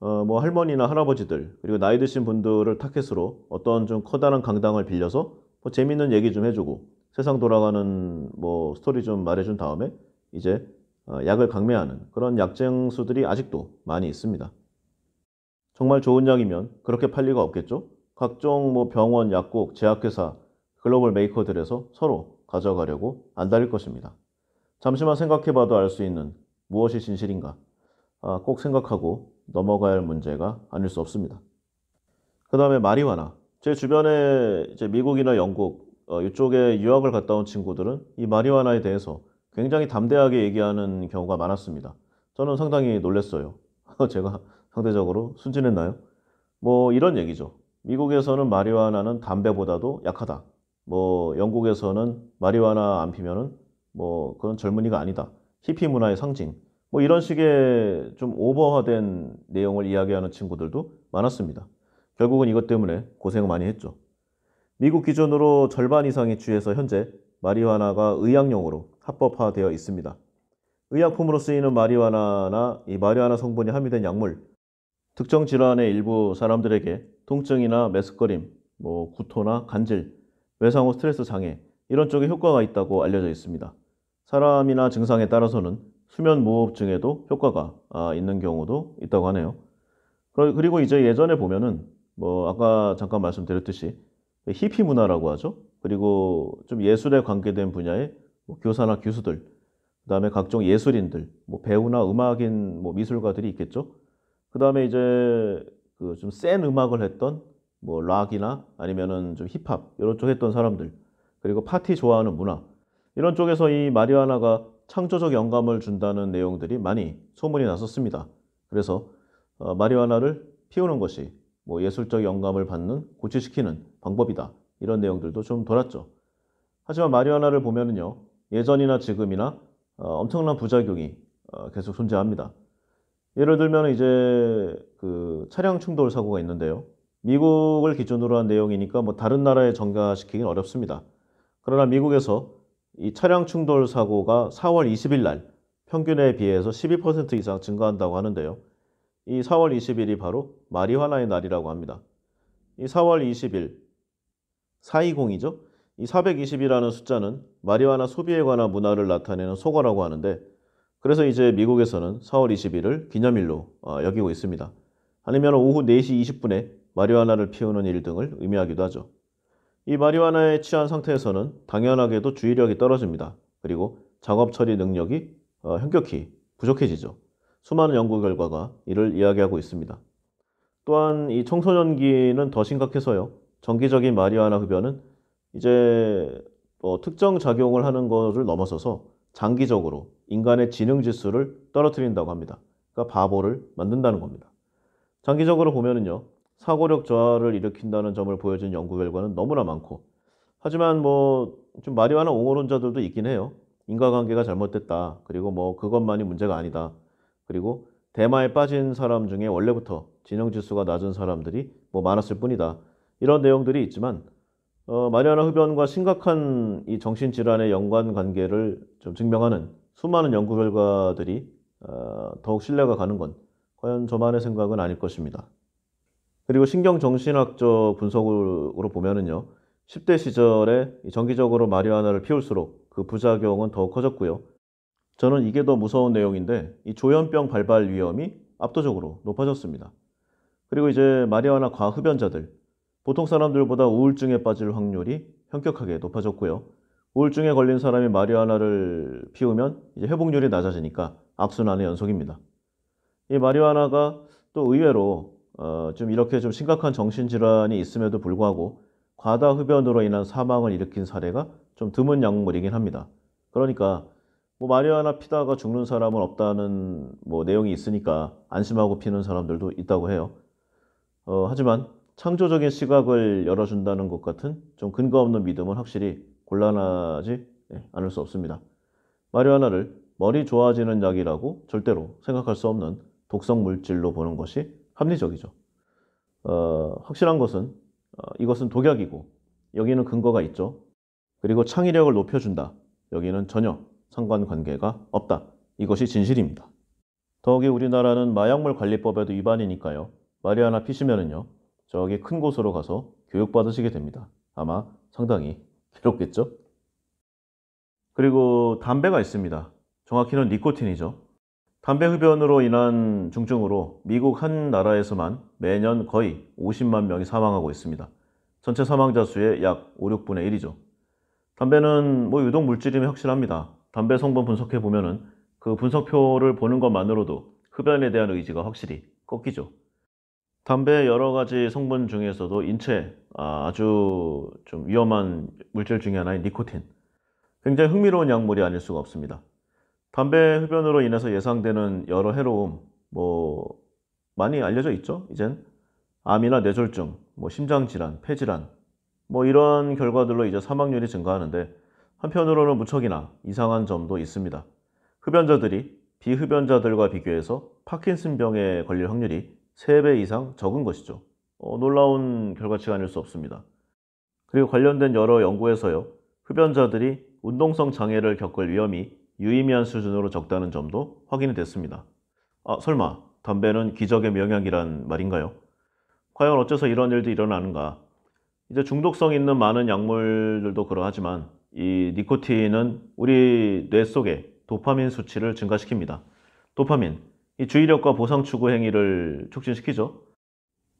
[SPEAKER 1] 어, 뭐 할머니나 할아버지들 그리고 나이 드신 분들을 타켓으로 어떤 좀 커다란 강당을 빌려서 뭐 재밌는 얘기 좀 해주고 세상 돌아가는 뭐 스토리 좀 말해준 다음에 이제 어, 약을 강매하는 그런 약쟁수들이 아직도 많이 있습니다. 정말 좋은 약이면 그렇게 팔 리가 없겠죠? 각종 뭐 병원, 약국, 제약회사, 글로벌 메이커들에서 서로 가져가려고 안달일 것입니다. 잠시만 생각해봐도 알 수 있는 무엇이 진실인가? 아, 꼭 생각하고 넘어가야 할 문제가 아닐 수 없습니다. 그 다음에 마리화나. 제 주변에 이제 미국이나 영국, 어, 이쪽에 유학을 갔다 온 친구들은 이 마리화나에 대해서 굉장히 담대하게 얘기하는 경우가 많았습니다. 저는 상당히 놀랐어요. [laughs] 제가 상대적으로 순진했나요? 뭐 이런 얘기죠. 미국에서는 마리화나는 담배보다도 약하다. 뭐 영국에서는 마리화나 안 피면은 뭐 그런 젊은이가 아니다. 히피 문화의 상징. 뭐 이런 식의 좀 오버화된 내용을 이야기하는 친구들도 많았습니다. 결국은 이것 때문에 고생을 많이 했죠. 미국 기준으로 절반 이상이취해서 현재 마리화나가 의약용으로 합법화되어 있습니다. 의약품으로 쓰이는 마리화나나 이 마리화나 성분이 함유된 약물 특정 질환의 일부 사람들에게 통증이나 메스꺼림, 뭐 구토나 간질, 외상 후 스트레스 장애 이런 쪽에 효과가 있다고 알려져 있습니다. 사람이나 증상에 따라서는 수면 무호흡증에도 효과가 아, 있는 경우도 있다고 하네요. 그리고 이제 예전에 보면은 뭐 아까 잠깐 말씀드렸듯이 히피 문화라고 하죠. 그리고 좀 예술에 관계된 분야의 뭐 교사나 교수들, 그다음에 각종 예술인들, 뭐 배우나 음악인, 뭐 미술가들이 있겠죠. 그 다음에 이제 그 좀 센 음악을 했던 뭐 락이나 아니면은 좀 힙합 이런 쪽 했던 사람들 그리고 파티 좋아하는 문화 이런 쪽에서 이 마리아나가 창조적 영감을 준다는 내용들이 많이 소문이 났었습니다. 그래서 어, 마리아나를 피우는 것이 뭐 예술적 영감을 받는 고취시키는 방법이다 이런 내용들도 좀 돌았죠. 하지만 마리아나를 보면은요 예전이나 지금이나 어, 엄청난 부작용이 어, 계속 존재합니다. 예를 들면 이제 그 차량 충돌 사고가 있는데요. 미국을 기준으로 한 내용이니까 뭐 다른 나라에 전가시키긴 어렵습니다. 그러나 미국에서 이 차량 충돌 사고가 4월 20일 날 평균에 비해서 12% 이상 증가한다고 하는데요. 이 4월 20일이 바로 마리화나의 날이라고 합니다. 이 4월 20일 420이죠. 이 420이라는 숫자는 마리화나 소비에 관한 문화를 나타내는 속어라고 하는데 그래서 이제 미국에서는 4월 20일을 기념일로 어, 여기고 있습니다. 아니면 오후 4시 20분에 마리화나를 피우는 일 등을 의미하기도 하죠. 이 마리화나에 취한 상태에서는 당연하게도 주의력이 떨어집니다. 그리고 작업 처리 능력이 현격히 어, 부족해지죠. 수많은 연구 결과가 이를 이야기하고 있습니다. 또한 이 청소년기는 더 심각해서요. 정기적인 마리화나 흡연은 이제 어, 특정 작용을 하는 것을 넘어서서 장기적으로 인간의 지능 지수를 떨어뜨린다고 합니다. 그러니까 바보를 만든다는 겁니다. 장기적으로 보면은요, 사고력 저하를 일으킨다는 점을 보여준 연구 결과는 너무나 많고, 하지만 뭐 좀말이 많은 옹호론자들도 있긴 해요. 인과관계가 잘못됐다. 그리고 뭐 그것만이 문제가 아니다. 그리고 대마에 빠진 사람 중에 원래부터 지능 지수가 낮은 사람들이 뭐 많았을 뿐이다. 이런 내용들이 있지만 어, 마리아나 흡연과 심각한 이 정신질환의 연관 관계를 좀 증명하는 수많은 연구 결과들이 어, 더욱 신뢰가 가는 건 과연 저만의 생각은 아닐 것입니다. 그리고 신경정신학적 분석으로 보면은요, 10대 시절에 정기적으로 마리아나를 피울수록 그 부작용은 더 커졌고요. 저는 이게 더 무서운 내용인데 이 조현병 발발 위험이 압도적으로 높아졌습니다. 그리고 이제 마리아나 과흡연자들, 보통 사람들보다 우울증에 빠질 확률이 현격하게 높아졌고요. 우울증에 걸린 사람이 마리화나를 피우면 이제 회복률이 낮아지니까 악순환의 연속입니다. 이 마리화나가 또 의외로 어, 좀 이렇게 좀 심각한 정신질환이 있음에도 불구하고 과다 흡연으로 인한 사망을 일으킨 사례가 좀 드문 약물이긴 합니다. 그러니까 뭐 마리화나 피다가 죽는 사람은 없다는 뭐 내용이 있으니까 안심하고 피는 사람들도 있다고 해요. 어, 하지만 창조적인 시각을 열어준다는 것 같은 좀 근거 없는 믿음은 확실히 곤란하지 예, 않을 수 없습니다. 마리아나를 머리 좋아지는 약이라고 절대로 생각할 수 없는 독성 물질로 보는 것이 합리적이죠. 어, 확실한 것은 어, 이것은 독약이고 여기는 근거가 있죠. 그리고 창의력을 높여준다. 여기는 전혀 상관관계가 없다. 이것이 진실입니다. 더욱이 우리나라는 마약물 관리법에도 위반이니까요. 마리아나 피시면은요. 저기 큰 곳으로 가서 교육받으시게 됩니다. 아마 상당히 괴롭겠죠? 그리고 담배가 있습니다. 정확히는 니코틴이죠. 담배 흡연으로 인한 중증으로 미국 한 나라에서만 매년 거의 50만 명이 사망하고 있습니다. 전체 사망자 수의 약 5, 6분의 1이죠. 담배는 뭐 유독 물질임이 확실합니다. 담배 성분 분석해 보면그 분석표를 보는 것만으로도 흡연에 대한 의지가 확실히 꺾이죠. 담배 여러 가지 성분 중에서도 인체 아, 아주 좀 위험한 물질 중의 하나인 니코틴. 굉장히 흥미로운 약물이 아닐 수가 없습니다. 담배 흡연으로 인해서 예상되는 여러 해로움, 뭐 많이 알려져 있죠. 이젠 암이나 뇌졸중, 뭐 심장 질환, 폐질환, 뭐 이런 결과들로 이제 사망률이 증가하는데 한편으로는 무척이나 이상한 점도 있습니다. 흡연자들이 비흡연자들과 비교해서 파킨슨병에 걸릴 확률이 3배 이상 적은 것이죠. 어, 놀라운 결과치가 아닐 수 없습니다. 그리고 관련된 여러 연구에서요. 흡연자들이 운동성 장애를 겪을 위험이 유의미한 수준으로 적다는 점도 확인이 됐습니다. 아, 설마 담배는 기적의 명약이란 말인가요? 과연 어째서 이런 일도 일어나는가? 이제 중독성 있는 많은 약물들도 그러하지만 이 니코틴은 우리 뇌 속에 도파민 수치를 증가시킵니다. 도파민, 이 주의력과 보상 추구 행위를 촉진시키죠.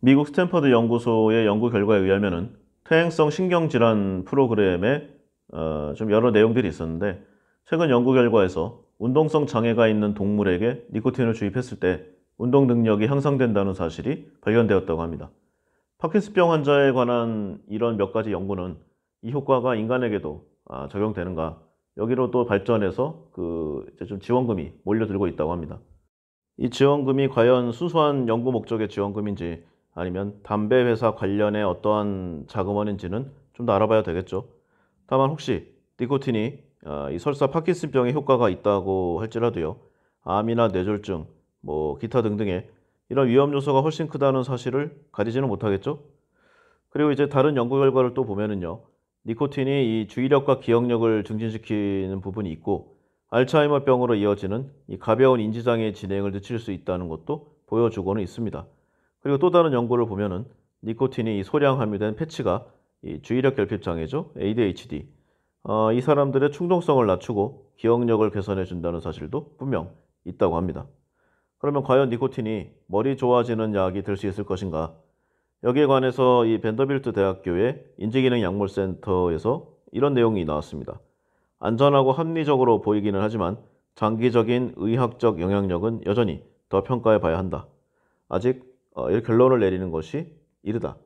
[SPEAKER 1] 미국 스탠퍼드 연구소의 연구 결과에 의하면 퇴행성 신경질환 프로그램에 어, 좀 여러 내용들이 있었는데 최근 연구 결과에서 운동성 장애가 있는 동물에게 니코틴을 주입했을 때 운동 능력이 향상된다는 사실이 발견되었다고 합니다. 파킨스병 환자에 관한 이런 몇 가지 연구는 이 효과가 인간에게도 아, 적용되는가 여기로 또 발전해서 그 이제 좀 지원금이 몰려들고 있다고 합니다. 이 지원금이 과연 순수한 연구 목적의 지원금인지 아니면 담배 회사 관련의 어떠한 자금원인지는 좀 더 알아봐야 되겠죠. 다만 혹시 니코틴이 어, 이 설사 파킨슨병에 효과가 있다고 할지라도요. 암이나 뇌졸중, 뭐 기타 등등의 이런 위험 요소가 훨씬 크다는 사실을 가리지는 못하겠죠. 그리고 이제 다른 연구 결과를 또 보면은요. 니코틴이 이 주의력과 기억력을 증진시키는 부분이 있고 알츠하이머병으로 이어지는 이 가벼운 인지장애의 진행을 늦출 수 있다는 것도 보여주고는 있습니다. 그리고 또 다른 연구를 보면은 니코틴이 소량 함유된 패치가 주의력 결핍 장애죠 ADHD 어, 이 사람들의 충동성을 낮추고 기억력을 개선해 준다는 사실도 분명 있다고 합니다. 그러면 과연 니코틴이 머리 좋아지는 약이 될 수 있을 것인가? 여기에 관해서 이 벤더빌트 대학교의 인지기능 약물센터에서 이런 내용이 나왔습니다. 안전하고 합리적으로 보이기는 하지만 장기적인 의학적 영향력은 여전히 더 평가해 봐야 한다. 아직 어, 결론을 내리는 것이 이르다.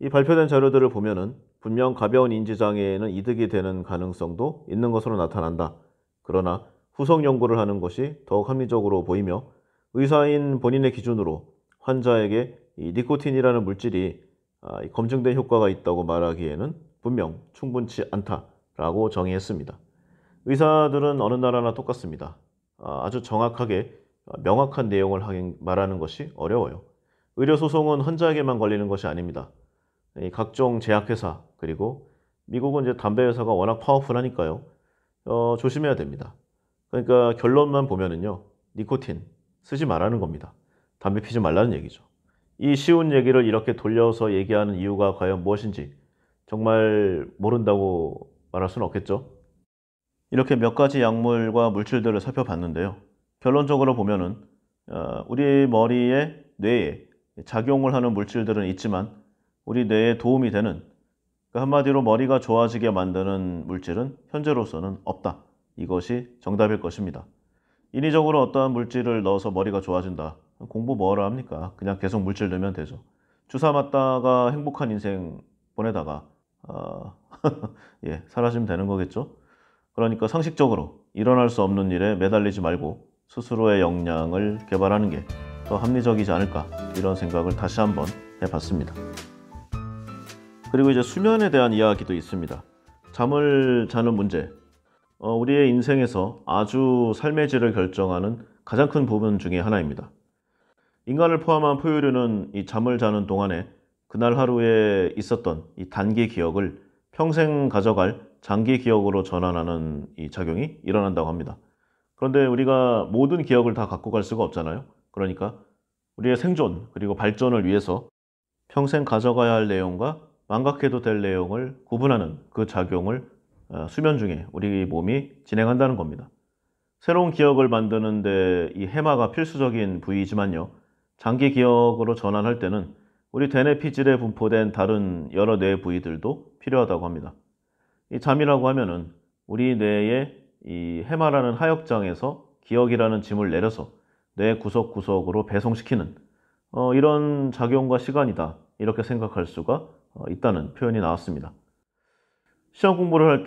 [SPEAKER 1] 이 발표된 자료들을 보면은 분명 가벼운 인지장애에는 이득이 되는 가능성도 있는 것으로 나타난다. 그러나 후속 연구를 하는 것이 더욱 합리적으로 보이며 의사인 본인의 기준으로 환자에게 이 니코틴이라는 물질이 아, 검증된 효과가 있다고 말하기에는 분명 충분치 않다. 라고 정의했습니다. 의사들은 어느 나라나 똑같습니다. 아, 아주 정확하게 아, 명확한 내용을 말하는 것이 어려워요. 의료소송은 환자에게만 걸리는 것이 아닙니다. 각종 제약회사 그리고 미국은 이제 담배회사가 워낙 파워풀하니까요. 어, 조심해야 됩니다. 그러니까 결론만 보면은요. 니코틴 쓰지 말라는 겁니다. 담배 피지 말라는 얘기죠. 이 쉬운 얘기를 이렇게 돌려서 얘기하는 이유가 과연 무엇인지 정말 모른다고 말할 수는 없겠죠. 이렇게 몇 가지 약물과 물질들을 살펴봤는데요. 결론적으로 보면은 어, 우리 머리에 뇌에 작용을 하는 물질들은 있지만 우리 뇌에 도움이 되는 그러니까 한마디로 머리가 좋아지게 만드는 물질은 현재로서는 없다. 이것이 정답일 것입니다. 인위적으로 어떠한 물질을 넣어서 머리가 좋아진다. 공부 뭐하러 합니까? 그냥 계속 물질 넣으면 되죠. 주사 맞다가 행복한 인생 보내다가 어, [laughs] 예, 사라지면 되는 거겠죠. 그러니까 상식적으로 일어날 수 없는 일에 매달리지 말고 스스로의 역량을 개발하는 게 더 합리적이지 않을까 이런 생각을 다시 한번 해봤습니다. 그리고 이제 수면에 대한 이야기도 있습니다. 잠을 자는 문제. 어, 우리의 인생에서 아주 삶의 질을 결정하는 가장 큰 부분 중의 하나입니다. 인간을 포함한 포유류는 이 잠을 자는 동안에 그날 하루에 있었던 이 단기 기억을 평생 가져갈 장기 기억으로 전환하는 이 작용이 일어난다고 합니다. 그런데 우리가 모든 기억을 다 갖고 갈 수가 없잖아요. 그러니까 우리의 생존 그리고 발전을 위해서 평생 가져가야 할 내용과 망각해도 될 내용을 구분하는 그 작용을 어, 수면 중에 우리 몸이 진행한다는 겁니다. 새로운 기억을 만드는데 이 해마가 필수적인 부위이지만요. 장기 기억으로 전환할 때는 우리 대뇌피질에 분포된 다른 여러 뇌 부위들도 필요하다고 합니다. 이 잠이라고 하면은 우리 뇌의 이 해마라는 하역장에서 기억이라는 짐을 내려서 뇌 구석구석으로 배송시키는 어, 이런 작용과 시간이다 이렇게 생각할 수가 어, 있다는 표현이 나왔습니다. 시험 공부를 할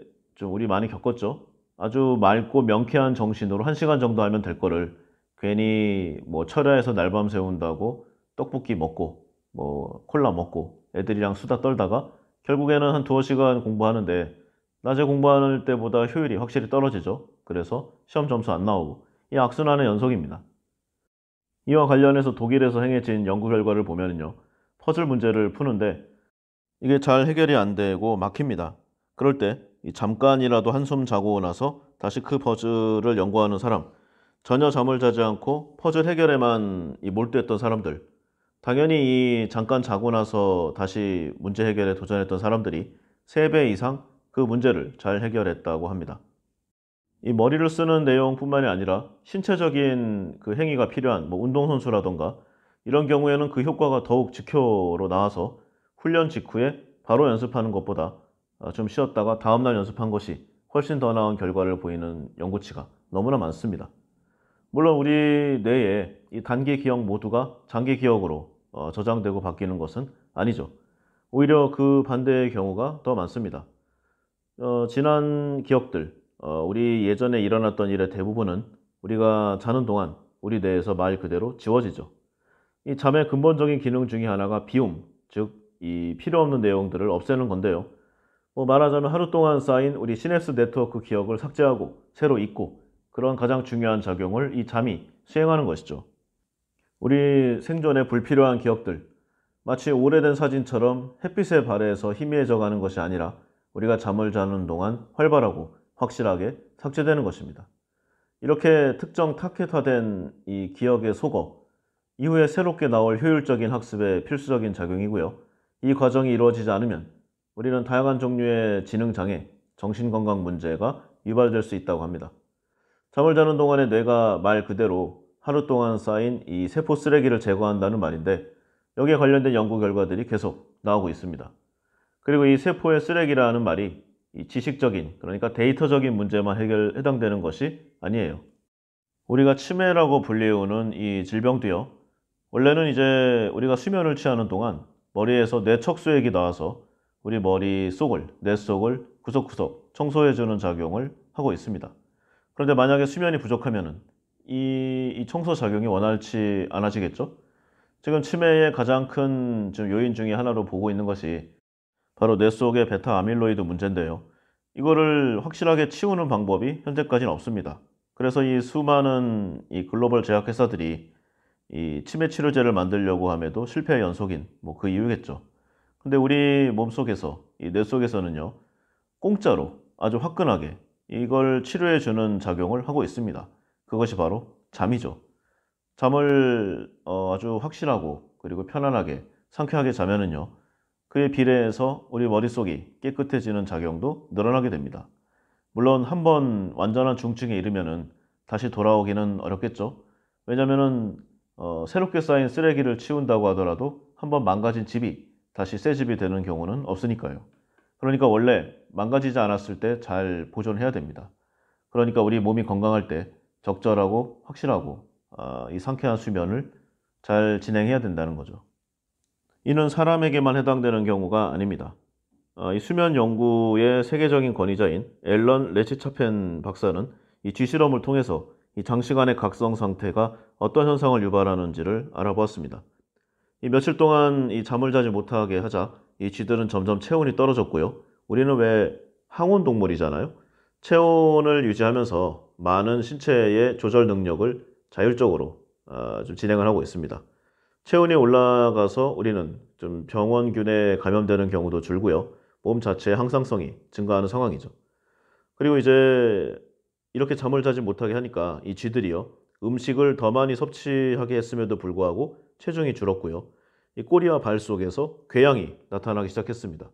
[SPEAKER 1] 때 좀 우리 많이 겪었죠. 아주 맑고 명쾌한 정신으로 한 시간 정도 하면 될 거를 괜히 뭐 철야에서 날밤 새운다고 떡볶이 먹고 뭐 콜라 먹고 애들이랑 수다 떨다가 결국에는 한 두어 시간 공부하는데 낮에 공부하는 때보다 효율이 확실히 떨어지죠. 그래서 시험 점수 안 나오고 이 악순환의 연속입니다. 이와 관련해서 독일에서 행해진 연구 결과를 보면요. 퍼즐 문제를 푸는데 이게 잘 해결이 안 되고 막힙니다. 그럴 때 잠깐이라도 한숨 자고 나서 다시 그 퍼즐을 연구하는 사람, 전혀 잠을 자지 않고 퍼즐 해결에만 몰두했던 사람들, 당연히 이 잠깐 자고 나서 다시 문제 해결에 도전했던 사람들이 3배 이상 그 문제를 잘 해결했다고 합니다. 이 머리를 쓰는 내용뿐만이 아니라 신체적인 그 행위가 필요한 뭐 운동선수라던가 이런 경우에는 그 효과가 더욱 직효로 나와서 훈련 직후에 바로 연습하는 것보다 어, 좀 쉬었다가 다음날 연습한 것이 훨씬 더 나은 결과를 보이는 연구치가 너무나 많습니다. 물론 우리 뇌에 이 단기 기억 모두가 장기 기억으로 어, 저장되고 바뀌는 것은 아니죠. 오히려 그 반대의 경우가 더 많습니다. 어, 지난 기억들, 어, 우리 예전에 일어났던 일의 대부분은 우리가 자는 동안 우리 뇌에서 말 그대로 지워지죠. 이 잠의 근본적인 기능 중의 하나가 비움, 즉 이 필요 없는 내용들을 없애는 건데요. 뭐 말하자면 하루 동안 쌓인 우리 시냅스 네트워크 기억을 삭제하고 새로 잊고 그런 가장 중요한 작용을 이 잠이 수행하는 것이죠. 우리 생존에 불필요한 기억들, 마치 오래된 사진처럼 햇빛에 발해서 희미해져 가는 것이 아니라 우리가 잠을 자는 동안 활발하고 확실하게 삭제되는 것입니다. 이렇게 특정 타켓화된 이 기억의 속어, 이후에 새롭게 나올 효율적인 학습에 필수적인 작용이고요. 이 과정이 이루어지지 않으면 우리는 다양한 종류의 지능장애, 정신건강 문제가 유발될 수 있다고 합니다. 잠을 자는 동안에 뇌가 말 그대로 하루 동안 쌓인 이 세포 쓰레기를 제거한다는 말인데 여기에 관련된 연구 결과들이 계속 나오고 있습니다. 그리고 이 세포의 쓰레기라는 말이 지식적인 그러니까 데이터적인 문제만 해결 해당되는 것이 아니에요. 우리가 치매라고 불리우는 이 질병도요. 원래는 이제 우리가 수면을 취하는 동안 머리에서 뇌척수액이 나와서 우리 머리 속을 뇌 속을 구석구석 청소해주는 작용을 하고 있습니다. 그런데 만약에 수면이 부족하면은 이, 이 청소 작용이 원활치 않아지겠죠? 지금 치매의 가장 큰 요인 중의 하나로 보고 있는 것이 바로 뇌 속의 베타 아밀로이드 문제인데요. 이거를 확실하게 치우는 방법이 현재까지는 없습니다. 그래서 이 수많은 이 글로벌 제약회사들이 이 치매 치료제를 만들려고 함에도 실패 연속인 뭐 그 이유겠죠. 근데 우리 몸 속에서 이 뇌 속에서는요 공짜로 아주 화끈하게 이걸 치료해 주는 작용을 하고 있습니다. 그것이 바로 잠이죠. 잠을 어, 아주 확실하고 그리고 편안하게 상쾌하게 자면은요. 그에 비례해서 우리 머릿속이 깨끗해지는 작용도 늘어나게 됩니다. 물론 한 번 완전한 중증에 이르면은 다시 돌아오기는 어렵겠죠. 왜냐면은 어, 새롭게 쌓인 쓰레기를 치운다고 하더라도 한번 망가진 집이 다시 새 집이 되는 경우는 없으니까요. 그러니까 원래 망가지지 않았을 때 잘 보존해야 됩니다. 그러니까 우리 몸이 건강할 때 적절하고 확실하고 어, 이 상쾌한 수면을 잘 진행해야 된다는 거죠. 이는 사람에게만 해당되는 경우가 아닙니다. 어, 이 수면 연구의 세계적인 권위자인 앨런 레치차펜 박사는 이 쥐실험을 통해서 이 장시간의 각성 상태가 어떤 현상을 유발하는지를 알아보았습니다. 이 며칠 동안 이 잠을 자지 못하게 하자 이 쥐들은 점점 체온이 떨어졌고요. 우리는 왜 항온 동물이잖아요. 체온을 유지하면서 많은 신체의 조절 능력을 자율적으로 어, 좀 진행을 하고 있습니다. 체온이 올라가서 우리는 좀 병원균에 감염되는 경우도 줄고요. 몸 자체의 항상성이 증가하는 상황이죠. 그리고 이제 이렇게 잠을 자지 못하게 하니까 이 쥐들이요. 음식을 더 많이 섭취하게 했음에도 불구하고 체중이 줄었고요. 이 꼬리와 발 속에서 궤양이 나타나기 시작했습니다.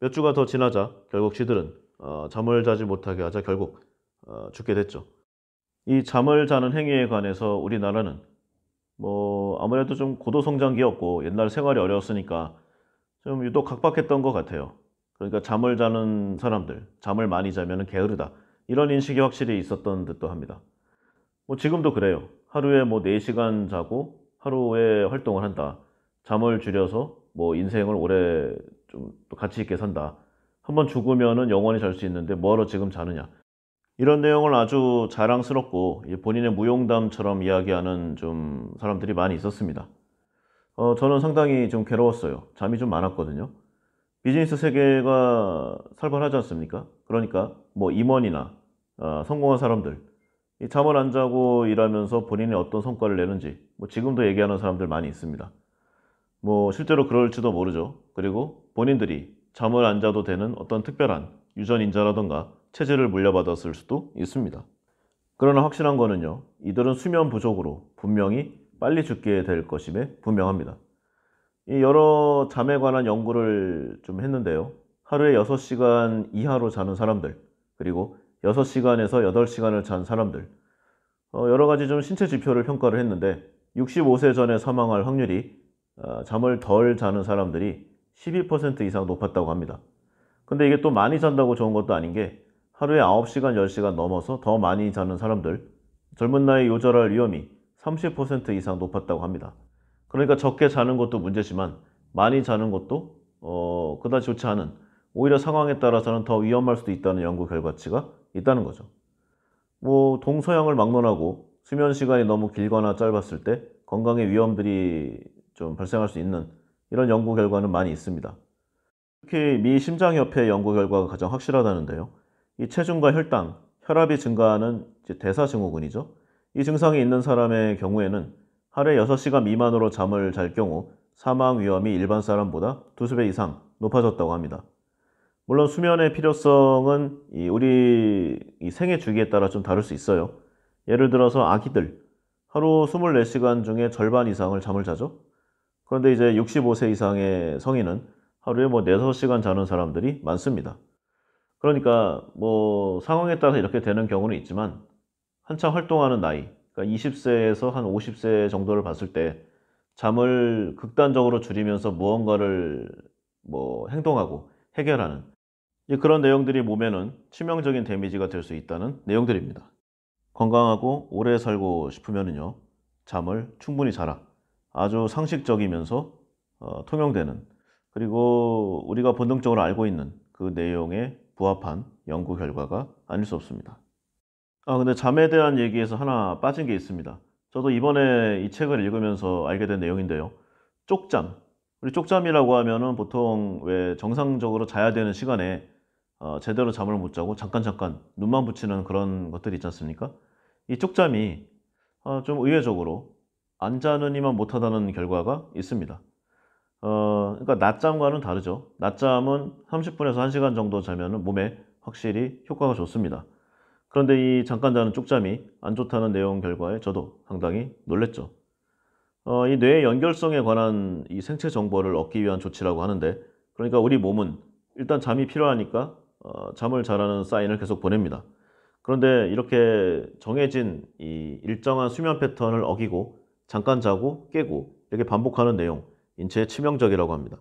[SPEAKER 1] 몇 주가 더 지나자 결국 쥐들은 어, 잠을 자지 못하게 하자 결국 어, 죽게 됐죠. 이 잠을 자는 행위에 관해서 우리나라는 뭐 아무래도 좀 고도 성장기였고 옛날 생활이 어려웠으니까 좀 유독 각박했던 것 같아요. 그러니까 잠을 자는 사람들, 잠을 많이 자면 게으르다. 이런 인식이 확실히 있었던 듯도 합니다. 뭐 지금도 그래요. 하루에 뭐 4시간 자고 하루에 활동을 한다. 잠을 줄여서 뭐 인생을 오래 좀 가치 있게 산다. 한번 죽으면 영원히 잘 수 있는데 뭐하러 지금 자느냐. 이런 내용을 아주 자랑스럽고 본인의 무용담처럼 이야기하는 좀 사람들이 많이 있었습니다. 어, 저는 상당히 좀 괴로웠어요. 잠이 좀 많았거든요. 비즈니스 세계가 살벌하지 않습니까? 그러니까 뭐 임원이나 어, 성공한 사람들 잠을 안 자고 일하면서 본인이 어떤 성과를 내는지 뭐 지금도 얘기하는 사람들 많이 있습니다. 뭐 실제로 그럴지도 모르죠. 그리고 본인들이 잠을 안 자도 되는 어떤 특별한 유전 인자라던가 체질을 물려받았을 수도 있습니다. 그러나 확실한 거는요, 이들은 수면 부족으로 분명히 빨리 죽게 될 것임에 분명합니다. 이 여러 잠에 관한 연구를 좀 했는데요. 하루에 6시간 이하로 자는 사람들, 그리고 6시간에서 8시간을 잔 사람들, 어, 여러 가지 좀 신체 지표를 평가를 했는데 65세 전에 사망할 확률이 어, 잠을 덜 자는 사람들이 12% 이상 높았다고 합니다. 근데 이게 또 많이 잔다고 좋은 것도 아닌 게 하루에 9시간, 10시간 넘어서 더 많이 자는 사람들, 젊은 나이 요절할 위험이 30% 이상 높았다고 합니다. 그러니까 적게 자는 것도 문제지만 많이 자는 것도 어, 그다지 좋지 않은 오히려 상황에 따라서는 더 위험할 수도 있다는 연구 결과치가 있다는 거죠. 뭐 동서양을 막론하고 수면 시간이 너무 길거나 짧았을 때 건강에 위험들이 좀 발생할 수 있는 이런 연구 결과는 많이 있습니다. 특히 미 심장협회 연구 결과가 가장 확실하다는데요. 이 체중과 혈당, 혈압이 증가하는 대사증후군이죠. 이 증상이 있는 사람의 경우에는 하루에 6시간 미만으로 잠을 잘 경우 사망 위험이 일반 사람보다 두세 배 이상 높아졌다고 합니다. 물론 수면의 필요성은 우리 생애 주기에 따라 좀 다를 수 있어요. 예를 들어서 아기들 하루 24시간 중에 절반 이상을 잠을 자죠. 그런데 이제 65세 이상의 성인은 하루에 뭐 4, 5시간 자는 사람들이 많습니다. 그러니까 뭐 상황에 따라서 이렇게 되는 경우는 있지만 한창 활동하는 나이, 그러니까 20세에서 한 50세 정도를 봤을 때 잠을 극단적으로 줄이면서 무언가를 뭐 행동하고 해결하는 그런 내용들이 몸에는 치명적인 데미지가 될 수 있다는 내용들입니다. 건강하고 오래 살고 싶으면요 잠을 충분히 자라 아주 상식적이면서 어, 통용되는 그리고 우리가 본능적으로 알고 있는 그 내용의 부합한 연구 결과가 아닐 수 없습니다. 아 근데 잠에 대한 얘기에서 하나 빠진 게 있습니다. 저도 이번에 이 책을 읽으면서 알게 된 내용인데요. 쪽잠. 우리 쪽잠이라고 하면은 보통 왜 정상적으로 자야 되는 시간에 어, 제대로 잠을 못 자고 잠깐 잠깐 눈만 붙이는 그런 것들이 있지 않습니까? 이 쪽잠이 어, 좀 의외적으로 안 자는 이만 못하다는 결과가 있습니다. 어, 그러니까 낮잠과는 다르죠. 낮잠은 30분에서 1시간 정도 자면 몸에 확실히 효과가 좋습니다. 그런데 이 잠깐 자는 쪽잠이 안 좋다는 내용 결과에 저도 상당히 놀랬죠. 어, 이 뇌의 연결성에 관한 이 생체 정보를 얻기 위한 조치라고 하는데 그러니까 우리 몸은 일단 잠이 필요하니까 어, 잠을 자라는 사인을 계속 보냅니다. 그런데 이렇게 정해진 이 일정한 수면 패턴을 어기고 잠깐 자고 깨고 이렇게 반복하는 내용 인체에 치명적이라고 합니다.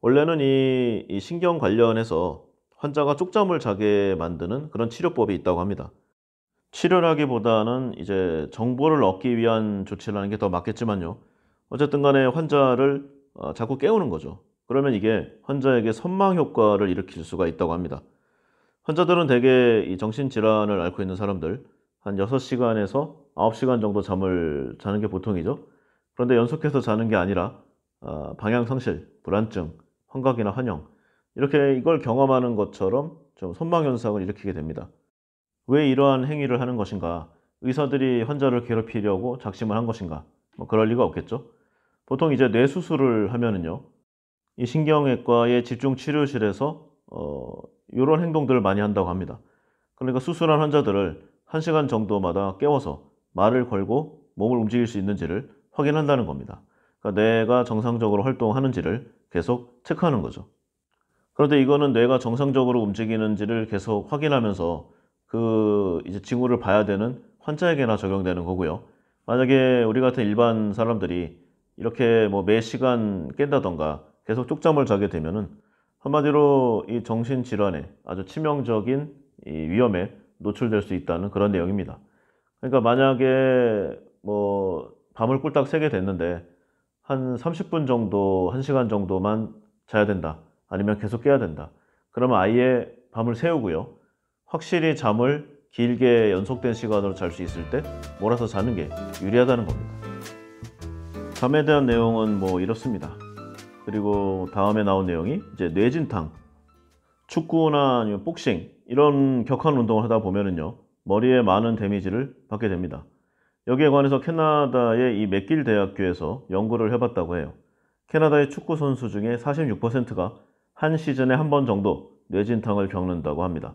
[SPEAKER 1] 원래는 이, 이 신경 관련해서 환자가 쪽잠을 자게 만드는 그런 치료법이 있다고 합니다. 치료라기보다는 이제 정보를 얻기 위한 조치라는 게 더 맞겠지만요. 어쨌든 간에 환자를 어, 자꾸 깨우는 거죠. 그러면 이게 환자에게 선망 효과를 일으킬 수가 있다고 합니다. 환자들은 대개 이 정신질환을 앓고 있는 사람들 한 6시간에서 9시간 정도 잠을 자는 게 보통이죠. 그런데 연속해서 자는 게 아니라 어, 방향상실, 불안증, 환각이나 환영 이렇게 이걸 경험하는 것처럼 좀 선망현상을 일으키게 됩니다. 왜 이러한 행위를 하는 것인가? 의사들이 환자를 괴롭히려고 작심을 한 것인가? 뭐 그럴 리가 없겠죠. 보통 이제 뇌 수술을 하면은요, 이 신경외과의 집중 치료실에서 어, 이런 행동들을 많이 한다고 합니다. 그러니까 수술한 환자들을 1시간 정도마다 깨워서 말을 걸고 몸을 움직일 수 있는지를 확인한다는 겁니다. 그러니까 뇌가 정상적으로 활동하는지를 계속 체크하는 거죠. 그런데 이거는 뇌가 정상적으로 움직이는지를 계속 확인하면서 그 이제 징후를 봐야 되는 환자에게나 적용되는 거고요. 만약에 우리 같은 일반 사람들이 이렇게 뭐 매 시간 깬다던가 계속 쪽잠을 자게 되면은 한마디로 이 정신 질환에 아주 치명적인 이 위험에 노출될 수 있다는 그런 내용입니다. 그러니까 만약에 뭐 밤을 꿀딱 새게 됐는데 한 30분 정도, 1시간 정도만 자야 된다. 아니면 계속 깨야 된다. 그러면 아예 밤을 새우고요. 확실히 잠을 길게 연속된 시간으로 잘 수 있을 때 몰아서 자는 게 유리하다는 겁니다. 잠에 대한 내용은 뭐 이렇습니다. 그리고 다음에 나온 내용이 이제 뇌진탕, 축구나 아니면 복싱 이런 격한 운동을 하다 보면은요 머리에 많은 데미지를 받게 됩니다. 여기에 관해서 캐나다의 이 맥길 대학교에서 연구를 해봤다고 해요. 캐나다의 축구 선수 중에 46%가 한 시즌에 한 번 정도 뇌진탕을 겪는다고 합니다.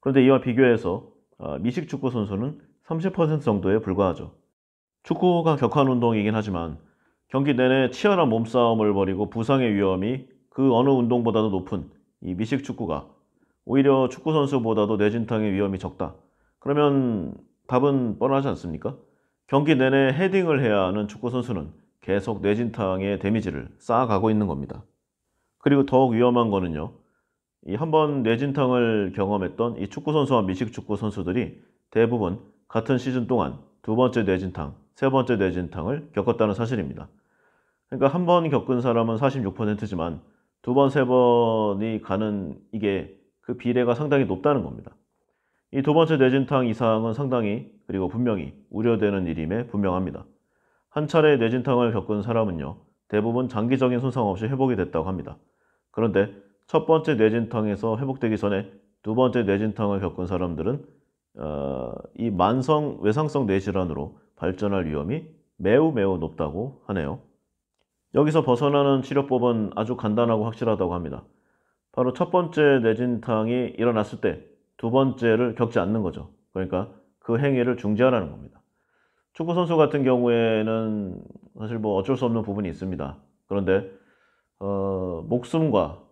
[SPEAKER 1] 그런데 이와 비교해서 어, 미식 축구 선수는 30% 정도에 불과하죠. 축구가 격한 운동이긴 하지만 경기 내내 치열한 몸싸움을 벌이고 부상의 위험이 그 어느 운동보다도 높은 이 미식 축구가 오히려 축구 선수보다도 뇌진탕의 위험이 적다. 그러면 답은 뻔하지 않습니까? 경기 내내 헤딩을 해야 하는 축구 선수는 계속 뇌진탕의 데미지를 쌓아가고 있는 겁니다. 그리고 더욱 위험한 거는요. 이 한 번 뇌진탕을 경험했던 이 축구 선수와 미식 축구 선수들이 대부분 같은 시즌 동안 두 번째 뇌진탕, 세 번째 뇌진탕을 겪었다는 사실입니다. 그러니까 한 번 겪은 사람은 46%지만 두 번, 세 번이 가는 이게 그 비례가 상당히 높다는 겁니다. 이두 번째 뇌진탕 이상은 상당히 그리고 분명히 우려되는 일임에 분명합니다. 한 차례 뇌진탕을 겪은 사람은요, 대부분 장기적인 손상 없이 회복이 됐다고 합니다. 그런데 첫 번째 뇌진탕에서 회복되기 전에 두 번째 뇌진탕을 겪은 사람들은 어, 이 만성 외상성 뇌질환으로 발전할 위험이 매우 매우 높다고 하네요. 여기서 벗어나는 치료법은 아주 간단하고 확실하다고 합니다. 바로 첫 번째 뇌진탕이 일어났을 때두 번째를 겪지 않는 거죠. 그러니까 그 행위를 중지하라는 겁니다. 축구 선수 같은 경우에는 사실 뭐 어쩔 수 없는 부분이 있습니다. 그런데 어, 목숨과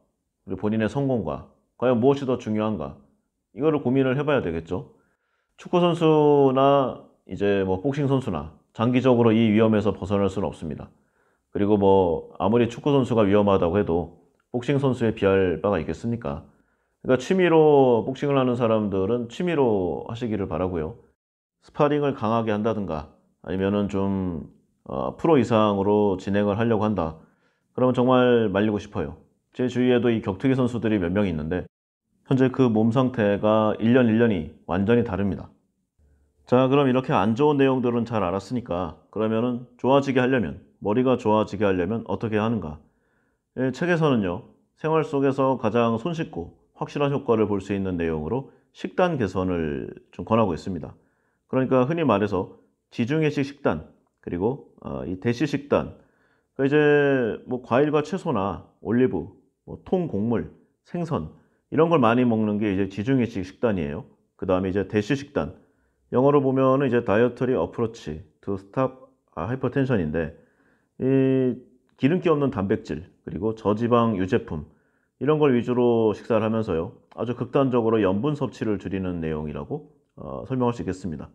[SPEAKER 1] 그리고 본인의 성공과 과연 무엇이 더 중요한가 이거를 고민을 해봐야 되겠죠. 축구 선수나 이제 뭐 복싱 선수나 장기적으로 이 위험에서 벗어날 수는 없습니다. 그리고 뭐 아무리 축구 선수가 위험하다고 해도 복싱 선수에 비할 바가 있겠습니까? 그러니까 취미로 복싱을 하는 사람들은 취미로 하시기를 바라고요. 스파링을 강하게 한다든가 아니면은 좀 어, 프로 이상으로 진행을 하려고 한다. 그러면 정말 말리고 싶어요. 제 주위에도 이 격투기 선수들이 몇 명 있는데 현재 그 몸 상태가 1년 1년이 완전히 다릅니다. 자 그럼 이렇게 안 좋은 내용들은 잘 알았으니까 그러면은 좋아지게 하려면 머리가 좋아지게 하려면 어떻게 하는가? 예, 책에서는요 생활 속에서 가장 손쉽고 확실한 효과를 볼 수 있는 내용으로 식단 개선을 좀 권하고 있습니다. 그러니까 흔히 말해서 지중해식 식단 그리고 어, 이 대시 식단 그러니까 이제 뭐 과일과 채소나 올리브, 뭐통 곡물, 생선 이런 걸 많이 먹는 게 이제 지중해식 식단이에요. 그 다음에 이제 대시 식단 영어로 보면 이제 다이어트리 어프로치 to stop 하이퍼텐션인데 아, 이 기름기 없는 단백질 그리고 저지방 유제품 이런 걸 위주로 식사를 하면서요. 아주 극단적으로 염분 섭취를 줄이는 내용이라고 어, 설명할 수 있겠습니다.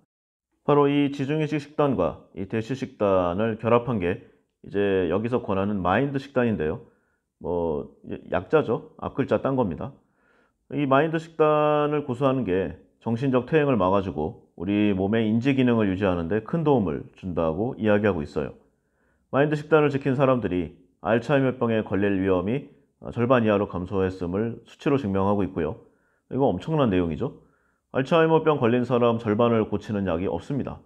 [SPEAKER 1] 바로 이 지중해식 식단과 이 대시 식단을 결합한 게 이제 여기서 권하는 마인드 식단인데요. 뭐 약자죠. 앞글자 딴 겁니다. 이 마인드 식단을 고수하는 게 정신적 퇴행을 막아주고 우리 몸의 인지 기능을 유지하는데 큰 도움을 준다고 이야기하고 있어요. 마인드 식단을 지킨 사람들이 알츠하이머병에 걸릴 위험이 어, 절반 이하로 감소했음을 수치로 증명하고 있고요. 이거 엄청난 내용이죠. 알츠하이머병 걸린 사람 절반을 고치는 약이 없습니다.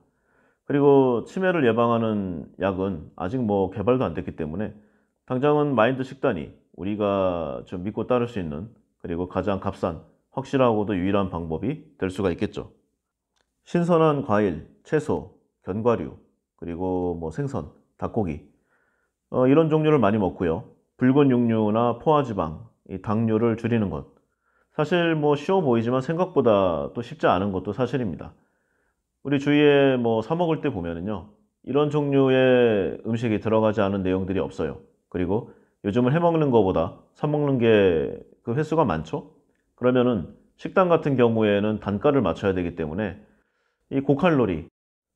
[SPEAKER 1] 그리고 치매를 예방하는 약은 아직 뭐 개발도 안 됐기 때문에 당장은 마인드 식단이 우리가 좀 믿고 따를 수 있는 그리고 가장 값싼 확실하고도 유일한 방법이 될 수가 있겠죠. 신선한 과일, 채소, 견과류, 그리고 뭐 생선, 닭고기 어, 이런 종류를 많이 먹고요. 붉은 육류나 포화지방, 당뇨를 줄이는 것. 사실 뭐 쉬워 보이지만 생각보다 또 쉽지 않은 것도 사실입니다. 우리 주위에 뭐 사 먹을 때 보면은요. 이런 종류의 음식이 들어가지 않은 내용들이 없어요. 그리고 요즘은 해 먹는 것보다 사 먹는 게 그 횟수가 많죠? 그러면은 식당 같은 경우에는 단가를 맞춰야 되기 때문에 이 고칼로리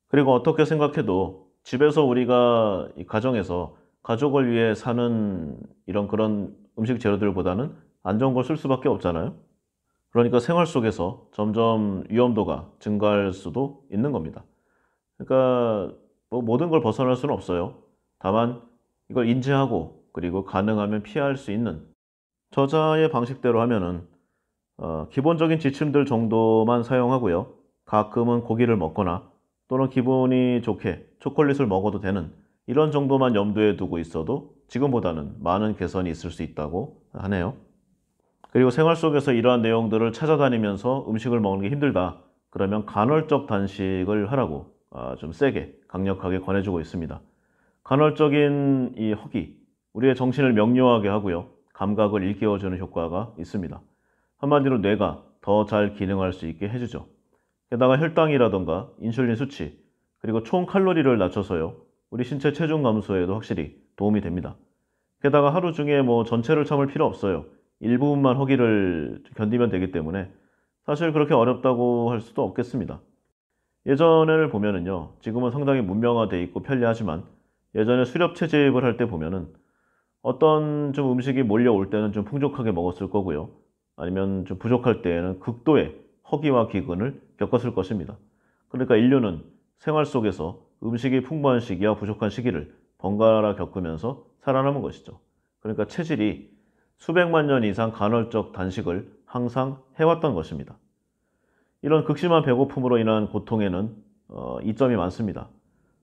[SPEAKER 1] 그리고 어떻게 생각해도 집에서 우리가 이 가정에서 가족을 위해 사는 이런 그런 음식 재료들보다는 안 좋은 걸 쓸 수밖에 없잖아요. 그러니까 생활 속에서 점점 위험도가 증가할 수도 있는 겁니다. 그러니까 뭐 모든 걸 벗어날 수는 없어요. 다만 이걸 인지하고 그리고 가능하면 피할 수 있는 저자의 방식대로 하면은 어, 기본적인 지침들 정도만 사용하고요. 가끔은 고기를 먹거나 또는 기분이 좋게 초콜릿을 먹어도 되는 이런 정도만 염두에 두고 있어도 지금보다는 많은 개선이 있을 수 있다고 하네요. 그리고 생활 속에서 이러한 내용들을 찾아다니면서 음식을 먹는 게 힘들다. 그러면 간헐적 단식을 하라고 아, 좀 세게 강력하게 권해주고 있습니다. 간헐적인 이 허기, 우리의 정신을 명료하게 하고요. 감각을 일깨워주는 효과가 있습니다. 한마디로 뇌가 더 잘 기능할 수 있게 해주죠. 게다가 혈당이라던가 인슐린 수치, 그리고 총 칼로리를 낮춰서요. 우리 신체 체중 감소에도 확실히 도움이 됩니다. 게다가 하루 중에 뭐 전체를 참을 필요 없어요. 일부분만 허기를 견디면 되기 때문에 사실 그렇게 어렵다고 할 수도 없겠습니다. 예전을 보면은요, 지금은 상당히 문명화돼 있고 편리하지만 예전에 수렵 채집을 할 때 보면은 어떤 좀 음식이 몰려올 때는 좀 풍족하게 먹었을 거고요. 아니면 좀 부족할 때에는 극도의 허기와 기근을 겪었을 것입니다. 그러니까 인류는 생활 속에서 음식이 풍부한 시기와 부족한 시기를 번갈아 겪으면서 살아남은 것이죠. 그러니까 체질이 수백만 년 이상 간헐적 단식을 항상 해왔던 것입니다. 이런 극심한 배고픔으로 인한 고통에는 어, 이점이 많습니다.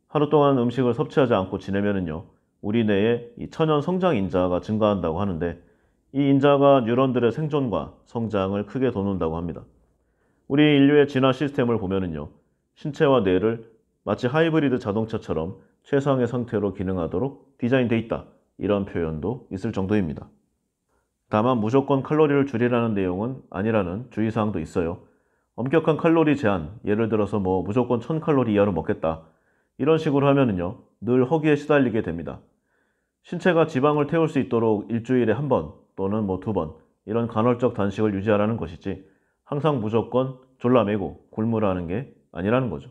[SPEAKER 1] 하루 동안 음식을 섭취하지 않고 지내면은요, 우리 뇌에 천연 성장 인자가 증가한다고 하는데 이 인자가 뉴런들의 생존과 성장을 크게 돕는다고 합니다. 우리 인류의 진화 시스템을 보면은요, 신체와 뇌를 마치 하이브리드 자동차처럼 최상의 상태로 기능하도록 디자인돼 있다 이런 표현도 있을 정도입니다. 다만 무조건 칼로리를 줄이라는 내용은 아니라는 주의사항도 있어요. 엄격한 칼로리 제한, 예를 들어서 뭐 무조건 1000칼로리 이하로 먹겠다 이런 식으로 하면은요 늘 허기에 시달리게 됩니다. 신체가 지방을 태울 수 있도록 일주일에 한 번 또는 뭐 두 번 이런 간헐적 단식을 유지하라는 것이지 항상 무조건 졸라매고 굶으라는 게 아니라는 거죠.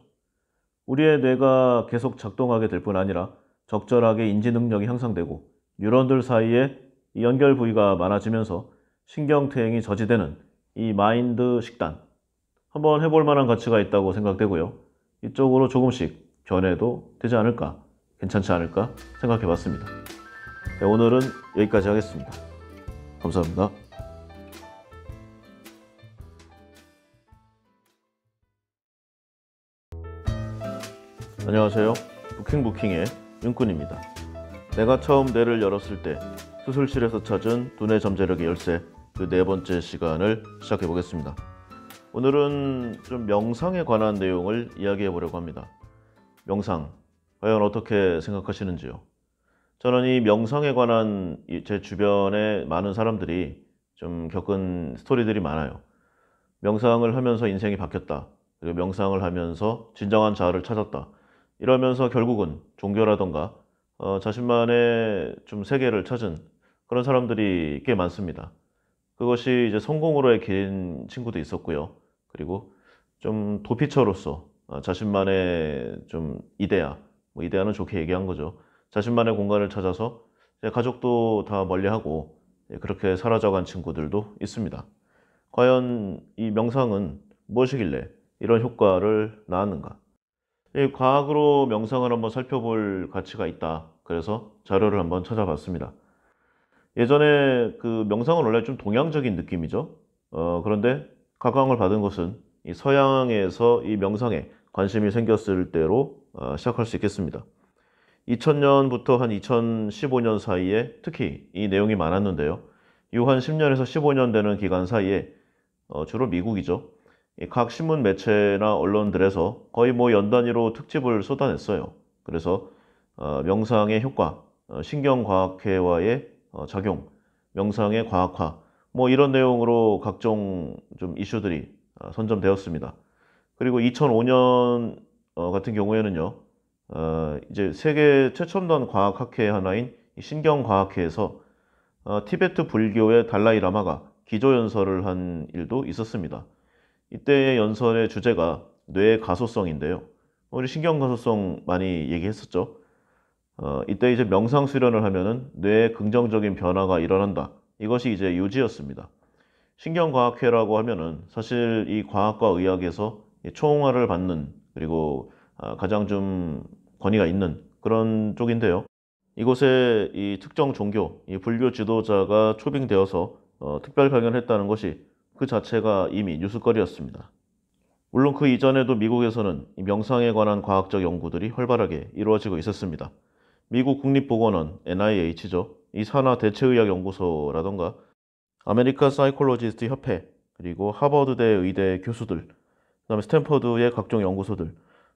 [SPEAKER 1] 우리의 뇌가 계속 작동하게 될 뿐 아니라 적절하게 인지 능력이 향상되고 뉴런들 사이에 연결 부위가 많아지면서 신경퇴행이 저지되는 이 마인드 식단 한번 해볼 만한 가치가 있다고 생각되고요. 이쪽으로 조금씩 변해도 되지 않을까, 괜찮지 않을까 생각해 봤습니다. 네, 오늘은 여기까지 하겠습니다. 감사합니다. 안녕하세요. 부킹부킹의 윤꾼입니다. 내가 처음 뇌를 열었을 때 수술실에서 찾은 두뇌 잠재력의 열쇠 그 네 번째 시간을 시작해 보겠습니다. 오늘은 좀 명상에 관한 내용을 이야기해 보려고 합니다. 명상, 과연 어떻게 생각하시는지요? 저는 이 명상에 관한 제 주변에 많은 사람들이 좀 겪은 스토리들이 많아요. 명상을 하면서 인생이 바뀌었다. 그리고 명상을 하면서 진정한 자아를 찾았다. 이러면서 결국은 종교라던가 어, 자신만의 좀 세계를 찾은 그런 사람들이 꽤 많습니다. 그것이 이제 성공으로의 긴 친구도 있었고요. 그리고 좀 도피처로서 어, 자신만의 좀 이데아, 뭐 이데아는 좋게 얘기한 거죠. 자신만의 공간을 찾아서 가족도 다 멀리하고 그렇게 사라져간 친구들도 있습니다. 과연 이 명상은 무엇이길래 이런 효과를 낳았는가? 예, 과학으로 명상을 한번 살펴볼 가치가 있다. 그래서 자료를 한번 찾아봤습니다. 예전에 그 명상은 원래 좀 동양적인 느낌이죠. 어, 그런데 각광을 받은 것은 이 서양에서 이 명상에 관심이 생겼을 때로 어, 시작할 수 있겠습니다. 2000년부터 한 2015년 사이에 특히 이 내용이 많았는데요. 이후한 10년에서 15년 되는 기간 사이에 어, 주로 미국이죠. 각 신문 매체나 언론들에서 거의 뭐 연단위로 특집을 쏟아냈어요. 그래서 어, 명상의 효과, 어, 신경과학회와의 어, 작용, 명상의 과학화, 뭐 이런 내용으로 각종 좀 이슈들이 선점되었습니다. 그리고 2005년 같은 경우에는요, 이제 세계 최첨단 과학학회 하나인 신경과학회에서 티베트 불교의 달라이라마가 기조연설을 한 일도 있었습니다. 이때의 연설의 주제가 뇌의 가소성인데요. 우리 신경 가소성 많이 얘기했었죠. 어, 이때 이제 명상 수련을 하면은 뇌의 긍정적인 변화가 일어난다. 이것이 이제 유지였습니다. 신경과학회라고 하면은 사실 이 과학과 의학에서 총화를 받는 그리고 아, 가장 좀 권위가 있는 그런 쪽인데요. 이곳에 이 특정 종교, 이 불교 지도자가 초빙되어서 어, 특별 강연했다는 것이 그 자체가 이미 뉴스거리였습니다. 물론 그 이전에도 미국에서는 명상에 관한 과학적 연구들이 활발하게 이루어지고 있었습니다. 미국 국립보건원 NIH죠. 이 산하 대체의학연구소라던가 아메리카 사이콜로지스트 협회 그리고 하버드대 의대 교수들 그다음에 스탠퍼드의 각종 연구소들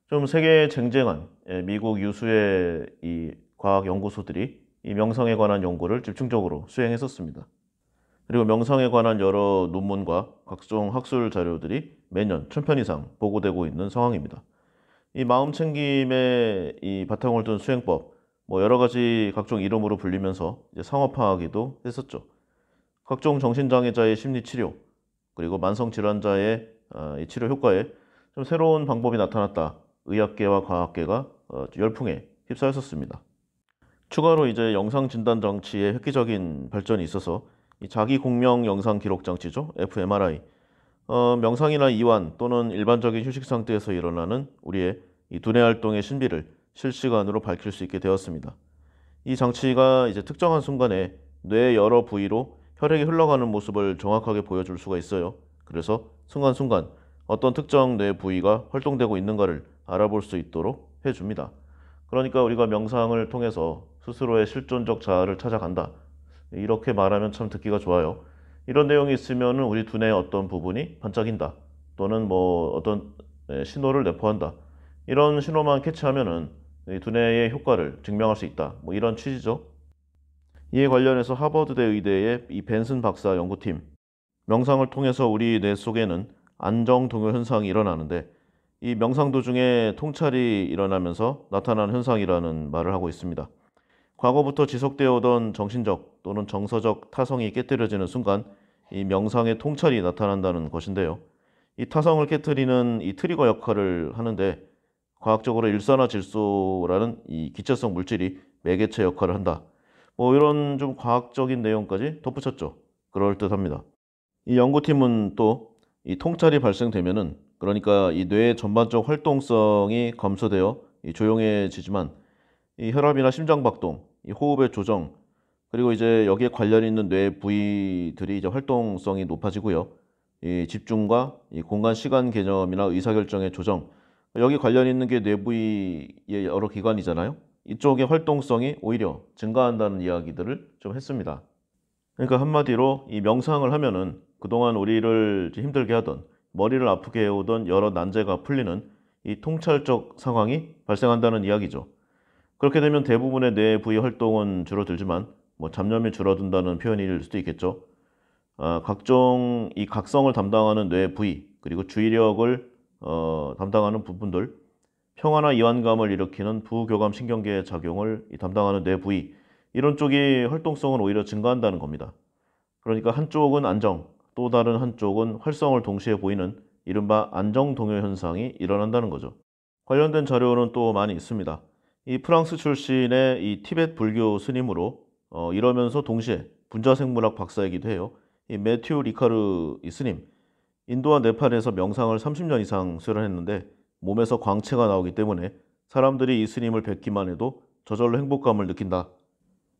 [SPEAKER 1] 좀 세계 쟁쟁한 예, 미국 유수의 이 과학 연구소들이 이 명성에 관한 연구를 집중적으로 수행했었습니다. 그리고 명상에 관한 여러 논문과 각종 학술 자료들이 매년 천 편 이상 보고되고 있는 상황입니다. 이 마음 챙김의 이 바탕을 둔 수행법, 뭐 여러 가지 각종 이름으로 불리면서 이제 상업화하기도 했었죠. 각종 정신장애자의 심리치료, 그리고 만성질환자의 어, 치료 효과에 좀 새로운 방법이 나타났다. 의학계와 과학계가 어, 열풍에 휩싸였었습니다. 추가로 이제 영상 진단 장치의 획기적인 발전이 있어서 자기 공명 영상 기록 장치죠. fMRI. 어, 명상이나 이완 또는 일반적인 휴식 상태에서 일어나는 우리의 이 두뇌 활동의 신비를 실시간으로 밝힐 수 있게 되었습니다. 이 장치가 이제 특정한 순간에 뇌의 여러 부위로 혈액이 흘러가는 모습을 정확하게 보여줄 수가 있어요. 그래서 순간순간 어떤 특정 뇌 부위가 활동되고 있는가를 알아볼 수 있도록 해줍니다. 그러니까 우리가 명상을 통해서 스스로의 실존적 자아를 찾아간다. 이렇게 말하면 참 듣기가 좋아요. 이런 내용이 있으면 우리 두뇌의 어떤 부분이 반짝인다. 또는 뭐 어떤 예, 신호를 내포한다. 이런 신호만 캐치하면 두뇌의 효과를 증명할 수 있다. 뭐 이런 취지죠. 이에 관련해서 하버드대 의대의 이 벤슨 박사 연구팀 명상을 통해서 우리 뇌 속에는 안정 동요 현상이 일어나는데 이 명상 도중에 통찰이 일어나면서 나타난 현상이라는 말을 하고 있습니다. 과거부터 지속되어 오던 정신적 또는 정서적 타성이 깨뜨려지는 순간 이 명상의 통찰이 나타난다는 것인데요. 이 타성을 깨뜨리는 이 트리거 역할을 하는데 과학적으로 일산화 질소라는 이 기체성 물질이 매개체 역할을 한다. 뭐 이런 좀 과학적인 내용까지 덧붙였죠. 그럴 듯합니다. 이 연구팀은 또 이 통찰이 발생되면은 그러니까 이 뇌의 전반적 활동성이 감소되어 이 조용해지지만 이 혈압이나 심장박동, 이 호흡의 조정, 그리고 이제 여기에 관련 있는 뇌 부위들이 이제 활동성이 높아지고요. 이 집중과 이 공간 시간 개념이나 의사결정의 조정, 여기 관련 있는 게 뇌 부위의 여러 기관이잖아요. 이쪽의 활동성이 오히려 증가한다는 이야기들을 좀 했습니다. 그러니까 한마디로 이 명상을 하면은 그동안 우리를 힘들게 하던 머리를 아프게 해오던 여러 난제가 풀리는 이 통찰적 상황이 발생한다는 이야기죠. 그렇게 되면 대부분의 뇌 부위 활동은 줄어들지만 뭐 잡념이 줄어든다는 표현일 수도 있겠죠. 아, 각종 이 각성을 담당하는 뇌 부위 그리고 주의력을 어, 담당하는 부분들 평화나 이완감을 일으키는 부교감 신경계의 작용을 담당하는 뇌 부위 이런 쪽이 활동성은 오히려 증가한다는 겁니다. 그러니까 한쪽은 안정, 또 다른 한쪽은 활성을 동시에 보이는 이른바 안정 동요 현상이 일어난다는 거죠. 관련된 자료는 또 많이 있습니다. 이 프랑스 출신의 이 티벳 불교 스님으로 어, 이러면서 동시에 분자생물학 박사이기도 해요. 이 매튜 리카르 이 스님 인도와 네팔에서 명상을 30년 이상 수련했는데 몸에서 광채가 나오기 때문에 사람들이 이 스님을 뵙기만 해도 저절로 행복감을 느낀다.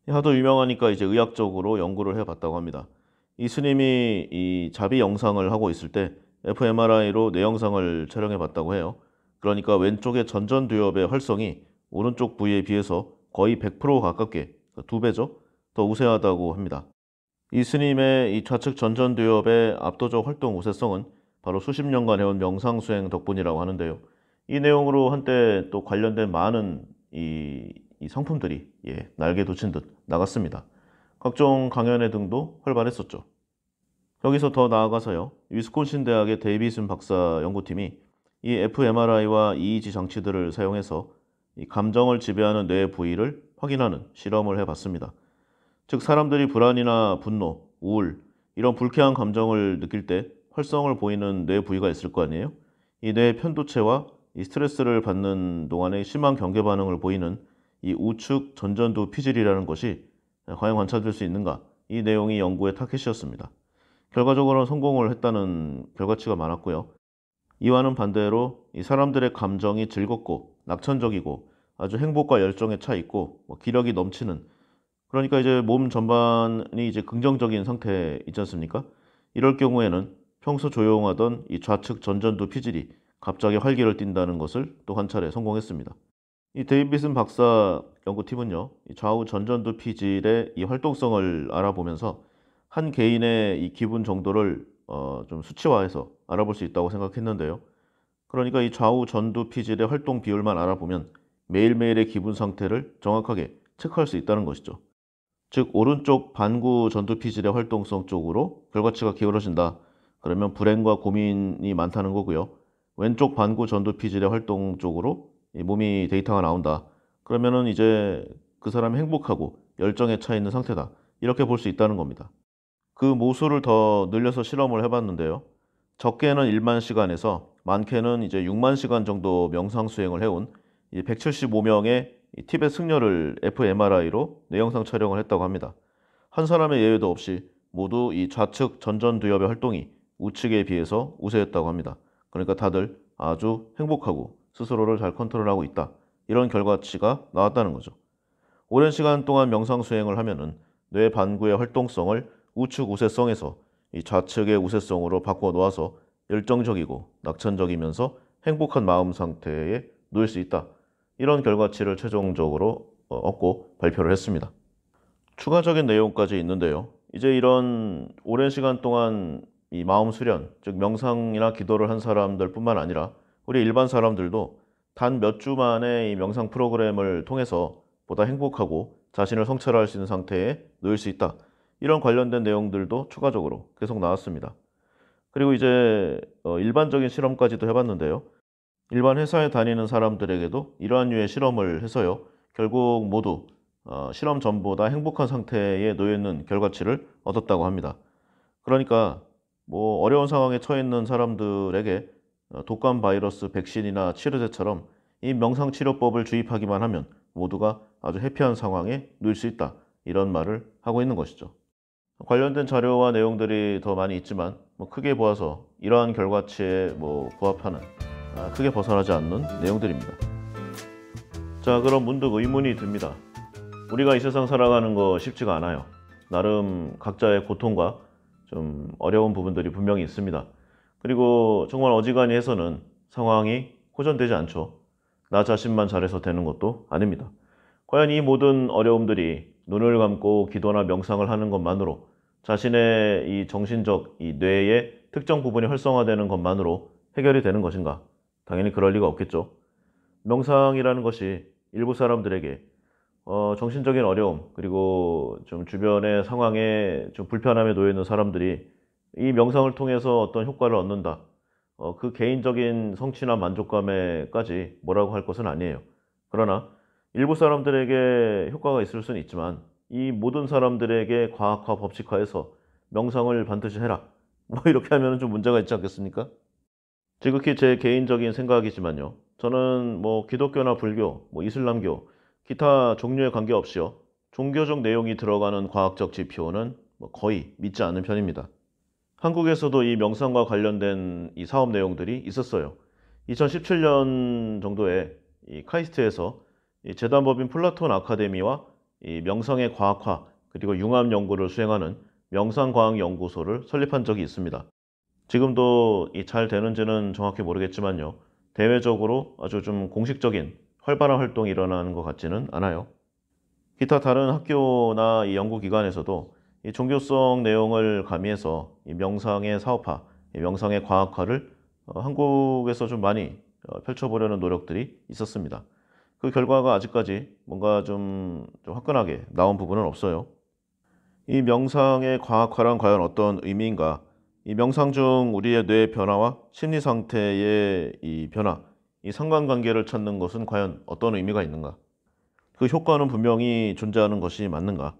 [SPEAKER 1] 하도 유명하니까 이제 의학적으로 연구를 해봤다고 합니다. 이 스님이 이 자비 영상을 하고 있을 때 fMRI로 뇌 영상을 촬영해봤다고 해요. 그러니까 왼쪽의 전전두엽의 활성이 오른쪽 부위에 비해서 거의 100% 가깝게 두 배죠. 더 우세하다고 합니다. 이 스님의 이 좌측 전전두엽의 압도적 활동 우세성은 바로 수십 년간 해온 명상 수행 덕분이라고 하는데요. 이 내용으로 한때 또 관련된 많은 이, 이 상품들이 예, 날개 돋친 듯 나갔습니다. 각종 강연회 등도 활발했었죠. 여기서 더 나아가서요. 위스콘신 대학의 데이비슨 박사 연구팀이 이 fMRI와 EEG 장치들을 사용해서 이 감정을 지배하는 뇌 부위를 확인하는 실험을 해봤습니다. 즉 사람들이 불안이나 분노, 우울 이런 불쾌한 감정을 느낄 때 활성을 보이는 뇌 부위가 있을 거 아니에요? 이 뇌의 편도체와 이 스트레스를 받는 동안에 심한 경계 반응을 보이는 이 우측 전전두 피질이라는 것이 과연 관찰될 수 있는가? 이 내용이 연구의 타켓이었습니다. 결과적으로는 성공을 했다는 결과치가 많았고요. 이와는 반대로 이 사람들의 감정이 즐겁고 낙천적이고 아주 행복과 열정에 차 있고 뭐 기력이 넘치는 그러니까 이제 몸 전반이 이제 긍정적인 상태 있지 않습니까? 이럴 경우에는 평소 조용하던 이 좌측 전전두 피질이 갑자기 활기를 띈다는 것을 또 한 차례 성공했습니다. 이 데이비슨 박사 연구팀은요, 좌우 전전두 피질의 이 활동성을 알아보면서 한 개인의 이 기분 정도를 어, 좀 수치화해서 알아볼 수 있다고 생각했는데요. 그러니까 이 좌우 전두 피질의 활동 비율만 알아보면 매일매일의 기분 상태를 정확하게 체크할 수 있다는 것이죠. 즉 오른쪽 반구 전두 피질의 활동성 쪽으로 결과치가 기울어진다. 그러면 불행과 고민이 많다는 거고요. 왼쪽 반구 전두 피질의 활동 쪽으로 몸이 데이터가 나온다. 그러면은 이제 그 사람이 행복하고 열정에 차 있는 상태다. 이렇게 볼 수 있다는 겁니다. 그 모수를 더 늘려서 실험을 해봤는데요. 적게는 1만 시간에서 많게는 이제 6만 시간 정도 명상 수행을 해온 175명의 티벳 승려를 fMRI로 내영상 촬영을 했다고 합니다. 한 사람의 예외도 없이 모두 이 좌측 전전두엽의 활동이 우측에 비해서 우세했다고 합니다. 그러니까 다들 아주 행복하고 스스로를 잘 컨트롤하고 있다. 이런 결과치가 나왔다는 거죠. 오랜 시간 동안 명상 수행을 하면은 뇌 반구의 활동성을 우측 우세성에서 이 좌측의 우세성으로 바꿔 놓아서 열정적이고 낙천적이면서 행복한 마음 상태에 놓일 수 있다. 이런 결과치를 최종적으로 어, 얻고 발표를 했습니다. 추가적인 내용까지 있는데요. 이제 이런 오랜 시간 동안 이 마음 수련, 즉 명상이나 기도를 한 사람들뿐만 아니라 우리 일반 사람들도 단 몇 주 만에 이 명상 프로그램을 통해서 보다 행복하고 자신을 성찰할 수 있는 상태에 놓일 수 있다. 이런 관련된 내용들도 추가적으로 계속 나왔습니다. 그리고 이제 어, 일반적인 실험까지도 해봤는데요. 일반 회사에 다니는 사람들에게도 이러한 류의 실험을 해서요. 결국 모두 어, 실험 전보다 행복한 상태에 놓여있는 결과치를 얻었다고 합니다. 그러니까 뭐 어려운 상황에 처해 있는 사람들에게 어, 독감 바이러스 백신이나 치료제처럼 이 명상치료법을 주입하기만 하면 모두가 아주 해피한 상황에 놓일 수 있다. 이런 말을 하고 있는 것이죠. 관련된 자료와 내용들이 더 많이 있지만 뭐 크게 보아서 이러한 결과치에 뭐 부합하는 아, 크게 벗어나지 않는 내용들입니다. 자 그럼 문득 의문이 듭니다. 우리가 이 세상 살아가는 거 쉽지가 않아요. 나름 각자의 고통과 좀 어려운 부분들이 분명히 있습니다. 그리고 정말 어지간히 해서는 상황이 호전되지 않죠. 나 자신만 잘해서 되는 것도 아닙니다. 과연 이 모든 어려움들이 눈을 감고 기도나 명상을 하는 것만으로 자신의 이 정신적 이 뇌의 특정 부분이 활성화되는 것만으로 해결이 되는 것인가? 당연히 그럴 리가 없겠죠. 명상이라는 것이 일부 사람들에게 어, 정신적인 어려움 그리고 좀 주변의 상황에 좀 불편함에 놓여 있는 사람들이 이 명상을 통해서 어떤 효과를 얻는다. 어, 그 개인적인 성취나 만족감에까지 뭐라고 할 것은 아니에요. 그러나 일부 사람들에게 효과가 있을 수는 있지만 이 모든 사람들에게 과학화 법칙화해서 명상을 반드시 해라. [laughs] 뭐 이렇게 하면 좀 문제가 있지 않겠습니까? 지극히 제 개인적인 생각이지만요. 저는 뭐 기독교나 불교, 뭐 이슬람교, 기타 종류에 관계없이요. 종교적 내용이 들어가는 과학적 지표는 뭐 거의 믿지 않는 편입니다. 한국에서도 이 명상과 관련된 이 사업 내용들이 있었어요. 2017년 정도에 이 카이스트에서 이 재단법인 플라톤 아카데미와 이 명성의 과학화 그리고 융합 연구를 수행하는 명상과학연구소를 설립한 적이 있습니다. 지금도 잘 되는지는 정확히 모르겠지만요. 대외적으로 아주 좀 공식적인 활발한 활동이 일어나는 것 같지는 않아요. 기타 다른 학교나 연구기관에서도 종교성 내용을 가미해서 명상의 사업화, 명상의 과학화를 어, 한국에서 좀 많이 어, 펼쳐보려는 노력들이 있었습니다. 그 결과가 아직까지 뭔가 좀, 좀 화끈하게 나온 부분은 없어요. 이 명상의 과학화란 과연 어떤 의미인가? 이 명상 중 우리의 뇌 변화와 심리 상태의 이 변화, 이 상관관계를 찾는 것은 과연 어떤 의미가 있는가? 그 효과는 분명히 존재하는 것이 맞는가?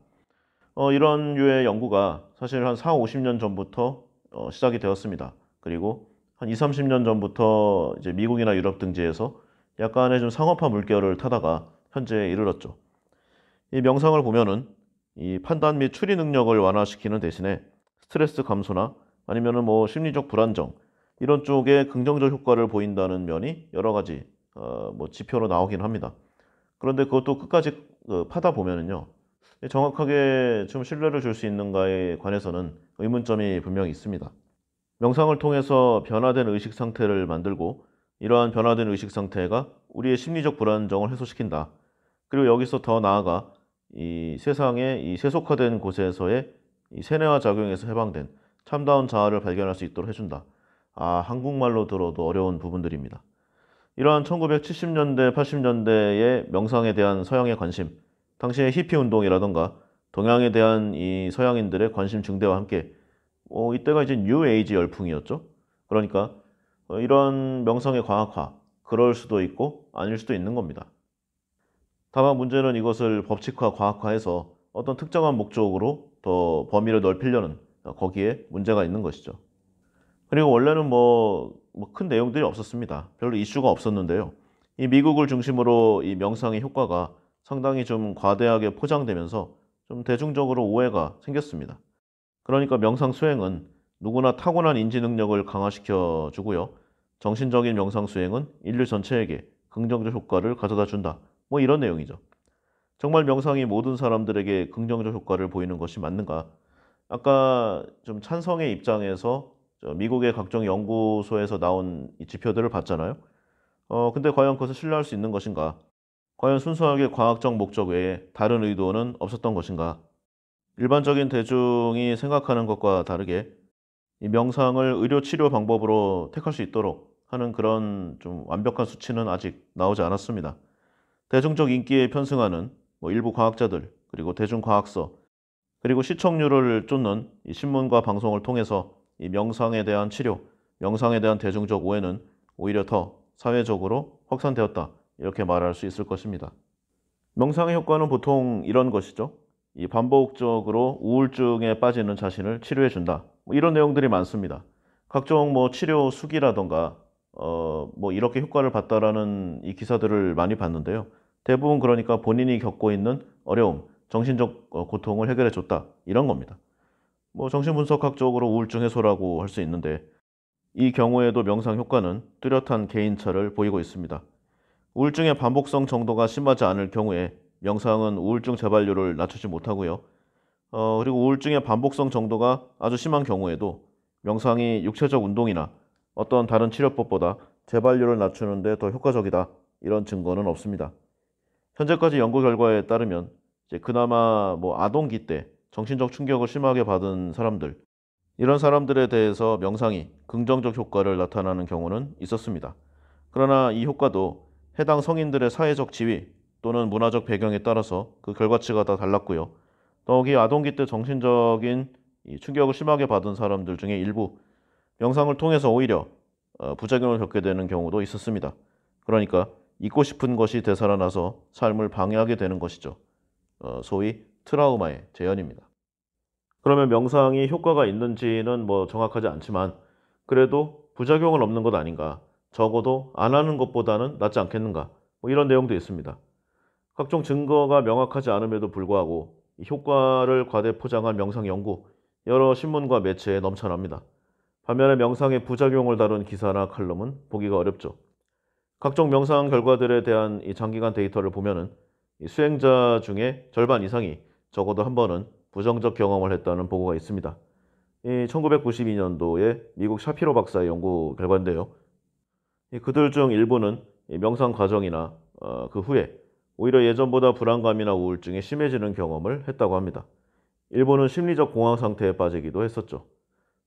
[SPEAKER 1] 어, 이런 유의 연구가 사실 한 4, 50년 전부터 어, 시작이 되었습니다. 그리고 한 2, 30년 전부터 이제 미국이나 유럽 등지에서 약간의 좀 상업화 물결을 타다가 현재에 이르렀죠. 이 명상을 보면은 이 판단 및 추리 능력을 완화시키는 대신에 스트레스 감소나 아니면은 뭐 심리적 불안정 이런 쪽에 긍정적 효과를 보인다는 면이 여러 가지 어 뭐 지표로 나오긴 합니다. 그런데 그것도 끝까지 그 파다 보면은요 정확하게 좀 신뢰를 줄 수 있는가에 관해서는 의문점이 분명히 있습니다. 명상을 통해서 변화된 의식 상태를 만들고 이러한 변화된 의식 상태가 우리의 심리적 불안정을 해소시킨다. 그리고 여기서 더 나아가 이 세상의 이 세속화된 곳에서의 이세뇌와 작용에서 해방된 참다운 자아를 발견할 수 있도록 해준다. 아, 한국말로 들어도 어려운 부분들입니다. 이러한 1970년대, 80년대의 명상에 대한 서양의 관심, 당시의 히피 운동이라던가 동양에 대한 이 서양인들의 관심 증대와 함께 어, 이때가 이제 뉴 에이지 열풍이었죠. 그러니까 어, 이런 명성의 과학화, 그럴 수도 있고 아닐 수도 있는 겁니다. 다만 문제는 이것을 법칙화, 과학화해서 어떤 특정한 목적으로 더 범위를 넓히려는 어, 거기에 문제가 있는 것이죠. 그리고 원래는 뭐큰 뭐 내용들이 없었습니다. 별로 이슈가 없었는데요. 이 미국을 중심으로 이 명상의 효과가 상당히 좀 과대하게 포장되면서 좀 대중적으로 오해가 생겼습니다. 그러니까 명상 수행은 누구나 타고난 인지 능력을 강화시켜 주고요. 정신적인 명상 수행은 인류 전체에게 긍정적 효과를 가져다 준다. 뭐 이런 내용이죠. 정말 명상이 모든 사람들에게 긍정적 효과를 보이는 것이 맞는가? 아까 좀 찬성의 입장에서 미국의 각종 연구소에서 나온 이 지표들을 봤잖아요. 어, 근데 과연 그것을 신뢰할 수 있는 것인가? 과연 순수하게 과학적 목적 외에 다른 의도는 없었던 것인가? 일반적인 대중이 생각하는 것과 다르게 이 명상을 의료 치료 방법으로 택할 수 있도록 하는 그런 좀 완벽한 수치는 아직 나오지 않았습니다. 대중적 인기에 편승하는 뭐 일부 과학자들 그리고 대중과학서 그리고 시청률을 쫓는 신문과 방송을 통해서 이 명상에 대한 치료, 명상에 대한 대중적 오해는 오히려 더 사회적으로 확산되었다 이렇게 말할 수 있을 것입니다. 명상의 효과는 보통 이런 것이죠. 이 반복적으로 우울증에 빠지는 자신을 치료해 준다. 뭐 이런 내용들이 많습니다. 각종 뭐 치료 수기라던가 어 뭐 이렇게 효과를 봤다라는 이 기사들을 많이 봤는데요. 대부분 그러니까 본인이 겪고 있는 어려움, 정신적 어, 고통을 해결해 줬다 이런 겁니다. 뭐 정신분석학적으로 우울증 해소라고 할 수 있는데 이 경우에도 명상 효과는 뚜렷한 개인차를 보이고 있습니다. 우울증의 반복성 정도가 심하지 않을 경우에 명상은 우울증 재발률을 낮추지 못하고요. 어, 그리고 우울증의 반복성 정도가 아주 심한 경우에도 명상이 육체적 운동이나 어떤 다른 치료법보다 재발률을 낮추는데 더 효과적이다. 이런 증거는 없습니다. 현재까지 연구 결과에 따르면 이제 그나마 뭐 아동기 때 정신적 충격을 심하게 받은 사람들, 이런 사람들에 대해서 명상이 긍정적 효과를 나타나는 경우는 있었습니다. 그러나 이 효과도 해당 성인들의 사회적 지위 또는 문화적 배경에 따라서 그 결과치가 다 달랐고요. 더욱이 아동기 때 정신적인 충격을 심하게 받은 사람들 중에 일부 명상을 통해서 오히려 어, 부작용을 겪게 되는 경우도 있었습니다. 그러니까 잊고 싶은 것이 되살아나서 삶을 방해하게 되는 것이죠. 어, 소위 트라우마의 재현입니다. 그러면 명상이 효과가 있는지는 뭐 정확하지 않지만 그래도 부작용은 없는 것 아닌가 적어도 안 하는 것보다는 낫지 않겠는가 뭐 이런 내용도 있습니다. 각종 증거가 명확하지 않음에도 불구하고 효과를 과대 포장한 명상 연구 여러 신문과 매체에 넘쳐납니다. 반면에 명상의 부작용을 다룬 기사나 칼럼은 보기가 어렵죠. 각종 명상 결과들에 대한 이 장기간 데이터를 보면은 수행자 중에 절반 이상이 적어도 한 번은 부정적 경험을 했다는 보고가 있습니다. 이 1992년도에 미국 샤피로 박사의 연구 결과인데요. 이 그들 중 일부는 명상 과정이나 어, 그 후에 오히려 예전보다 불안감이나 우울증이 심해지는 경험을 했다고 합니다. 일본은 심리적 공황 상태에 빠지기도 했었죠.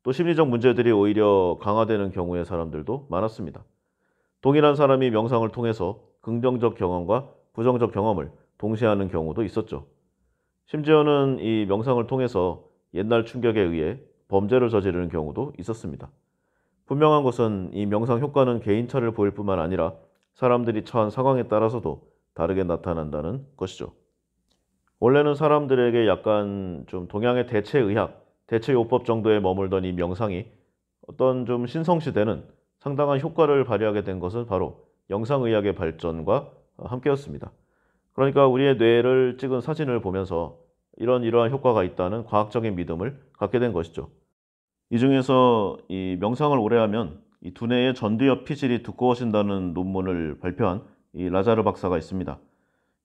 [SPEAKER 1] 또 심리적 문제들이 오히려 강화되는 경우의 사람들도 많았습니다. 동일한 사람이 명상을 통해서 긍정적 경험과 부정적 경험을 동시에 하는 경우도 있었죠. 심지어는 이 명상을 통해서 옛날 충격에 의해 범죄를 저지르는 경우도 있었습니다. 분명한 것은 이 명상 효과는 개인차를 보일 뿐만 아니라 사람들이 처한 상황에 따라서도 다르게 나타난다는 것이죠. 원래는 사람들에게 약간 좀 동양의 대체의학, 대체요법 정도에 머물던 이 명상이 어떤 좀신성시대는 상당한 효과를 발휘하게 된 것은 바로 영상의학의 발전과 함께였습니다. 그러니까 우리의 뇌를 찍은 사진을 보면서 이런 이러한 효과가 있다는 과학적인 믿음을 갖게 된 것이죠. 이 중에서 이 명상을 오래 하면 이 두뇌의 전두엽 피질이 두꺼워진다는 논문을 발표한 이 라자르 박사가 있습니다.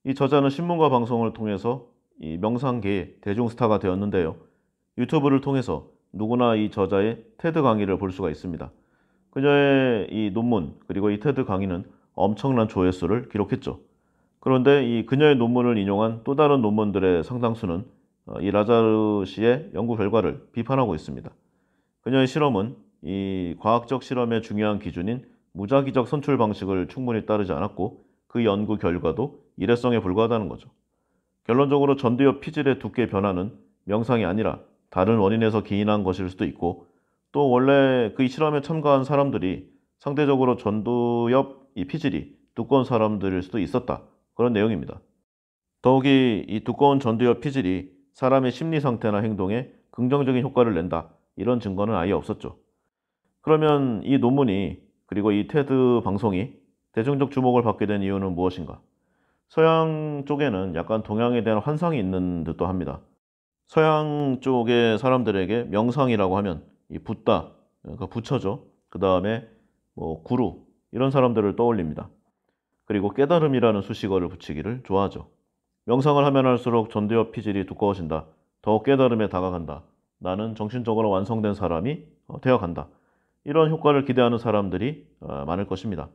[SPEAKER 1] 이 저자는 신문과 방송을 통해서 이 명상계의 대중스타가 되었는데요. 유튜브를 통해서 누구나 이 저자의 테드 강의를 볼 수가 있습니다. 그녀의 이 논문 그리고 이 테드 강의는 엄청난 조회수를 기록했죠. 그런데 이 그녀의 논문을 인용한 또 다른 논문들의 상당수는 어, 이 라자르 씨의 연구 결과를 비판하고 있습니다. 그녀의 실험은 이 과학적 실험의 중요한 기준인 무작위적 선출 방식을 충분히 따르지 않았고 그 연구 결과도 일회성에 불과하다는 거죠. 결론적으로 전두엽 피질의 두께 변화는 명상이 아니라 다른 원인에서 기인한 것일 수도 있고 또 원래 그 실험에 참가한 사람들이 상대적으로 전두엽 이 피질이 두꺼운 사람들일 수도 있었다. 그런 내용입니다. 더욱이 이 두꺼운 전두엽 피질이 사람의 심리 상태나 행동에 긍정적인 효과를 낸다. 이런 증거는 아예 없었죠. 그러면 이 논문이 그리고 이 테드 방송이 대중적 주목을 받게 된 이유는 무엇인가? 서양 쪽에는 약간 동양에 대한 환상이 있는 듯도 합니다. 서양 쪽의 사람들에게 명상이라고 하면 이 붓다, 그러니까 부처죠. 그 다음에 뭐 구루 이런 사람들을 떠올립니다. 그리고 깨달음이라는 수식어를 붙이기를 좋아하죠. 명상을 하면 할수록 전두엽 피질이 두꺼워진다. 더 깨달음에 다가간다. 나는 정신적으로 완성된 사람이 어, 되어간다. 이런 효과를 기대하는 사람들이 어, 많을 것입니다.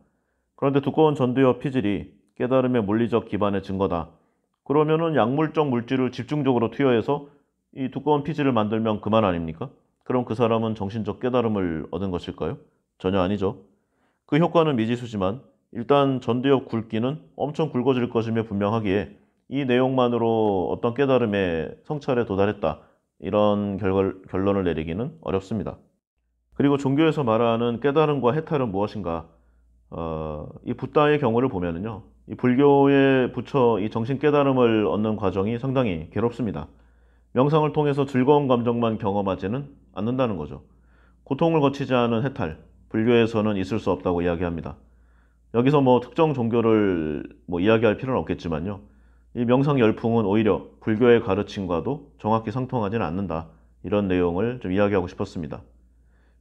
[SPEAKER 1] 그런데 두꺼운 전두엽 피질이 깨달음의 물리적 기반의 증거다. 그러면은 약물적 물질을 집중적으로 투여해서 이 두꺼운 피질을 만들면 그만 아닙니까? 그럼 그 사람은 정신적 깨달음을 얻은 것일까요? 전혀 아니죠. 그 효과는 미지수지만 일단 전두엽 굵기는 엄청 굵어질 것이며 분명하기에 이 내용만으로 어떤 깨달음의 성찰에 도달했다. 이런 결론을 내리기는 어렵습니다. 그리고 종교에서 말하는 깨달음과 해탈은 무엇인가? 어, 이 붓다의 경우를 보면은요, 이 불교에 붙여 이 정신 깨달음을 얻는 과정이 상당히 괴롭습니다. 명상을 통해서 즐거운 감정만 경험하지는 않는다는 거죠. 고통을 거치지 않은 해탈, 불교에서는 있을 수 없다고 이야기합니다. 여기서 뭐 특정 종교를 뭐 이야기할 필요는 없겠지만요. 이 명상 열풍은 오히려 불교의 가르침과도 정확히 상통하지는 않는다. 이런 내용을 좀 이야기하고 싶었습니다.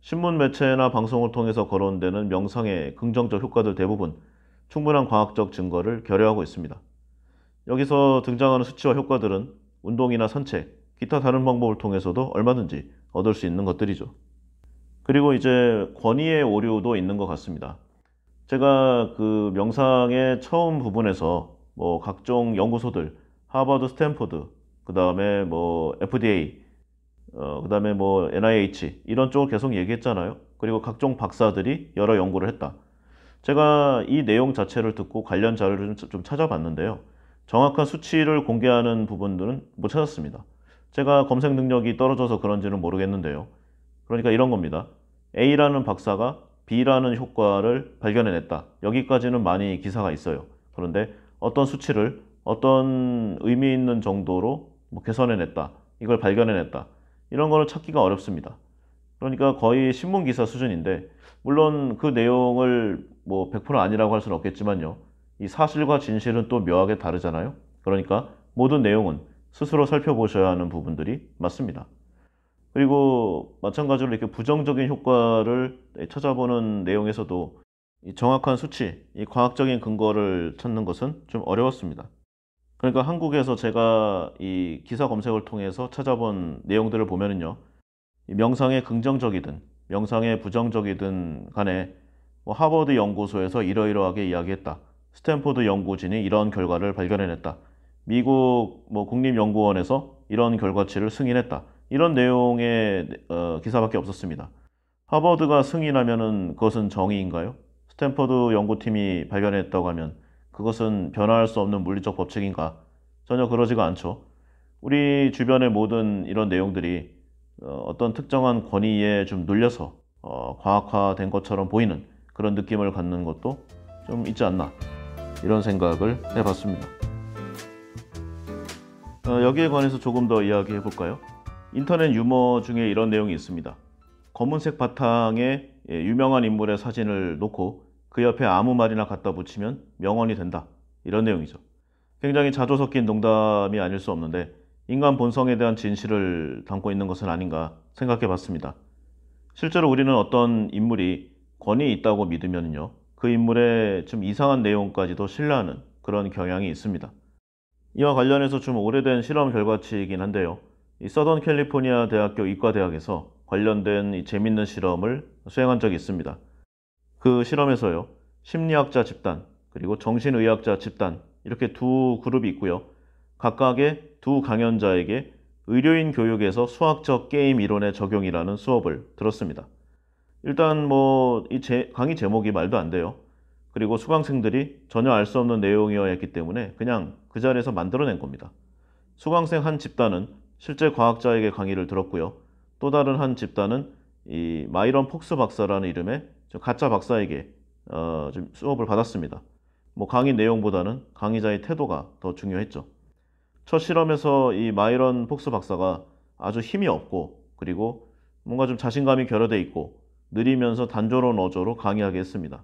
[SPEAKER 1] 신문 매체나 방송을 통해서 거론되는 명상의 긍정적 효과들 대부분 충분한 과학적 증거를 결여하고 있습니다. 여기서 등장하는 수치와 효과들은 운동이나 산책, 기타 다른 방법을 통해서도 얼마든지 얻을 수 있는 것들이죠. 그리고 이제 권위의 오류도 있는 것 같습니다. 제가 그 명상의 처음 부분에서 뭐 각종 연구소들, 하버드, 스탠포드, 그 다음에 뭐 FDA, 어, 그 다음에 뭐 NIH 이런 쪽을 계속 얘기했잖아요. 그리고 각종 박사들이 여러 연구를 했다. 제가 이 내용 자체를 듣고 관련 자료를 좀 찾아봤는데요. 정확한 수치를 공개하는 부분들은 못 찾았습니다. 제가 검색 능력이 떨어져서 그런지는 모르겠는데요. 그러니까 이런 겁니다. A라는 박사가 B라는 효과를 발견해냈다. 여기까지는 많이 기사가 있어요. 그런데 어떤 수치를 어떤 의미 있는 정도로 뭐 개선해냈다. 이걸 발견해냈다. 이런 거를 찾기가 어렵습니다. 그러니까 거의 신문 기사 수준인데 물론 그 내용을 뭐 100% 아니라고 할 수는 없겠지만요. 이 사실과 진실은 또 묘하게 다르잖아요. 그러니까 모든 내용은 스스로 살펴보셔야 하는 부분들이 맞습니다. 그리고 마찬가지로 이렇게 부정적인 효과를 찾아보는 내용에서도 이 정확한 수치, 이 과학적인 근거를 찾는 것은 좀 어려웠습니다. 그러니까 한국에서 제가 이 기사 검색을 통해서 찾아본 내용들을 보면은요. 명상에 긍정적이든 명상에 부정적이든 간에 뭐 하버드 연구소에서 이러이러하게 이야기했다. 스탠포드 연구진이 이런 결과를 발견해냈다. 미국 뭐 국립연구원에서 이런 결과치를 승인했다. 이런 내용의 어, 기사밖에 없었습니다. 하버드가 승인하면 그것은 정의인가요? 스탠퍼드 연구팀이 발견했다고 하면 그것은 변화할 수 없는 물리적 법칙인가? 전혀 그러지가 않죠. 우리 주변의 모든 이런 내용들이 어, 어떤 특정한 권위에 좀 눌려서 어, 과학화된 것처럼 보이는 그런 느낌을 갖는 것도 좀 있지 않나 이런 생각을 해봤습니다. 어, 여기에 관해서 조금 더 이야기해 볼까요? 인터넷 유머 중에 이런 내용이 있습니다. 검은색 바탕에 예, 유명한 인물의 사진을 놓고 그 옆에 아무 말이나 갖다 붙이면 명언이 된다. 이런 내용이죠. 굉장히 자주 섞인 농담이 아닐 수 없는데 인간 본성에 대한 진실을 담고 있는 것은 아닌가 생각해 봤습니다. 실제로 우리는 어떤 인물이 권위 있다고 믿으면요. 그 인물의 좀 이상한 내용까지도 신뢰하는 그런 경향이 있습니다. 이와 관련해서 좀 오래된 실험 결과치이긴 한데요. 이 서던 캘리포니아 대학교 이과대학에서 관련된 재밌는 실험을 수행한 적이 있습니다. 그 실험에서요. 심리학자 집단 그리고 정신의학자 집단 이렇게 두 그룹이 있고요. 각각의 두 강연자에게 의료인 교육에서 수학적 게임 이론의 적용이라는 수업을 들었습니다. 일단 뭐 이 강의 제목이 말도 안 돼요. 그리고 수강생들이 전혀 알 수 없는 내용이어야 했기 때문에 그냥 그 자리에서 만들어낸 겁니다. 수강생 한 집단은 실제 과학자에게 강의를 들었고요. 또 다른 한 집단은 이 마이런 폭스 박사라는 이름의 가짜 박사에게 어, 좀 수업을 받았습니다. 뭐 강의 내용보다는 강의자의 태도가 더 중요했죠. 첫 실험에서 이 마이런 폭스 박사가 아주 힘이 없고 그리고 뭔가 좀 자신감이 결여되어 있고 느리면서 단조로운 어조로 강의하게 했습니다.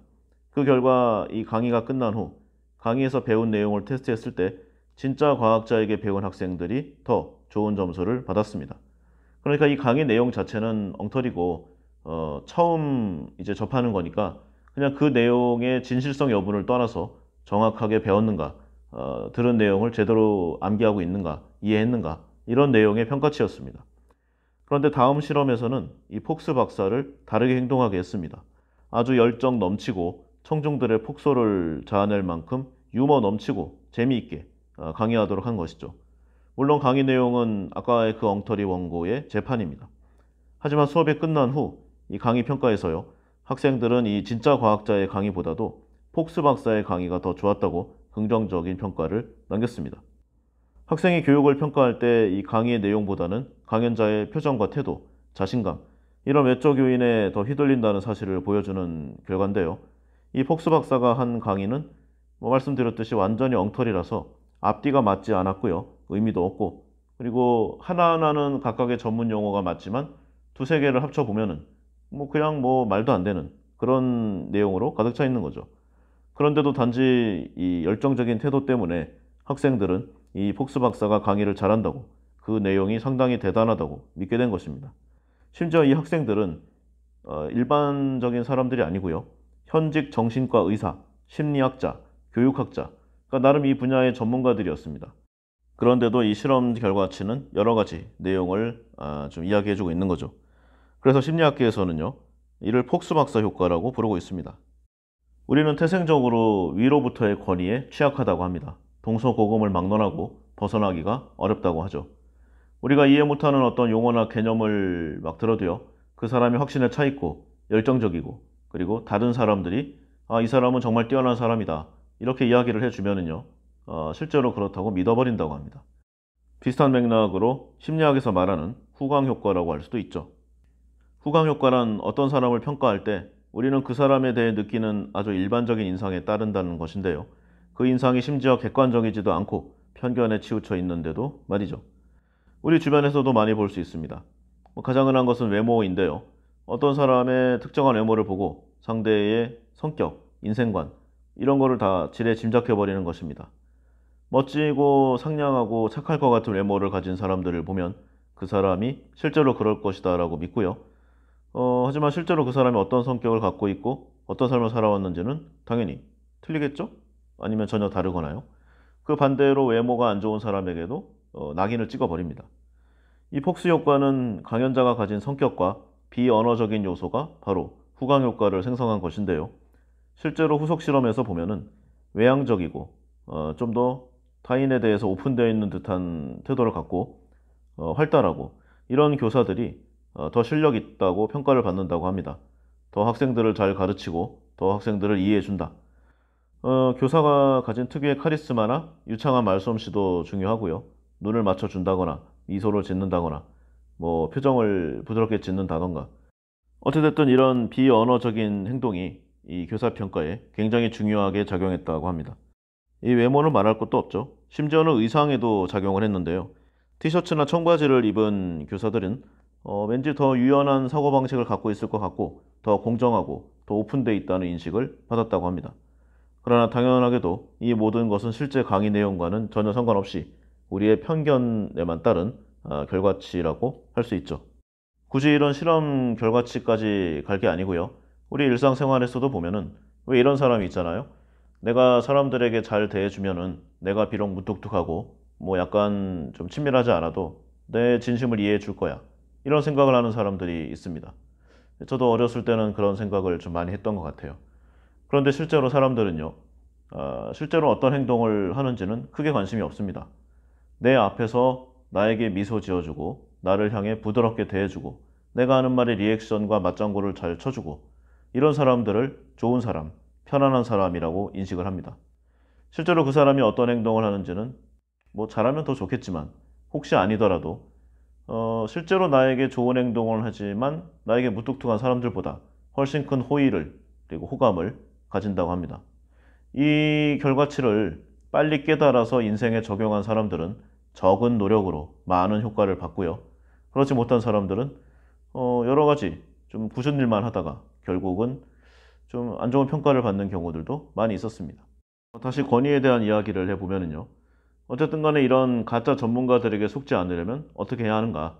[SPEAKER 1] 그 결과 이 강의가 끝난 후 강의에서 배운 내용을 테스트했을 때 진짜 과학자에게 배운 학생들이 더 좋은 점수를 받았습니다. 그러니까 이 강의 내용 자체는 엉터리고 어, 처음 이제 접하는 거니까 그냥 그 내용의 진실성 여부를 떠나서 정확하게 배웠는가, 어, 들은 내용을 제대로 암기하고 있는가, 이해했는가 이런 내용의 평가치였습니다. 그런데 다음 실험에서는 이 폭스 박사를 다르게 행동하게 했습니다. 아주 열정 넘치고 청중들의 폭소를 자아낼 만큼 유머 넘치고 재미있게 어, 강의하도록 한 것이죠. 물론 강의 내용은 아까의 그 엉터리 원고의 재판입니다. 하지만 수업이 끝난 후이 강의 평가에서요. 학생들은 이 진짜 과학자의 강의보다도 폭스 박사의 강의가 더 좋았다고 긍정적인 평가를 남겼습니다. 학생이 교육을 평가할 때 이 강의의 내용보다는 강연자의 표정과 태도, 자신감, 이런 외적 요인에 더 휘둘린다는 사실을 보여주는 결과인데요. 이 폭스 박사가 한 강의는 뭐 말씀드렸듯이 완전히 엉터리라서 앞뒤가 맞지 않았고요. 의미도 없고 그리고 하나하나는 각각의 전문 용어가 맞지만 두세 개를 합쳐보면은 뭐 그냥 뭐 말도 안 되는 그런 내용으로 가득 차 있는 거죠. 그런데도 단지 이 열정적인 태도 때문에 학생들은 이 폭스 박사가 강의를 잘한다고 그 내용이 상당히 대단하다고 믿게 된 것입니다. 심지어 이 학생들은 어, 일반적인 사람들이 아니고요. 현직 정신과 의사, 심리학자, 교육학자, 그러니까 나름 이 분야의 전문가들이었습니다. 그런데도 이 실험 결과치는 여러 가지 내용을 아, 좀 이야기해주고 있는 거죠. 그래서 심리학계에서는요, 이를 폭스박사 효과라고 부르고 있습니다. 우리는 태생적으로 위로부터의 권위에 취약하다고 합니다. 동서고금을 막론하고 벗어나기가 어렵다고 하죠. 우리가 이해 못하는 어떤 용어나 개념을 막 들어도요, 그 사람이 확신에 차있고, 열정적이고, 그리고 다른 사람들이, 아, 이 사람은 정말 뛰어난 사람이다. 이렇게 이야기를 해주면은요, 어, 실제로 그렇다고 믿어버린다고 합니다. 비슷한 맥락으로 심리학에서 말하는 후광 효과라고 할 수도 있죠. 후각 효과란 어떤 사람을 평가할 때 우리는 그 사람에 대해 느끼는 아주 일반적인 인상에 따른다는 것인데요. 그 인상이 심지어 객관적이지도 않고 편견에 치우쳐 있는데도 말이죠. 우리 주변에서도 많이 볼 수 있습니다. 뭐 가장 흔한 것은 외모인데요. 어떤 사람의 특정한 외모를 보고 상대의 성격, 인생관 이런 거를 다 질에 짐작해 버리는 것입니다. 멋지고 상냥하고 착할 것 같은 외모를 가진 사람들을 보면 그 사람이 실제로 그럴 것이다라고 믿고요. 어, 하지만 실제로 그 사람이 어떤 성격을 갖고 있고 어떤 삶을 살아왔는지는 당연히 틀리겠죠? 아니면 전혀 다르거나요? 그 반대로 외모가 안 좋은 사람에게도 어, 낙인을 찍어버립니다. 이 폭스 효과는 강연자가 가진 성격과 비언어적인 요소가 바로 후광 효과를 생성한 것인데요. 실제로 후속 실험에서 보면은 외향적이고 어, 좀 더 타인에 대해서 오픈되어 있는 듯한 태도를 갖고 어, 활달하고 이런 교사들이 어, 더 실력 있다고 평가를 받는다고 합니다. 더 학생들을 잘 가르치고 더 학생들을 이해해준다. 어, 교사가 가진 특유의 카리스마나 유창한 말솜씨도 중요하고요. 눈을 맞춰준다거나 미소를 짓는다거나 뭐 표정을 부드럽게 짓는다던가 어찌됐든 이런 비언어적인 행동이 이 교사 평가에 굉장히 중요하게 작용했다고 합니다. 이 외모는 말할 것도 없죠. 심지어는 의상에도 작용을 했는데요. 티셔츠나 청바지를 입은 교사들은 어, 왠지 더 유연한 사고방식을 갖고 있을 것 같고 더 공정하고 더 오픈되어 있다는 인식을 받았다고 합니다. 그러나 당연하게도 이 모든 것은 실제 강의 내용과는 전혀 상관없이 우리의 편견에만 따른 아, 결과치라고 할 수 있죠. 굳이 이런 실험 결과치까지 갈 게 아니고요. 우리 일상생활에서도 보면은 왜 이런 사람이 있잖아요. 내가 사람들에게 잘 대해주면은 내가 비록 무뚝뚝하고 뭐 약간 좀 친밀하지 않아도 내 진심을 이해해 줄 거야. 이런 생각을 하는 사람들이 있습니다. 저도 어렸을 때는 그런 생각을 좀 많이 했던 것 같아요. 그런데 실제로 사람들은요, 아, 실제로 어떤 행동을 하는지는 크게 관심이 없습니다. 내 앞에서 나에게 미소 지어주고, 나를 향해 부드럽게 대해주고, 내가 하는 말에 리액션과 맞장구를 잘 쳐주고, 이런 사람들을 좋은 사람, 편안한 사람이라고 인식을 합니다. 실제로 그 사람이 어떤 행동을 하는지는 뭐 잘하면 더 좋겠지만, 혹시 아니더라도 어, 실제로 나에게 좋은 행동을 하지만 나에게 무뚝뚝한 사람들보다 훨씬 큰 호의를 그리고 호감을 가진다고 합니다. 이 결과치를 빨리 깨달아서 인생에 적용한 사람들은 적은 노력으로 많은 효과를 받고요. 그렇지 못한 사람들은 어, 여러 가지 좀 굳은 일만 하다가 결국은 좀 안 좋은 평가를 받는 경우들도 많이 있었습니다. 다시 권위에 대한 이야기를 해보면요. 어쨌든 간에 이런 가짜 전문가들에게 속지 않으려면 어떻게 해야 하는가?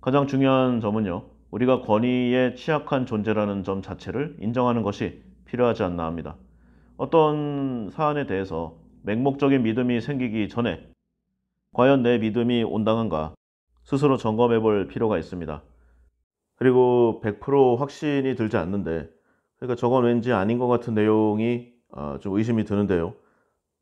[SPEAKER 1] 가장 중요한 점은요. 우리가 권위에 취약한 존재라는 점 자체를 인정하는 것이 필요하지 않나 합니다. 어떤 사안에 대해서 맹목적인 믿음이 생기기 전에 과연 내 믿음이 온당한가 스스로 점검해 볼 필요가 있습니다. 그리고 100% 확신이 들지 않는데 그러니까 저건 왠지 아닌 것 같은 내용이 어, 좀 의심이 드는데요.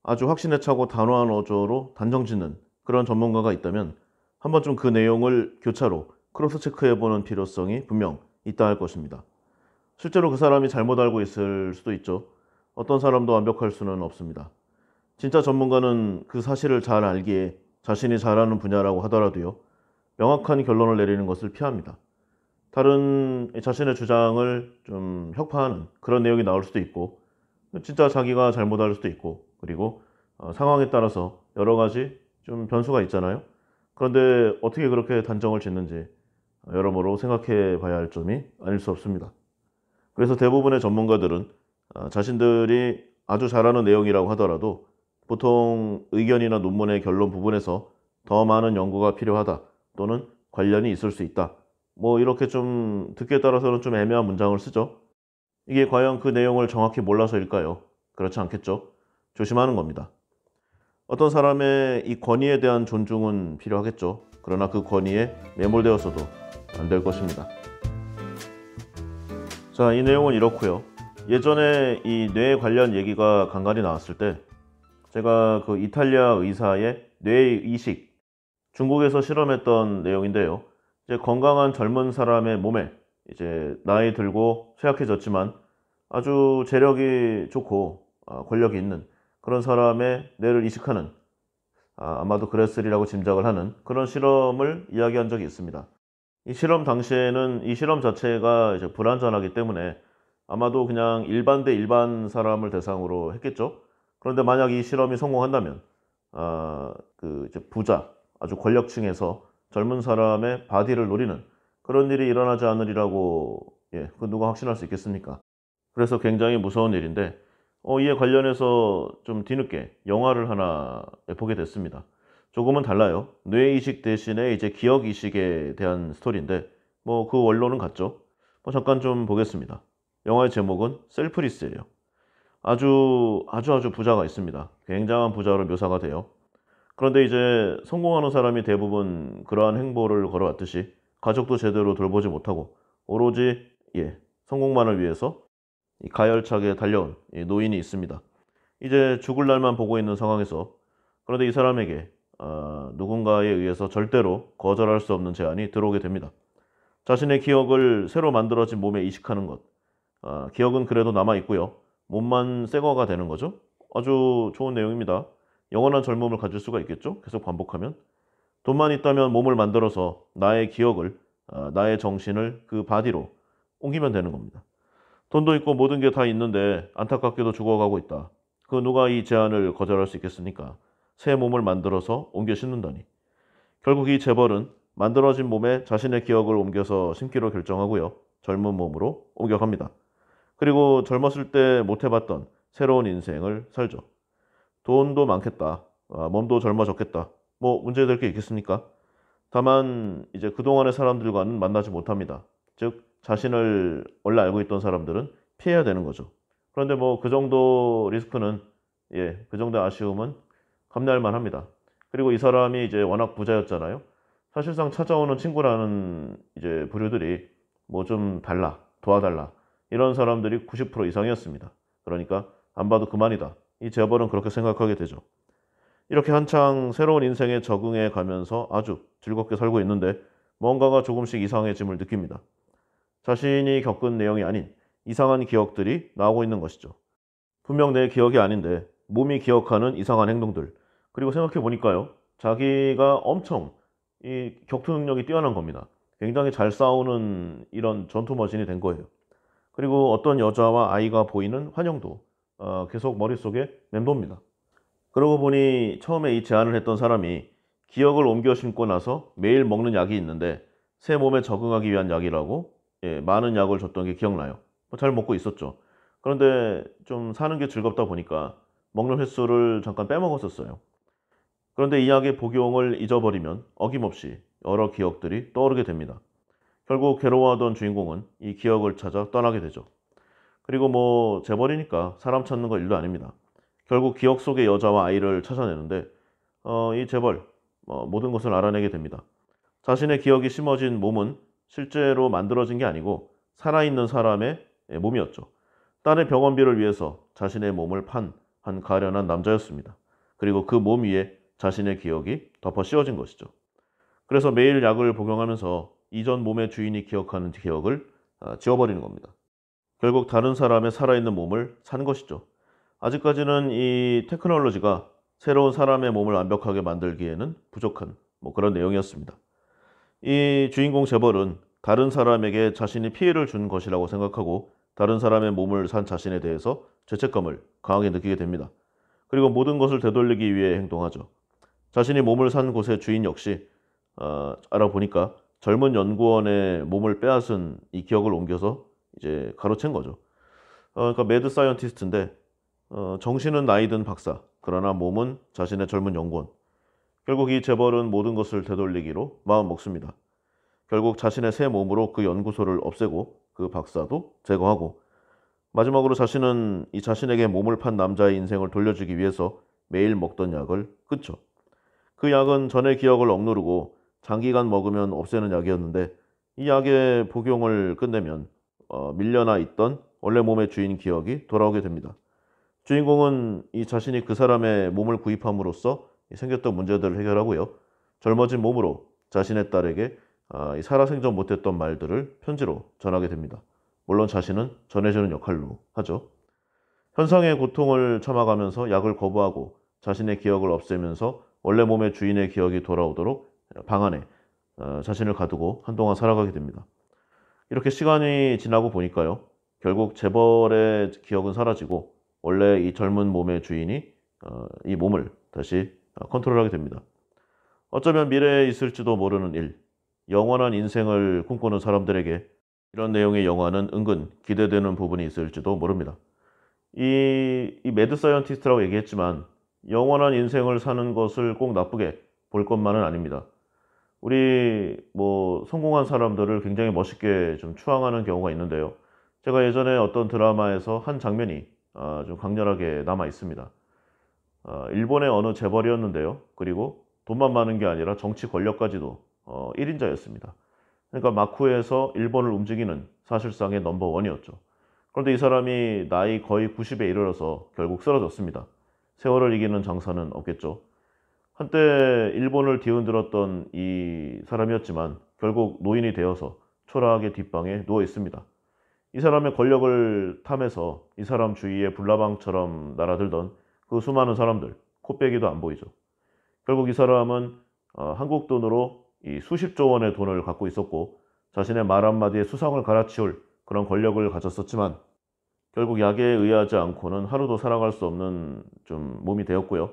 [SPEAKER 1] 아주 확신에 차고 단호한 어조로 단정짓는 그런 전문가가 있다면 한 번쯤 그 내용을 교차로 크로스 체크해보는 필요성이 분명 있다 할 것입니다. 실제로 그 사람이 잘못 알고 있을 수도 있죠. 어떤 사람도 완벽할 수는 없습니다. 진짜 전문가는 그 사실을 잘 알기에 자신이 잘하는 분야라고 하더라도요, 명확한 결론을 내리는 것을 피합니다. 다른 자신의 주장을 좀 혁파하는 그런 내용이 나올 수도 있고, 진짜 자기가 잘못할 수도 있고, 그리고 어, 상황에 따라서 여러 가지 좀 변수가 있잖아요. 그런데 어떻게 그렇게 단정을 짓는지 여러모로 생각해 봐야 할 점이 아닐 수 없습니다. 그래서 대부분의 전문가들은 어, 자신들이 아주 잘하는 내용이라고 하더라도 보통 의견이나 논문의 결론 부분에서 더 많은 연구가 필요하다 또는 관련이 있을 수 있다. 뭐 이렇게 좀 듣기에 따라서는 좀 애매한 문장을 쓰죠. 이게 과연 그 내용을 정확히 몰라서일까요? 그렇지 않겠죠. 조심하는 겁니다. 어떤 사람의 이 권위에 대한 존중은 필요하겠죠. 그러나 그 권위에 매몰되어서도 안 될 것입니다. 자, 이 내용은 이렇고요. 예전에 이 뇌 관련 얘기가 간간히 나왔을 때 제가 그 이탈리아 의사의 뇌 이식 중국에서 실험했던 내용인데요. 이제 건강한 젊은 사람의 몸에 이제 나이 들고 쇠약해졌지만 아주 재력이 좋고 아, 권력이 있는 그런 사람의 뇌를 이식하는 아, 마도 그랬으리라고 짐작을 하는 그런 실험을 이야기한 적이 있습니다. 이 실험 당시에는 이 실험 자체가 이제 불완전하기 때문에 아마도 그냥 일반 대 일반 사람을 대상으로 했겠죠. 그런데 만약 이 실험이 성공한다면 아, 그 이제 부자 아주 권력층에서 젊은 사람의 바디를 노리는 그런 일이 일어나지 않으리라고 예, 그 누가 확신할 수 있겠습니까? 그래서 굉장히 무서운 일인데 어, 이에 관련해서 좀 뒤늦게 영화를 하나 네, 보게 됐습니다. 조금은 달라요. 뇌 이식 대신에 이제 기억 이식에 대한 스토리인데 뭐 그 원론은 같죠. 뭐 잠깐 좀 보겠습니다. 영화의 제목은 셀프리스예요. 아주 아주 아주 부자가 있습니다. 굉장한 부자로 묘사가 돼요. 그런데 이제 성공하는 사람이 대부분 그러한 행보를 걸어왔듯이 가족도 제대로 돌보지 못하고 오로지 예 성공만을 위해서 이 가열차게 달려온 이 노인이 있습니다. 이제 죽을 날만 보고 있는 상황에서 그런데 이 사람에게 어, 누군가에 의해서 절대로 거절할 수 없는 제안이 들어오게 됩니다. 자신의 기억을 새로 만들어진 몸에 이식하는 것. 어, 기억은 그래도 남아 있고요. 몸만 새거가 되는 거죠. 아주 좋은 내용입니다. 영원한 젊음을 가질 수가 있겠죠. 계속 반복하면 돈만 있다면 몸을 만들어서 나의 기억을, 어, 나의 정신을 그 바디로 옮기면 되는 겁니다. 돈도 있고 모든 게 다 있는데 안타깝게도 죽어가고 있다. 그 누가 이 제안을 거절할 수 있겠습니까? 새 몸을 만들어서 옮겨 심는다니. 결국 이 재벌은 만들어진 몸에 자신의 기억을 옮겨서 심기로 결정하고요. 젊은 몸으로 옮겨갑니다. 그리고 젊었을 때 못해봤던 새로운 인생을 살죠. 돈도 많겠다. 아, 몸도 젊어졌겠다. 뭐 문제될 게 있겠습니까? 다만 이제 그동안의 사람들과는 만나지 못합니다. 즉 자신을 원래 알고 있던 사람들은 피해야 되는 거죠. 그런데 뭐 그 정도 리스크는 예, 그 정도 아쉬움은 감내할 만합니다. 그리고 이 사람이 이제 워낙 부자였잖아요. 사실상 찾아오는 친구라는 이제 부류들이 뭐 좀 달라, 도와달라 이런 사람들이 90% 이상이었습니다. 그러니까 안 봐도 그만이다. 이 재벌은 그렇게 생각하게 되죠. 이렇게 한창 새로운 인생에 적응해 가면서 아주 즐겁게 살고 있는데 뭔가가 조금씩 이상해짐을 느낍니다. 자신이 겪은 내용이 아닌 이상한 기억들이 나오고 있는 것이죠. 분명 내 기억이 아닌데 몸이 기억하는 이상한 행동들. 그리고 생각해 보니까요. 자기가 엄청 이 격투 능력이 뛰어난 겁니다. 굉장히 잘 싸우는 이런 전투 머신이 된 거예요. 그리고 어떤 여자와 아이가 보이는 환영도 어, 계속 머릿속에 맴돕니다. 그러고 보니 처음에 이 제안을 했던 사람이 기억을 옮겨 심고 나서 매일 먹는 약이 있는데 새 몸에 적응하기 위한 약이라고 예, 많은 약을 줬던 게 기억나요. 뭐 잘 먹고 있었죠. 그런데 좀 사는 게 즐겁다 보니까 먹는 횟수를 잠깐 빼먹었었어요. 그런데 이 약의 복용을 잊어버리면 어김없이 여러 기억들이 떠오르게 됩니다. 결국 괴로워하던 주인공은 이 기억을 찾아 떠나게 되죠. 그리고 뭐 재벌이니까 사람 찾는 거 일도 아닙니다. 결국 기억 속의 여자와 아이를 찾아내는데 어, 이 재벌 어, 모든 것을 알아내게 됩니다. 자신의 기억이 심어진 몸은 실제로 만들어진 게 아니고 살아있는 사람의 몸이었죠. 딸의 병원비를 위해서 자신의 몸을 판 한 가련한 남자였습니다. 그리고 그 몸 위에 자신의 기억이 덮어 씌워진 것이죠. 그래서 매일 약을 복용하면서 이전 몸의 주인이 기억하는 기억을 아, 지워버리는 겁니다. 결국 다른 사람의 살아있는 몸을 산 것이죠. 아직까지는 이 테크놀로지가 새로운 사람의 몸을 완벽하게 만들기에는 부족한 뭐 그런 내용이었습니다. 이 주인공 재벌은 다른 사람에게 자신이 피해를 준 것이라고 생각하고 다른 사람의 몸을 산 자신에 대해서 죄책감을 강하게 느끼게 됩니다. 그리고 모든 것을 되돌리기 위해 행동하죠. 자신이 몸을 산 곳의 주인 역시 어, 알아보니까 젊은 연구원의 몸을 빼앗은 이 기억을 옮겨서 이제 가로챈 거죠. 어, 그러니까 매드 사이언티스트인데 어, 정신은 나이 든 박사, 그러나 몸은 자신의 젊은 연구원. 결국 이 재벌은 모든 것을 되돌리기로 마음 먹습니다. 결국 자신의 새 몸으로 그 연구소를 없애고 그 박사도 제거하고 마지막으로 자신은 이 자신에게 몸을 판 남자의 인생을 돌려주기 위해서 매일 먹던 약을 끊죠. 그 약은 전의 기억을 억누르고 장기간 먹으면 없애는 약이었는데 이 약의 복용을 끝내면 어, 밀려나 있던 원래 몸의 주인 기억이 돌아오게 됩니다. 주인공은 이 자신이 그 사람의 몸을 구입함으로써 생겼던 문제들을 해결하고요. 젊어진 몸으로 자신의 딸에게 아, 살아생전 못했던 말들을 편지로 전하게 됩니다. 물론 자신은 전해주는 역할로 하죠. 현상의 고통을 참아가면서 약을 거부하고 자신의 기억을 없애면서 원래 몸의 주인의 기억이 돌아오도록 방 안에 어, 자신을 가두고 한동안 살아가게 됩니다. 이렇게 시간이 지나고 보니까요. 결국 재벌의 기억은 사라지고 원래 이 젊은 몸의 주인이 어, 이 몸을 다시 컨트롤하게 됩니다. 어쩌면 미래에 있을지도 모르는 일, 영원한 인생을 꿈꾸는 사람들에게 이런 내용의 영화는 은근 기대되는 부분이 있을지도 모릅니다. 이, 이 매드 사이언티스트라고 얘기했지만 영원한 인생을 사는 것을 꼭 나쁘게 볼 것만은 아닙니다. 우리 뭐 성공한 사람들을 굉장히 멋있게 좀 추앙하는 경우가 있는데요. 제가 예전에 어떤 드라마에서 한 장면이 아, 좀 강렬하게 남아 있습니다. 아, 일본의 어느 재벌이었는데요. 그리고 돈만 많은 게 아니라 정치 권력까지도 어, 1인자였습니다. 그러니까 마쿠에서 일본을 움직이는 사실상의 넘버원이었죠. 그런데 이 사람이 나이 거의 90에 이르러서 결국 쓰러졌습니다. 세월을 이기는 장사는 없겠죠. 한때 일본을 뒤흔들었던 이 사람이었지만 결국 노인이 되어서 초라하게 뒷방에 누워 있습니다. 이 사람의 권력을 탐해서 이 사람 주위에 불나방처럼 날아들던 그 수많은 사람들, 코빼기도 안 보이죠. 결국 이 사람은 어, 한국 돈으로 이 수십조 원의 돈을 갖고 있었고 자신의 말 한마디에 수상을 갈아치울 그런 권력을 가졌었지만 결국 약에 의하지 않고는 하루도 살아갈 수 없는 좀 몸이 되었고요.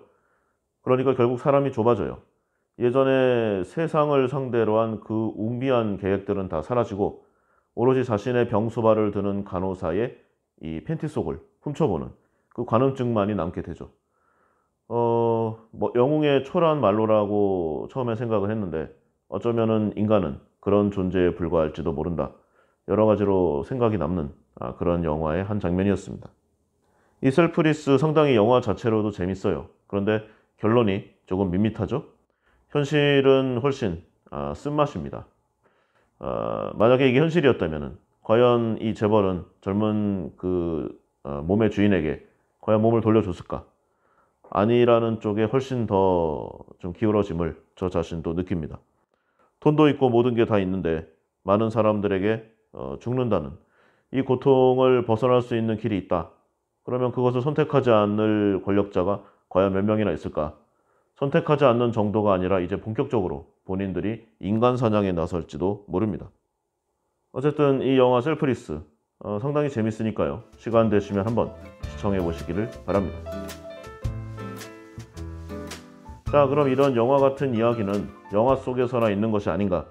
[SPEAKER 1] 그러니까 결국 사람이 좁아져요. 예전에 세상을 상대로 한 그 웅비한 계획들은 다 사라지고 오로지 자신의 병수발을 드는 간호사의 이 팬티 속을 훔쳐보는 그 관음증만이 남게 되죠. 어, 뭐 영웅의 초라한 말로라고 처음에 생각을 했는데 어쩌면은 인간은 그런 존재에 불과할지도 모른다. 여러 가지로 생각이 남는 아, 그런 영화의 한 장면이었습니다. 이 셀프리스 상당히 영화 자체로도 재밌어요. 그런데 결론이 조금 밋밋하죠? 현실은 훨씬 아, 쓴맛입니다. 아, 만약에 이게 현실이었다면 과연 이 재벌은 젊은 그 어, 몸의 주인에게 과연 몸을 돌려줬을까? 아니라는 쪽에 훨씬 더 좀 기울어짐을 저 자신도 느낍니다. 돈도 있고 모든 게 다 있는데 많은 사람들에게 어, 죽는다는 이 고통을 벗어날 수 있는 길이 있다. 그러면 그것을 선택하지 않을 권력자가 과연 몇 명이나 있을까? 선택하지 않는 정도가 아니라 이제 본격적으로 본인들이 인간 사냥에 나설지도 모릅니다. 어쨌든 이 영화 셀프리스 어, 상당히 재밌으니까요. 시간 되시면 한번 시청해 보시기를 바랍니다. 자 그럼 이런 영화 같은 이야기는 영화 속에서나 있는 것이 아닌가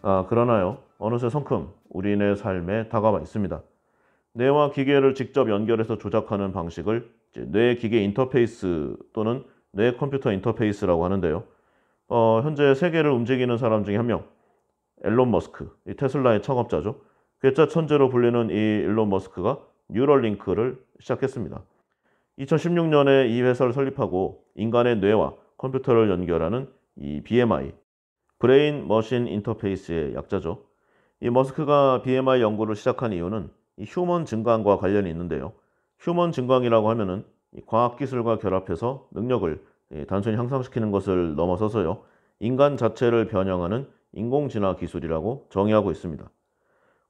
[SPEAKER 1] 아 그러나요 어느새 성큼 우리네 삶에 다가와 있습니다 뇌와 기계를 직접 연결해서 조작하는 방식을 이제 뇌 기계 인터페이스 또는 뇌 컴퓨터 인터페이스라고 하는데요 어, 현재 세계를 움직이는 사람 중에 한명 앨런 머스크 이 테슬라의 창업자죠 괴짜 천재로 불리는 이 일론 머스크가 뉴럴링크를 시작했습니다 2016년에 이 회사를 설립하고 인간의 뇌와 컴퓨터를 연결하는 이 BMI, 브레인 머신 인터페이스의 약자죠. 이 머스크가 BMI 연구를 시작한 이유는 이 휴먼 증강과 관련이 있는데요. 휴먼 증강이라고 하면은 과학 기술과 결합해서 능력을 예, 단순히 향상시키는 것을 넘어서서요. 인간 자체를 변형하는 인공지화 기술이라고 정의하고 있습니다.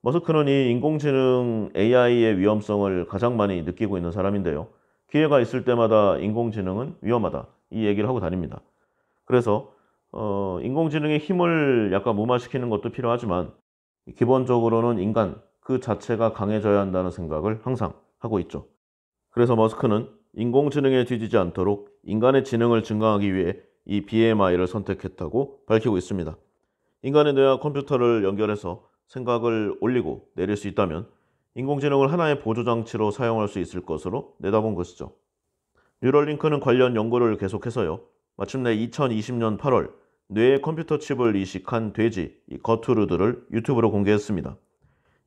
[SPEAKER 1] 머스크는 이 인공지능 AI의 위험성을 가장 많이 느끼고 있는 사람인데요. 기회가 있을 때마다 인공지능은 위험하다. 이 얘기를 하고 다닙니다. 그래서 어, 인공지능의 힘을 약간 무마시키는 것도 필요하지만 기본적으로는 인간 그 자체가 강해져야 한다는 생각을 항상 하고 있죠. 그래서 머스크는 인공지능에 뒤지지 않도록 인간의 지능을 증강하기 위해 이 BMI를 선택했다고 밝히고 있습니다. 인간의 뇌와 컴퓨터를 연결해서 생각을 올리고 내릴 수 있다면 인공지능을 하나의 보조장치로 사용할 수 있을 것으로 내다본 것이죠. 뉴럴링크는 관련 연구를 계속해서요. 마침내 2020년 8월 뇌의 컴퓨터 칩을 이식한 돼지 이 거투르드를 유튜브로 공개했습니다.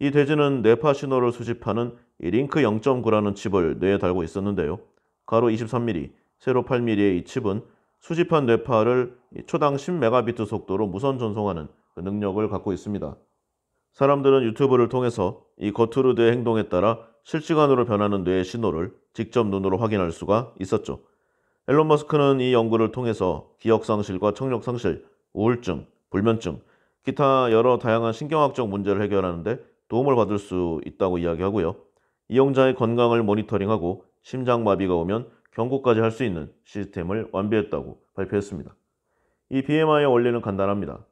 [SPEAKER 1] 이 돼지는 뇌파 신호를 수집하는 링크 0.9라는 칩을 뇌에 달고 있었는데요. 가로 23mm, 세로 8mm의 이 칩은 수집한 뇌파를 초당 10메가비트 속도로 무선 전송하는 그 능력을 갖고 있습니다. 사람들은 유튜브를 통해서 이 거투르드의 행동에 따라 실시간으로 변하는 뇌의 신호를 직접 눈으로 확인할 수가 있었죠. 앨런 머스크는 이 연구를 통해서 기억상실과 청력상실, 우울증, 불면증, 기타 여러 다양한 신경학적 문제를 해결하는데 도움을 받을 수 있다고 이야기하고요. 이용자의 건강을 모니터링하고 심장마비가 오면 경고까지 할 수 있는 시스템을 완비했다고 발표했습니다. 이 BMI의 원리는 간단합니다.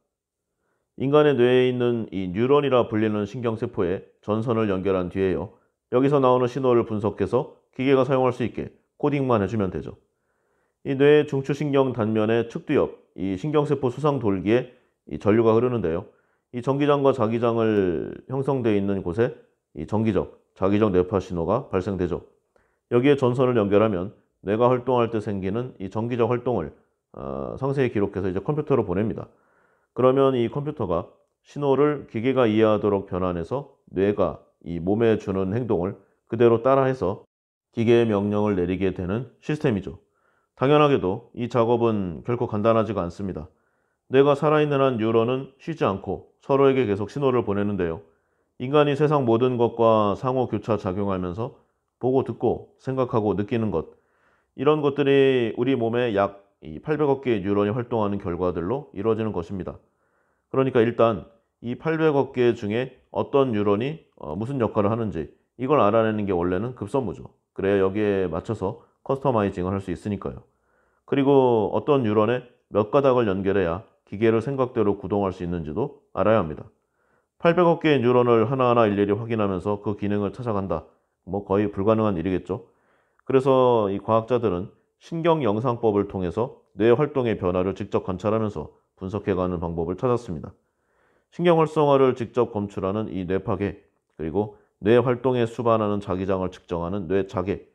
[SPEAKER 1] 인간의 뇌에 있는 이 뉴런이라 불리는 신경세포에 전선을 연결한 뒤에요. 여기서 나오는 신호를 분석해서 기계가 사용할 수 있게 코딩만 해주면 되죠. 이 뇌의 중추신경 단면의 측두엽, 이 신경세포 수상 돌기에 이 전류가 흐르는데요. 이 전기장과 자기장을 형성되어 있는 곳에 이 전기적, 자기적 뇌파 신호가 발생되죠. 여기에 전선을 연결하면 뇌가 활동할 때 생기는 이 전기적 활동을 어, 상세히 기록해서 이제 컴퓨터로 보냅니다. 그러면 이 컴퓨터가 신호를 기계가 이해하도록 변환해서 뇌가 이 몸에 주는 행동을 그대로 따라해서 기계에 명령을 내리게 되는 시스템이죠. 당연하게도 이 작업은 결코 간단하지가 않습니다. 뇌가 살아있는 한 뉴런은 쉬지 않고 서로에게 계속 신호를 보내는데요. 인간이 세상 모든 것과 상호 교차 작용하면서 보고 듣고 생각하고 느끼는 것 이런 것들이 우리 몸에 약 800억 개의 뉴런이 활동하는 결과들로 이루어지는 것입니다. 그러니까 일단 이 800억 개 중에 어떤 뉴런이 어, 무슨 역할을 하는지 이걸 알아내는 게 원래는 급선무죠. 그래야 여기에 맞춰서 커스터마이징을 할 수 있으니까요. 그리고 어떤 뉴런에 몇 가닥을 연결해야 기계를 생각대로 구동할 수 있는지도 알아야 합니다. 800억 개의 뉴런을 하나하나 일일이 확인하면서 그 기능을 찾아간다. 뭐 거의 불가능한 일이겠죠. 그래서 이 과학자들은 신경 영상법을 통해서 뇌 활동의 변화를 직접 관찰하면서 분석해가는 방법을 찾았습니다. 신경 활성화를 직접 검출하는 이뇌파괴 그리고 뇌 활동에 수반하는 자기장을 측정하는 뇌 자계,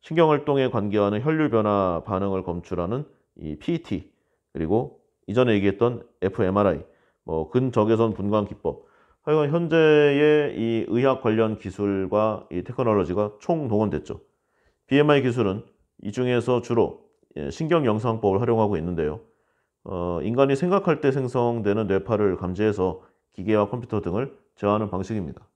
[SPEAKER 1] 신경 활동에 관계하는 혈류 변화 반응을 검출하는 이 PET, 그리고 이전에 얘기했던 fMRI, 뭐 근적외선 분광 기법. 하여간 현재의 이 의학 관련 기술과 이 테크놀로지가 총동원됐죠. BMI 기술은 이 중에서 주로 예, 신경 영상법을 활용하고 있는데요. 어, 인간이 생각할 때 생성되는 뇌파를 감지해서 기계와 컴퓨터 등을 제어하는 방식입니다.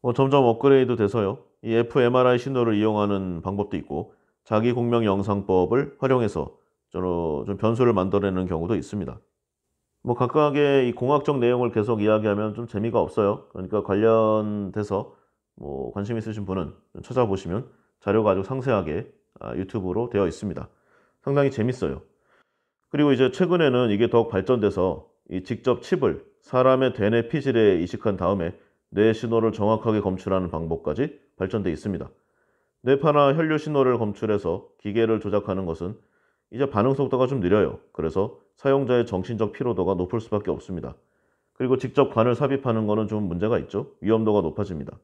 [SPEAKER 1] 뭐 점점 업그레이드 돼서요. 이 fMRI 신호를 이용하는 방법도 있고 자기 공명 영상법을 활용해서 어, 좀 변수를 만들어내는 경우도 있습니다. 뭐 각각의 이 공학적 내용을 계속 이야기하면 좀 재미가 없어요. 그러니까 관련돼서 뭐 관심 있으신 분은 찾아보시면 자료가 아주 상세하게 아, 유튜브로 되어 있습니다. 상당히 재밌어요. 그리고 이제 최근에는 이게 더욱 발전돼서 직접 칩을 사람의 되뇌 피질에 이식한 다음에 뇌 신호를 정확하게 검출하는 방법까지 발전돼 있습니다. 뇌파나 혈류 신호를 검출해서 기계를 조작하는 것은 이제 반응 속도가 좀 느려요. 그래서 사용자의 정신적 피로도가 높을 수밖에 없습니다. 그리고 직접 관을 삽입하는 것은 좀 문제가 있죠. 위험도가 높아집니다.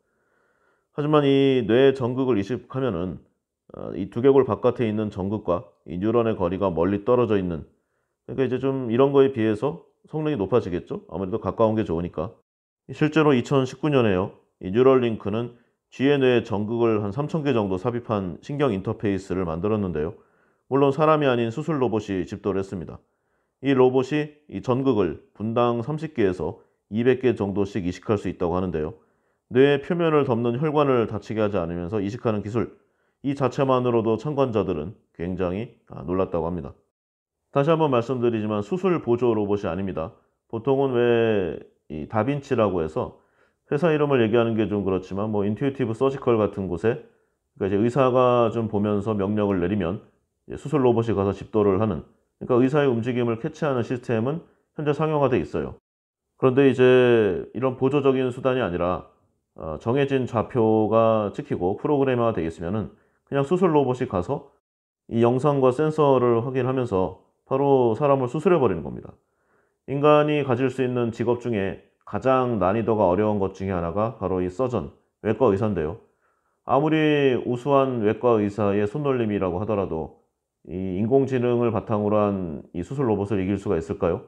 [SPEAKER 1] 하지만 이 뇌의 전극을 이식하면은 어, 이 두개골 바깥에 있는 전극과 이 뉴런의 거리가 멀리 떨어져 있는 그러니까 이제 좀 이런 거에 비해서 성능이 높아지겠죠. 아무래도 가까운 게 좋으니까. 실제로 2019년에요. 뉴럴링크는 GN의 전극을 한 3,000개 정도 삽입한 신경 인터페이스를 만들었는데요. 물론 사람이 아닌 수술 로봇이 집도를 했습니다. 이 로봇이 이 전극을 분당 30개에서 200개 정도씩 이식할 수 있다고 하는데요. 뇌의 표면을 덮는 혈관을 다치게 하지 않으면서 이식하는 기술, 이 자체만으로도 참관자들은 굉장히 아, 놀랐다고 합니다. 다시 한번 말씀드리지만 수술 보조 로봇이 아닙니다. 보통은 왜이 다빈치라고 해서 회사 이름을 얘기하는 게 좀 그렇지만 뭐 인튜이티브 서지컬 같은 곳에 그러니까 이제 의사가 좀 보면서 명령을 내리면 수술 로봇이 가서 집도를 하는 그러니까 의사의 움직임을 캐치하는 시스템은 현재 상용화돼 있어요. 그런데 이제 이런 보조적인 수단이 아니라 어, 정해진 좌표가 찍히고 프로그래머가 되어 있으면 그냥 수술 로봇이 가서 이 영상과 센서를 확인하면서 바로 사람을 수술해 버리는 겁니다. 인간이 가질 수 있는 직업 중에 가장 난이도가 어려운 것 중에 하나가 바로 이 서전, 외과 의사인데요. 아무리 우수한 외과 의사의 손놀림이라고 하더라도 이 인공지능을 바탕으로 한 이 수술 로봇을 이길 수가 있을까요?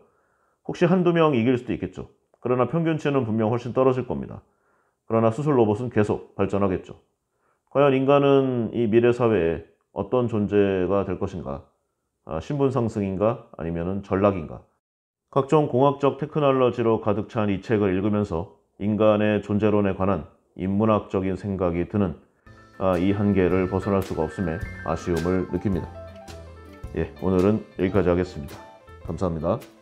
[SPEAKER 1] 혹시 한두 명 이길 수도 있겠죠. 그러나 평균치는 분명 훨씬 떨어질 겁니다. 그러나 수술 로봇은 계속 발전하겠죠. 과연 인간은 이 미래 사회에 어떤 존재가 될 것인가? 아, 신분 상승인가? 아니면 전락인가? 각종 공학적 테크놀로지로 가득 찬 이 책을 읽으면서 인간의 존재론에 관한 인문학적인 생각이 드는 아, 이 한계를 벗어날 수가 없음에 아쉬움을 느낍니다. 예, 오늘은 여기까지 하겠습니다. 감사합니다.